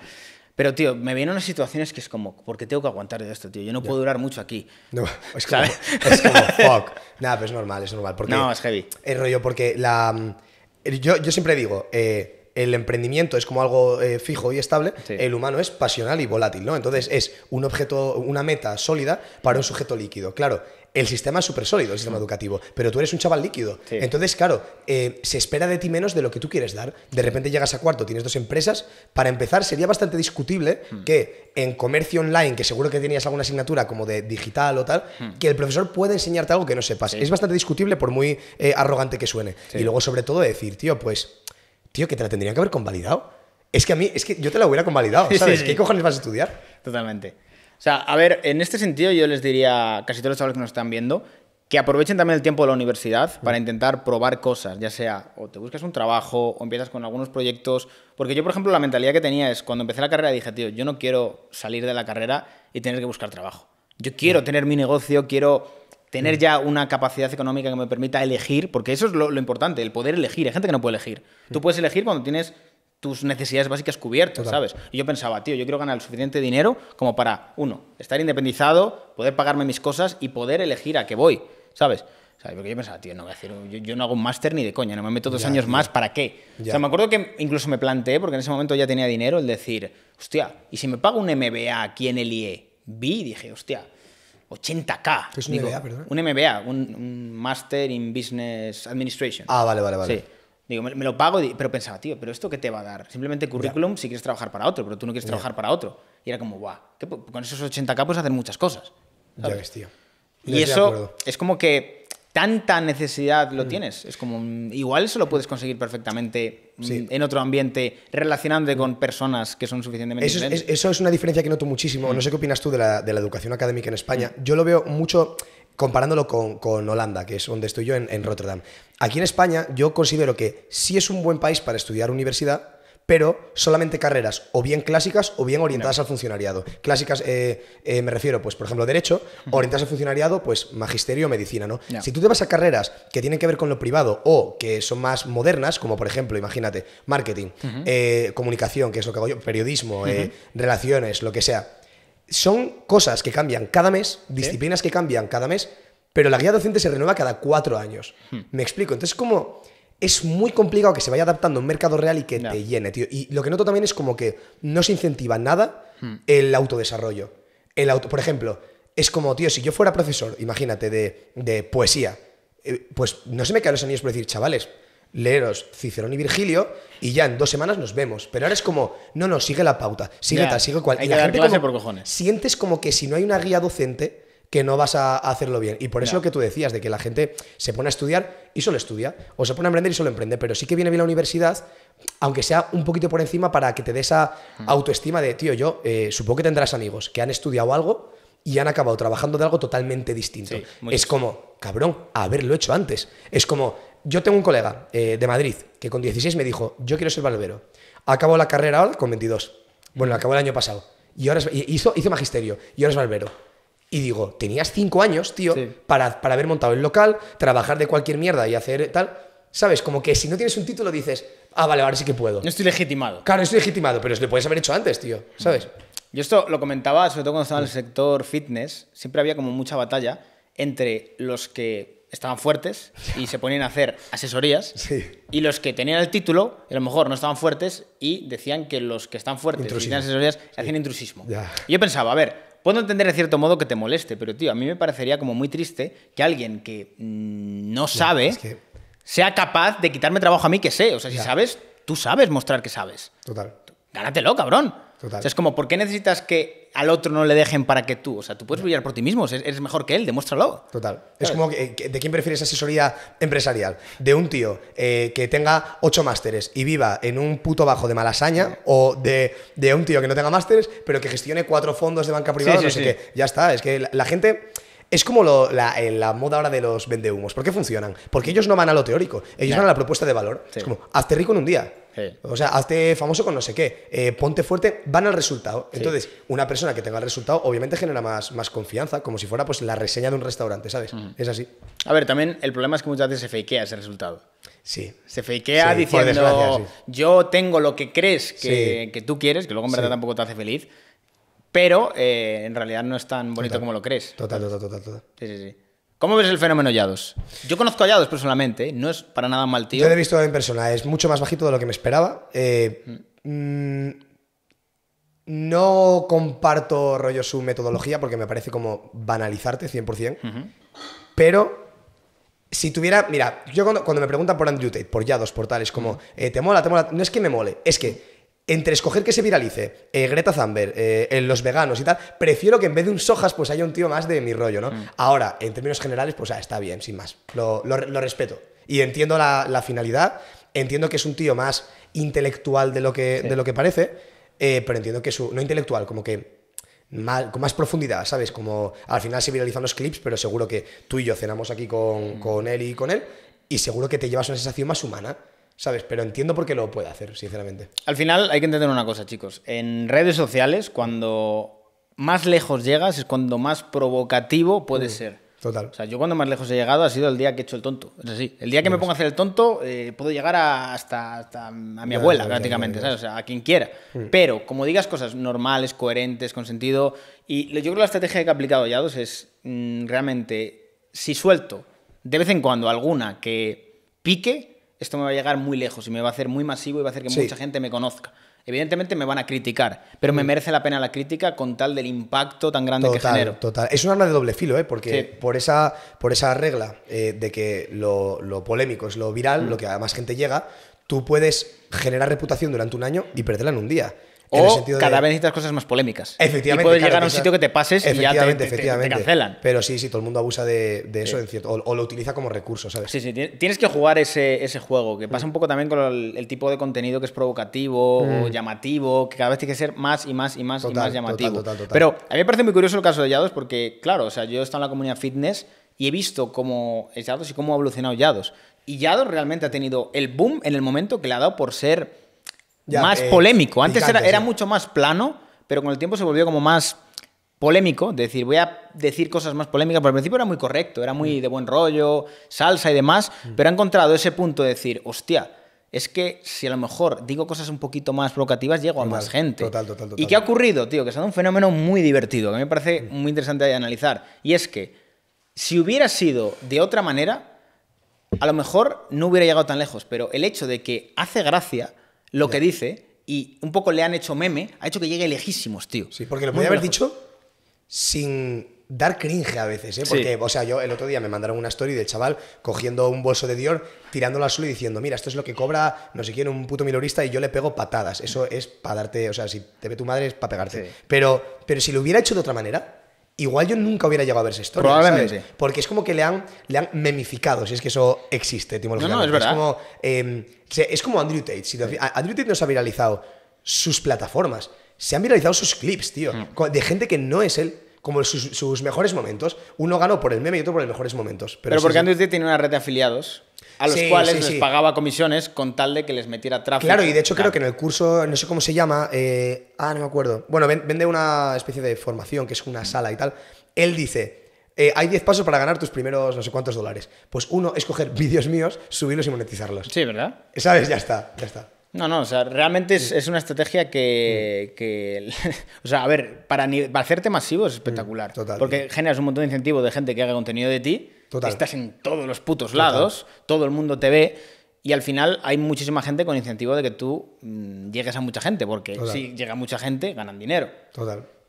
Pero, tío, me vienen unas situaciones que es como, porque tengo que aguantar de esto, tío? Yo no puedo durar mucho aquí. No, es como, es como fuck. Nada, pero es normal, es normal. no, es heavy. Es rollo, porque la. Yo, siempre digo, eh, el emprendimiento es como algo eh, fijo y estable, el humano es pasional y volátil, ¿no? Entonces es un objeto, una meta sólida para un sujeto líquido. Claro, el sistema es súper sólido, el sistema mm. educativo, pero tú eres un chaval líquido. Entonces, claro, eh, se espera de ti menos de lo que tú quieres dar. De repente llegas a cuarto, tienes dos empresas. Para empezar, sería bastante discutible mm. que en comercio online, que seguro que tenías alguna asignatura como de digital o tal, mm. que el profesor pueda enseñarte algo que no sepas. Es bastante discutible por muy eh, arrogante que suene. Y luego, sobre todo, decir, tío, pues, tío, que te la tendrían que haber convalidado. Es que a mí, es que yo te la hubiera convalidado, ¿sabes? ¿Qué cojones vas a estudiar? Totalmente. O sea, a ver, en este sentido yo les diría a casi todos los chavales que nos están viendo que aprovechen también el tiempo de la universidad para intentar probar cosas, ya sea o te buscas un trabajo o empiezas con algunos proyectos, porque yo, por ejemplo, la mentalidad que tenía es cuando empecé la carrera dije, tío, yo no quiero salir de la carrera y tener que buscar trabajo. Yo quiero tener mi negocio, quiero tener mm. ya una capacidad económica que me permita elegir, porque eso es lo, lo, importante, el poder elegir. Hay gente que no puede elegir. Tú puedes elegir cuando tienes tus necesidades básicas cubiertas, ¿sabes? Y yo pensaba, tío, yo quiero ganar el suficiente dinero como para, uno, estar independizado, poder pagarme mis cosas y poder elegir a qué voy, ¿sabes? porque yo pensaba, tío, no voy a decir yo, no hago un máster ni de coña, no me meto dos años más, ¿para qué? O sea, me acuerdo que incluso me planteé, porque en ese momento ya tenía dinero, el decir, hostia, ¿y si me pago un MBA aquí en el IE? Vi dije, hostia, 80K. es un MBA, perdón? Un MBA, un, Master in Business Administration. Ah, vale, vale, vale. Sí. Digo, me, lo pago, pero pensaba, tío, ¿pero esto qué te va a dar? Simplemente currículum si quieres trabajar para otro, pero tú no quieres trabajar para otro. Y era como, guau, con esos 80k puedes hacer muchas cosas. Ya ves, tío. y eso es como que tanta necesidad lo mm. tienes. Es como, mm, igual eso lo puedes conseguir perfectamente mm, en otro ambiente, relacionándote con personas que son suficientemente eso es, eso es una diferencia que noto muchísimo. No sé qué opinas tú de la, de la educación académica en España. Yo lo veo mucho comparándolo con, Holanda, que es donde estoy yo en, Rotterdam. Aquí en España yo considero que sí es un buen país para estudiar universidad, pero solamente carreras o bien clásicas o bien orientadas al funcionariado. Clásicas, eh, eh, me refiero, pues, por ejemplo, derecho, orientadas al funcionariado, pues, magisterio medicina, ¿no? Si tú te vas a carreras que tienen que ver con lo privado o que son más modernas, como por ejemplo, imagínate, marketing, eh, comunicación, que es lo que hago yo, periodismo, relaciones, lo que sea son cosas que cambian cada mes, disciplinas que cambian cada mes, pero la guía docente se renueva cada cuatro años. Hmm. Me explico. Entonces, como es muy complicado que se vaya adaptando a un mercado real y que te llene, tío. Y lo que noto también es como que no se incentiva nada hmm. el autodesarrollo. El auto, por ejemplo, es como, tío, si yo fuera profesor, imagínate, de, poesía, eh, pues no se me caen los anillos por decir, chavales, leeros Cicerón y Virgilio y ya en dos semanas nos vemos. Pero ahora es como, no, no, sigue la pauta, sigue tal, sigue cual. y la Sientes como que si no hay una guía docente, que no vas a hacerlo bien. Y por eso lo que tú decías, de que la gente se pone a estudiar y solo estudia, o se pone a emprender y solo emprende. Pero sí que viene bien la universidad, aunque sea un poquito por encima, para que te dé esa mm. autoestima de, tío, yo eh, supongo que tendrás amigos que han estudiado algo y han acabado trabajando de algo totalmente distinto. es como, cabrón, haberlo hecho antes. Es como, yo tengo un colega eh, de Madrid que con 16 me dijo, yo quiero ser barbero. Acabó la carrera con 22. Bueno, acabó el año pasado. Y ahora hizo, magisterio y ahora es barbero. Y digo, tenías 5 años, tío, para, para haber montado el local, trabajar de cualquier mierda y hacer tal. ¿Sabes? Como que si no tienes un título dices, ah, vale, ahora sí que puedo. No estoy legitimado. Claro, no estoy legitimado, pero lo puedes haber hecho antes, tío. ¿Sabes? Mm. Yo esto lo comentaba, sobre todo cuando estaba en el sector fitness, siempre había como mucha batalla entre los que estaban fuertes y se ponían a hacer asesorías. Y los que tenían el título, a lo mejor no estaban fuertes y decían que los que están fuertes y asesorías hacían intrusismo. Y yo pensaba, a ver, puedo entender de cierto modo que te moleste, pero tío, a mí me parecería como muy triste que alguien que mm, no sabe sea capaz de quitarme trabajo a mí que sé. O sea, si sabes, tú sabes mostrar que sabes. Total. Gánatelo, cabrón. Total. O sea, es como, ¿por qué necesitas que al otro no le dejen para que tú. O sea, tú puedes brillar por ti mismo, eres mejor que él, demuéstralo. Total. Es como, eh, ¿de quién prefieres asesoría empresarial? ¿De un tío eh, que tenga ocho másteres y viva en un puto bajo de malasaña? ¿O de, un tío que no tenga másteres, pero que gestione cuatro fondos de banca privada? no sé qué. Ya está, es que la, gente. Es como lo, eh, la, moda ahora de los vendehumos. ¿Por qué funcionan? Porque ellos no van a lo teórico, ellos van a la propuesta de valor. Es como, hazte rico en un día. O sea, hazte famoso con no sé qué, eh, ponte fuerte, van al resultado. Entonces, una persona que tenga el resultado obviamente genera más, más confianza, como si fuera pues la reseña de un restaurante, ¿sabes? Es así. A ver, también el problema es que muchas veces se fakea ese resultado. Sí. Se fakea diciendo, yo tengo lo que crees que, tú quieres, que luego en verdad tampoco te hace feliz, pero eh, en realidad no es tan bonito como lo crees. total, total, total. Sí, sí, sí. ¿Cómo ves el fenómeno Yados? Yo conozco a Yados personalmente, no es para nada mal tío. Yo lo he visto en persona, es mucho más bajito de lo que me esperaba. Eh, mm, no comparto rollo su metodología porque me parece como banalizarte 100%, pero si tuviera, mira, yo cuando, me preguntan por Andrew Tate, por Yados, por tales, como, eh, ¿te mola? ¿Te mola? No es que me mole, es que entre escoger que se viralice eh, Greta Thunberg, eh, en los veganos y tal, prefiero que en vez de un Sojas, pues haya un tío más de mi rollo, ¿no? Mm. Ahora, en términos generales, pues ah, está bien, sin más. Lo, respeto. Y entiendo la, finalidad, entiendo que es un tío más intelectual de lo que, de lo que parece, eh, pero entiendo que un... No intelectual, como que. con más profundidad, ¿sabes? Como al final se viralizan los clips, pero seguro que tú y yo cenamos aquí con, mm. con él y con él, y seguro que te llevas una sensación más humana. ¿sabes? Pero entiendo por qué lo puede hacer, sinceramente. Al final hay que entender una cosa, chicos. En redes sociales, cuando más lejos llegas es cuando más provocativo puede mm, ser. Total. O sea, yo cuando más lejos he llegado ha sido el día que he hecho el tonto. Es así. El día que me pongo a hacer el tonto, eh, puedo llegar hasta, a mi abuela, prácticamente, O sea, a quien quiera. Mm. Pero, como digas cosas normales, coherentes, con sentido. Y yo creo que la estrategia que ha aplicado dos es mm, realmente, si suelto de vez en cuando alguna que pique, esto me va a llegar muy lejos y me va a hacer muy masivo y va a hacer que mucha gente me conozca. Evidentemente me van a criticar, pero me mm. merece la pena la crítica con tal del impacto tan grande que genero. Total, es un arma de doble filo, ¿eh? porque por, esa, por esa regla eh, de que lo, polémico es lo viral, mm. lo que a más gente llega, tú puedes generar reputación durante un año y perderla en un día. O cada vez necesitas cosas más polémicas. Efectivamente. Y puedes llegar a un sitio que te pases y ya te, cancelan. Pero sí, sí, todo el mundo abusa de, eso, cierto, o, lo utiliza como recurso, ¿sabes? Sí, sí, tienes que jugar ese, ese juego, que pasa un poco también con el, tipo de contenido que es provocativo mm. llamativo, que cada vez tiene que ser más y más y más y más llamativo. Pero a mí me parece muy curioso el caso de Yados, porque, claro, o sea, yo he estado en la comunidad fitness y he visto cómo es Yados y cómo ha evolucionado Yados. Y Yados realmente ha tenido el boom en el momento que le ha dado por ser más eh, polémico. Antes era, mucho más plano, pero con el tiempo se volvió como más polémico, decir, voy a decir cosas más polémicas, pero al principio era muy correcto, era muy mm. de buen rollo, salsa y demás, mm. pero ha encontrado ese punto de decir, hostia, es que si a lo mejor digo cosas un poquito más provocativas, llego a más gente. Total, total, ¿Y qué ha ocurrido, tío? Que se ha dado un fenómeno muy divertido, que me parece mm. muy interesante de analizar, y es que si hubiera sido de otra manera, a lo mejor no hubiera llegado tan lejos, pero el hecho de que hace gracia lo que dice y un poco le han hecho meme, ha hecho que llegue lejísimos, tío. Sí, porque lo podía haber dicho sin dar cringe a veces, ¿eh? Porque, o sea, yo el otro día me mandaron una story del chaval cogiendo un bolso de Dior, tirándolo al suelo y diciendo, mira, esto es lo que cobra no sé quién, un puto milorista y yo le pego patadas. Eso es para darte, o sea, si te ve tu madre es para pegarte. Pero, pero si lo hubiera hecho de otra manera, igual yo nunca hubiera llegado a ver esa historia. Probablemente. Porque es como que le han, le han memificado, si es que eso existe No, no, es verdad. Es como, em, Andrew Tate. Andrew Tate nos ha viralizado sus plataformas, se han viralizado sus clips, tío, mm. de gente que no es él. Como sus, mejores momentos. Uno ganó por el meme y otro por los mejores momentos. Pero, porque Andrew Tate tiene una red de afiliados a los cuales les pagaba comisiones con tal de que les metiera tráfico. Claro, y de hecho creo que en el curso, no sé cómo se llama, eh, ah, no me acuerdo, bueno, vende una especie de formación que es una sala y tal, él dice, eh, hay 10 pasos para ganar tus primeros no sé cuántos dólares. Pues uno es coger vídeos míos, subirlos y monetizarlos. Sí, ¿verdad? ¿Sabes? Ya está, ya está. No, no, o sea, realmente es, una estrategia que, mm. O sea, a ver, para, hacerte masivo es mm, espectacular. total. Porque generas un montón de incentivo de gente que haga contenido de ti Estás en todos los putos lados, todo el mundo te ve. Y al final hay muchísima gente con incentivo de que tú mm, llegues a mucha gente, porque si llega mucha gente, ganan dinero.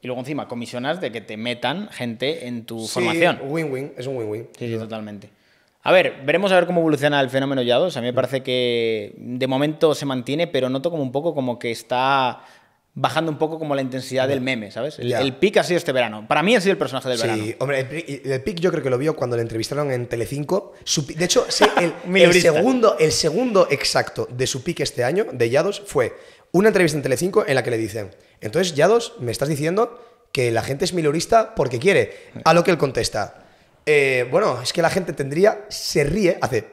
Y luego encima comisionas de que te metan gente en tu sí, formación. Win-win, es un win-win. Sí, sí, totalmente. A ver, veremos a ver cómo evoluciona el fenómeno Yados. A mí me parece que de momento se mantiene, pero noto como un poco como que está bajando un poco como la intensidad del meme, ¿sabes? El, pic ha sido este verano. Para mí ha sido el personaje del verano. Sí, hombre, el, yo creo que lo vio cuando le entrevistaron en Telecinco. de hecho, el, el, segundo, el segundo exacto de su pick este año, de Yados, fue una entrevista en Telecinco en la que le dicen, entonces Yados, me estás diciendo que la gente es milorista porque quiere. A lo que él contesta, eh, bueno, es que la gente tendría, se ríe, hace...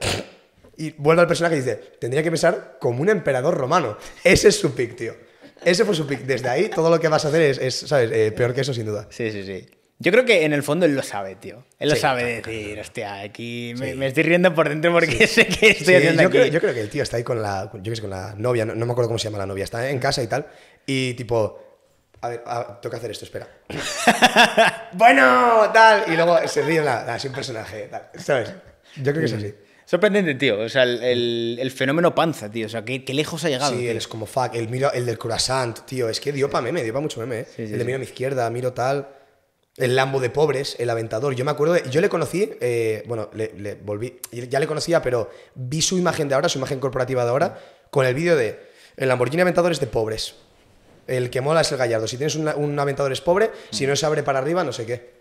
Y vuelve al personaje y dice, tendría que pensar como un emperador romano. Ese es su pic, tío. Ese fue su pick. Desde ahí, todo lo que vas a hacer es, ¿sabes? Eh, peor que eso, sin duda. Sí, sí, sí. Yo creo que en el fondo él lo sabe, tío. Él lo sabe decir, hostia, aquí me, estoy riendo por dentro porque sé que estoy haciendo yo aquí. Creo, yo creo que el tío está ahí con la, la novia, no, me acuerdo cómo se llama la novia, está en casa y tal. Y tipo, a ver, ah, toca hacer esto, espera. bueno, tal. Y luego se ríe, la, la, personaje, tal. ¿Sabes? Yo creo que es así. Sorprendente, tío. O sea, el, fenómeno panza, tío. O sea, qué, lejos ha llegado. Sí, es como fuck. El, el del croissant, tío. Es que dio pa' meme, dio pa' mucho meme. ¿eh? el de miro a mi izquierda, miro tal. El Lambo de pobres, el Aventador. Yo me acuerdo, yo le conocí, eh, bueno, le, volví, ya le conocía, pero vi su imagen de ahora, su imagen corporativa de ahora, con el vídeo de el Lamborghini Aventador es de pobres. El que mola es el Gallardo. Si tienes un Aventador es pobre, si no se abre para arriba, no sé qué.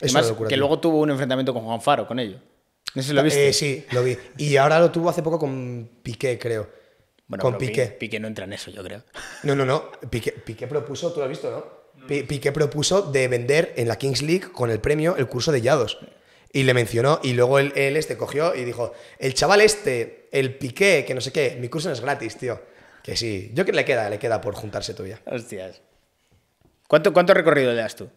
Es más, Que luego tuvo un enfrentamiento con Juan Faro, con ello. No lo viste. Eh, sí, lo vi. Y ahora lo tuvo hace poco con Piqué, creo. Bueno, con Piqué. Piqué no entra en eso, yo creo. No, no, no. Piqué, Piqué propuso, tú lo has visto, ¿no? Piqué propuso de vender en la Kings League con el premio el curso de Yados. Y le mencionó, y luego él, este cogió y dijo, el chaval este, el Piqué, que no sé qué, mi curso no es gratis, tío. Que sí, yo que le queda, le queda por juntarse todavía. Hostias. ¿Cuánto, cuánto recorrido le das tú?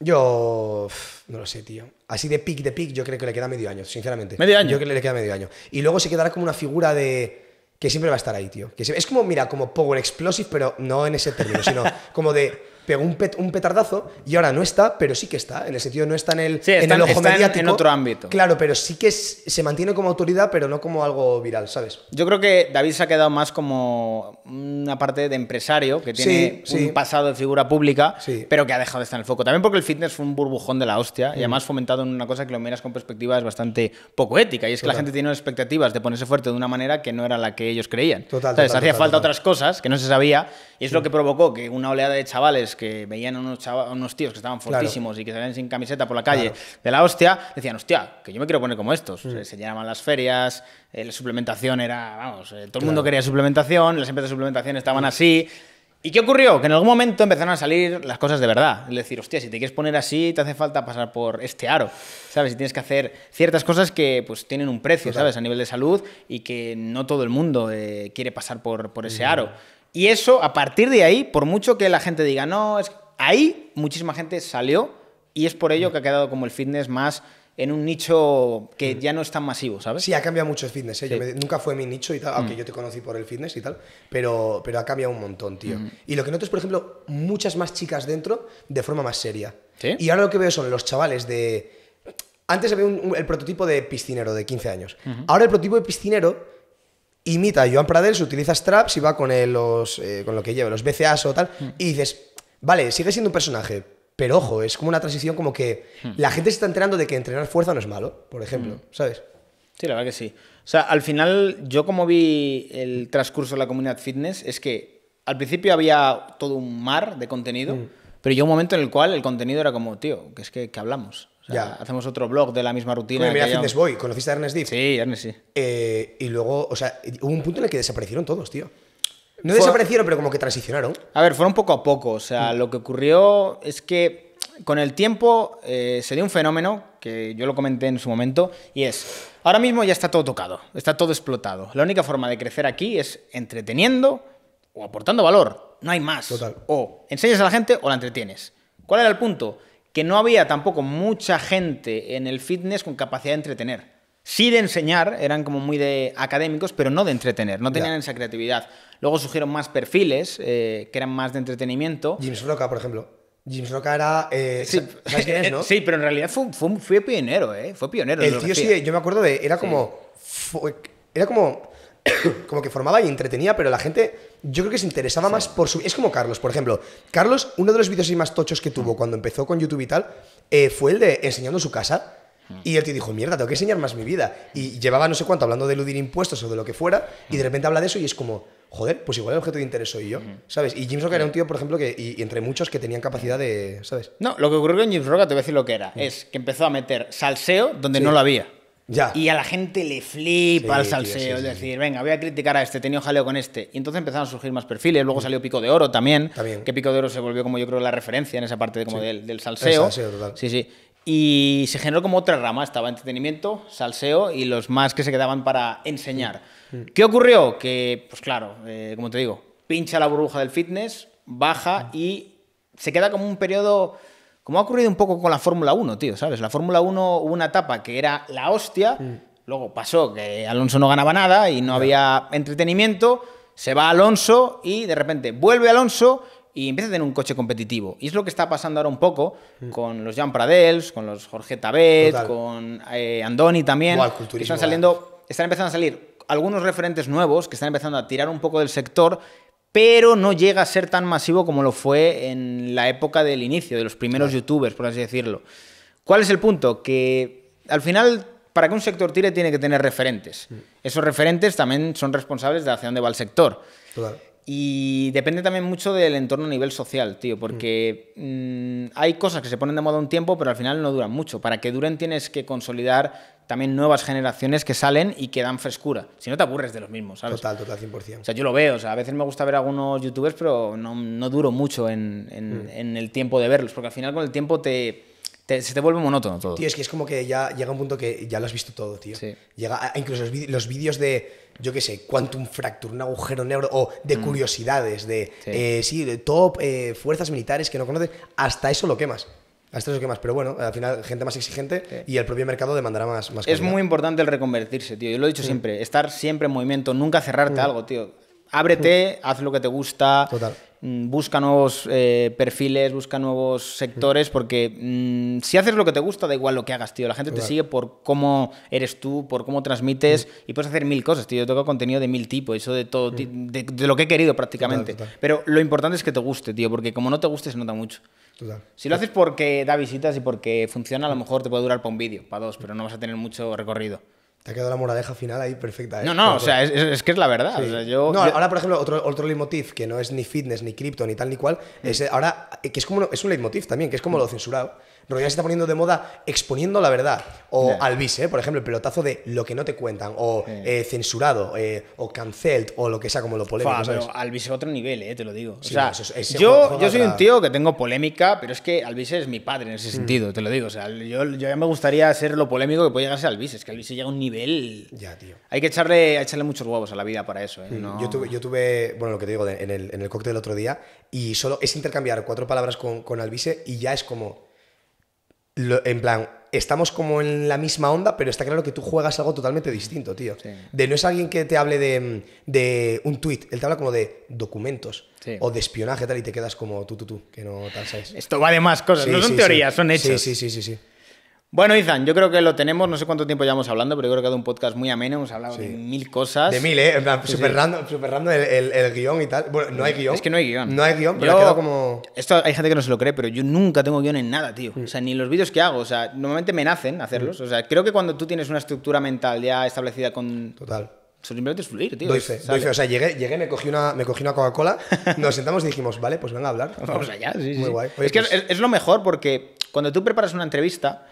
Yo no lo sé, tío. Así de pick de pick, yo creo que le queda medio año, sinceramente. ¿Medio año? Yo creo que le queda medio año. Y luego se quedará como una figura de. que siempre va a estar ahí, tío. Que es como, mira, como Power Explosive, pero no en ese término, sino como de pegó un, pet, un, petardazo y ahora no está, pero sí que está. En el sentido, no está en el, en el está mediático. En, otro ámbito. Claro, pero sí que se mantiene como autoridad, pero no como algo viral, ¿sabes? Yo creo que David se ha quedado más como una parte de empresario que tiene un pasado de figura pública, pero que ha dejado de estar en el foco. También porque el fitness fue un burbujón de la hostia y mm. además fomentado en una cosa que lo miras con perspectiva es bastante poco ética y es que la gente tiene expectativas de ponerse fuerte de una manera que no era la que ellos creían. Entonces, hacía falta otras cosas que no se sabía y es lo mm. que provocó que una oleada de chavales que veían a unos, tíos que estaban fortísimos y que salían sin camiseta por la calle de la hostia, decían, hostia, que yo me quiero poner como estos. Mm. Se llenaban las ferias, eh, la suplementación era, vamos, eh, todo el mundo quería suplementación, las empresas de suplementación estaban así. ¿Y qué ocurrió? Que en algún momento empezaron a salir las cosas de verdad. Es decir, hostia, si te quieres poner así, te hace falta pasar por este aro, ¿sabes? Y tienes que hacer ciertas cosas que pues tienen un precio, ¿sabes? A nivel de salud y que no todo el mundo eh, quiere pasar por, por ese aro. Y eso, a partir de ahí, por mucho que la gente diga, no, es... ahí muchísima gente salió y es por ello que ha quedado como el fitness más en un nicho que mm. ya no es tan masivo, ¿sabes? Sí, ha cambiado mucho el fitness. ¿eh? nunca fue mi nicho y tal, aunque ah, mm. yo te conocí por el fitness y tal, pero, pero ha cambiado un montón, tío. Mm. Y lo que noto es, por ejemplo, muchas más chicas dentro de forma más seria. Y ahora lo que veo son los chavales de... Antes había el prototipo de piscinero de 15 años. Ahora el prototipo de piscinero imita a Joan Pradel, se utiliza straps y va con, los, eh, lo que lleva, los BCAs o tal, mm. y dices, vale, sigue siendo un personaje, pero ojo, es como una transición como que mm. la gente se está enterando de que entrenar fuerza no es malo, por ejemplo, mm. ¿sabes? Sí, la verdad que sí. O sea, al final yo como vi el transcurso de la comunidad fitness es que al principio había todo un mar de contenido, pero llegó un momento en el cual el contenido era como, tío, que es que hablamos ya. Hacemos otro blog de la misma rutina. Bueno, mira, Fitness ¿conociste a Ernest Diff? Sí, Ernest sí. Eh, y luego, o sea, hubo un punto en el que desaparecieron todos, tío. No desaparecieron, pero como que transicionaron. A ver, fueron poco a poco. O sea, mm. lo que ocurrió es que con el tiempo eh, se dio un fenómeno que yo lo comenté en su momento y es, ahora mismo ya está todo tocado, está todo explotado. La única forma de crecer aquí es entreteniendo o aportando valor. No hay más. Total. O enseñas a la gente o la entretienes. ¿Cuál era el punto? que no había tampoco mucha gente en el fitness con capacidad de entretener. Sí de enseñar, eran como muy de académicos, pero no de entretener, no tenían esa creatividad. Luego surgieron más perfiles eh, que eran más de entretenimiento. Jim Roca, por ejemplo. Jim Roca era. Eh, sí. ¿Sabes quién es, no? sí, pero en realidad fue, fue, pionero, ¿eh? Fue pionero. El tío sí, yo me acuerdo de. Era como. era como. como que formaba y entretenía, pero la gente yo creo que se interesaba más por su... Es como Carlos, por ejemplo. Carlos, uno de los vídeos más tochos que tuvo mm. cuando empezó con YouTube y tal, eh, fue el de enseñando su casa. Mm. Y el tío dijo, mierda, tengo que enseñar más mi vida. Y llevaba no sé cuánto hablando de eludir impuestos o de lo que fuera, y de mm. repente habla de eso y es como, joder, pues igual el objeto de interés soy yo, ¿sabes? Y Jim Rock era un tío, por ejemplo, que, y, entre muchos que tenían capacidad de, ¿sabes? No, lo que ocurrió con Jim Rock, te voy a decir lo que era, es que empezó a meter salseo donde no lo había. Y a la gente le flipa el salseo. es decir, venga, voy a criticar a este, tenía jaleo con este. Y entonces empezaron a surgir más perfiles. Luego mm. salió Pico de Oro también, Que Pico de Oro se volvió, como yo creo, la referencia en esa parte de, como del, salseo. Sí, sí. Y se generó como otra rama. Estaba entretenimiento, salseo y los más que se quedaban para enseñar. Mm. Mm. ¿Qué ocurrió? Que, pues claro, eh, como te digo, pincha la burbuja del fitness, baja y se queda como un periodo como ha ocurrido un poco con la Fórmula 1, tío, ¿sabes? La Fórmula 1 hubo una etapa que era la hostia, mm. luego pasó que Alonso no ganaba nada y no había entretenimiento, se va Alonso y de repente vuelve Alonso y empieza a tener un coche competitivo. Y es lo que está pasando ahora un poco mm. con los Jean Pradels, con los Jorge Tabet, con eh, Andoni también. que están saliendo, eh. están empezando a salir algunos referentes nuevos que están empezando a tirar un poco del sector pero no llega a ser tan masivo como lo fue en la época del inicio, de los primeros youtubers, por así decirlo. ¿Cuál es el punto? Que al final, para que un sector tire, tiene que tener referentes. Mm. Esos referentes también son responsables de hacia dónde va el sector. Y depende también mucho del entorno a nivel social, tío, porque mm. Mm, hay cosas que se ponen de moda un tiempo, pero al final no duran mucho. Para que duren tienes que consolidar también nuevas generaciones que salen y que dan frescura. Si no te aburres de los mismos, ¿sabes? Total, total, 100%. O sea, yo lo veo, o sea, a veces me gusta ver algunos youtubers, pero no, duro mucho mm. en, el tiempo de verlos, porque al final con el tiempo te, se te vuelve monótono todo. Tío, es que es como que ya llega un punto que ya lo has visto todo, tío. Llega, incluso los vídeos de yo qué sé, Quantum Fracture, un agujero negro, o de mm. curiosidades, de sí, eh, de top, eh, fuerzas militares que no conoces, hasta eso lo quemas. A esto es lo que más, pero bueno, al final gente más exigente y el propio mercado demandará más. más es muy importante el reconvertirse, tío. Yo lo he dicho siempre, estar siempre en movimiento, nunca cerrarte mm. algo, tío. Ábrete, mm. haz lo que te gusta, mm, busca nuevos eh, perfiles, busca nuevos sectores, porque si haces lo que te gusta, da igual lo que hagas, tío. La gente te sigue por cómo eres tú, por cómo transmites y puedes hacer mil cosas, tío. Yo tengo contenido de mil tipos, eso de todo, de, lo que he querido prácticamente. Pero lo importante es que te guste, tío, porque como no te guste, se nota mucho. Si lo haces porque da visitas y porque funciona, a lo mejor te puede durar para un vídeo, para dos, pero no vas a tener mucho recorrido. Te ha quedado la moraleja final ahí perfecta. ¿eh? No, no, o sea, pues- es, que es la verdad. ahora, por ejemplo, otro, otro leitmotiv que no es ni fitness, ni cripto, ni tal, ni cual, mm. eh, ahora, eh, que es como, es un leitmotiv también, que es como lo censurado Rodríguez ya se está poniendo de moda exponiendo la verdad. O Alvise, ¿eh? por ejemplo, el pelotazo de lo que no te cuentan, o eh, censurado, eh, o canceled. o lo que sea, como lo polémico. Fa, es otro nivel, te lo digo. yo, yo soy un tío que tengo polémica, pero es que Alvise es mi padre en ese mm. sentido, te lo digo. yo, ya me gustaría ser lo polémico que puede llegarse a Es que Alvise llega a un nivel. Ya, tío. Hay que echarle, echarle muchos huevos a la vida para eso. Mm, yo, tuve, yo, tuve, bueno, lo que te digo, en el, cóctel el otro día, y solo es intercambiar cuatro palabras con, con Alvise y ya es como en plan, estamos como en la misma onda, pero está claro que tú juegas algo totalmente distinto, tío. De no es alguien que te hable de, un tweet, él te habla como de documentos o de espionaje tal y te quedas como tú, tú, tú, que no tal, ¿sabes? Esto va de más cosas, no son teorías, son hechos. Sí, sí, sí, sí. Bueno, Izan, yo creo que lo tenemos. No sé cuánto tiempo llevamos hablando, pero yo creo que ha dado un podcast muy ameno. Hemos hablado de mil cosas. De mil, ¿eh? random, super random el, guión y tal. Bueno, no hay guión. Es que no hay guión. No hay guión, pero ha quedado como. Esto hay gente que no se lo cree, pero yo nunca tengo guión en nada, tío. Mm. O sea, ni los vídeos que hago. O sea, normalmente me nacen hacerlos. Mm. O sea, creo que cuando tú tienes una estructura mental ya establecida con. Total. Simplemente es fluir, tío. Doy fe, O sea, llegué, llegué, me cogí una, una Coca-Cola, nos sentamos y dijimos, vale, pues venga a hablar. Vamos allá, sí. Muy guay. es que pues es, lo mejor porque cuando tú preparas una entrevista,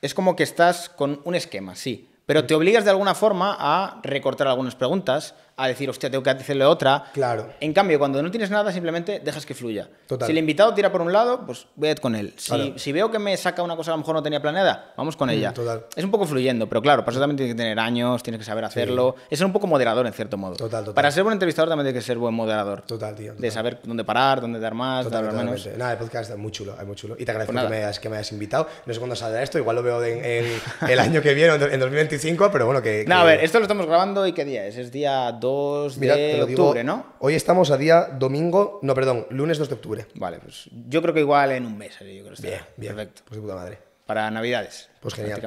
es como que estás con un esquema, sí, pero mm. te obligas de alguna forma a recortar algunas preguntas, a decir, hostia, tengo que hacerle otra. Claro. En cambio, cuando no tienes nada, simplemente dejas que fluya. Total. Si el invitado tira por un lado, pues voy a con él. Si, veo que me saca una cosa a lo mejor no tenía planeada, vamos con mm, ella. total. Es un poco fluyendo, pero claro, para eso también tienes que tener años, tienes que saber hacerlo. Es ser un poco moderador en cierto modo. Total, Para ser buen entrevistador también tienes que ser buen moderador. Total, tío. De saber dónde parar, dónde dar más, total, dar menos. Nada, el podcast es muy chulo, es muy chulo. Y te agradezco pues que, me hayas, invitado. No sé cuándo saldrá esto, igual lo veo el año que viene, en 2025, pero bueno, que. Nada, a ver, esto lo estamos grabando y qué día es? Es día 2 2 de octubre, ¿no? Hoy estamos a día domingo, no, perdón, lunes 2 de octubre. Vale, pues yo creo que igual en un mes. Eh, yo creo bien, perfecto. Pues de puta madre. Para Navidades. Pues genial.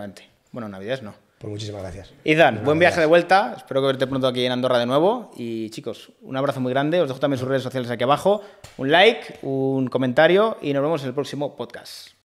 Bueno, Navidades no. Pues muchísimas gracias. Izan, buen viaje de vuelta. Espero verte pronto aquí en Andorra de nuevo. Y chicos, un abrazo muy grande. Os dejo también sus redes sociales aquí abajo. Un like, un comentario y nos vemos en el próximo podcast.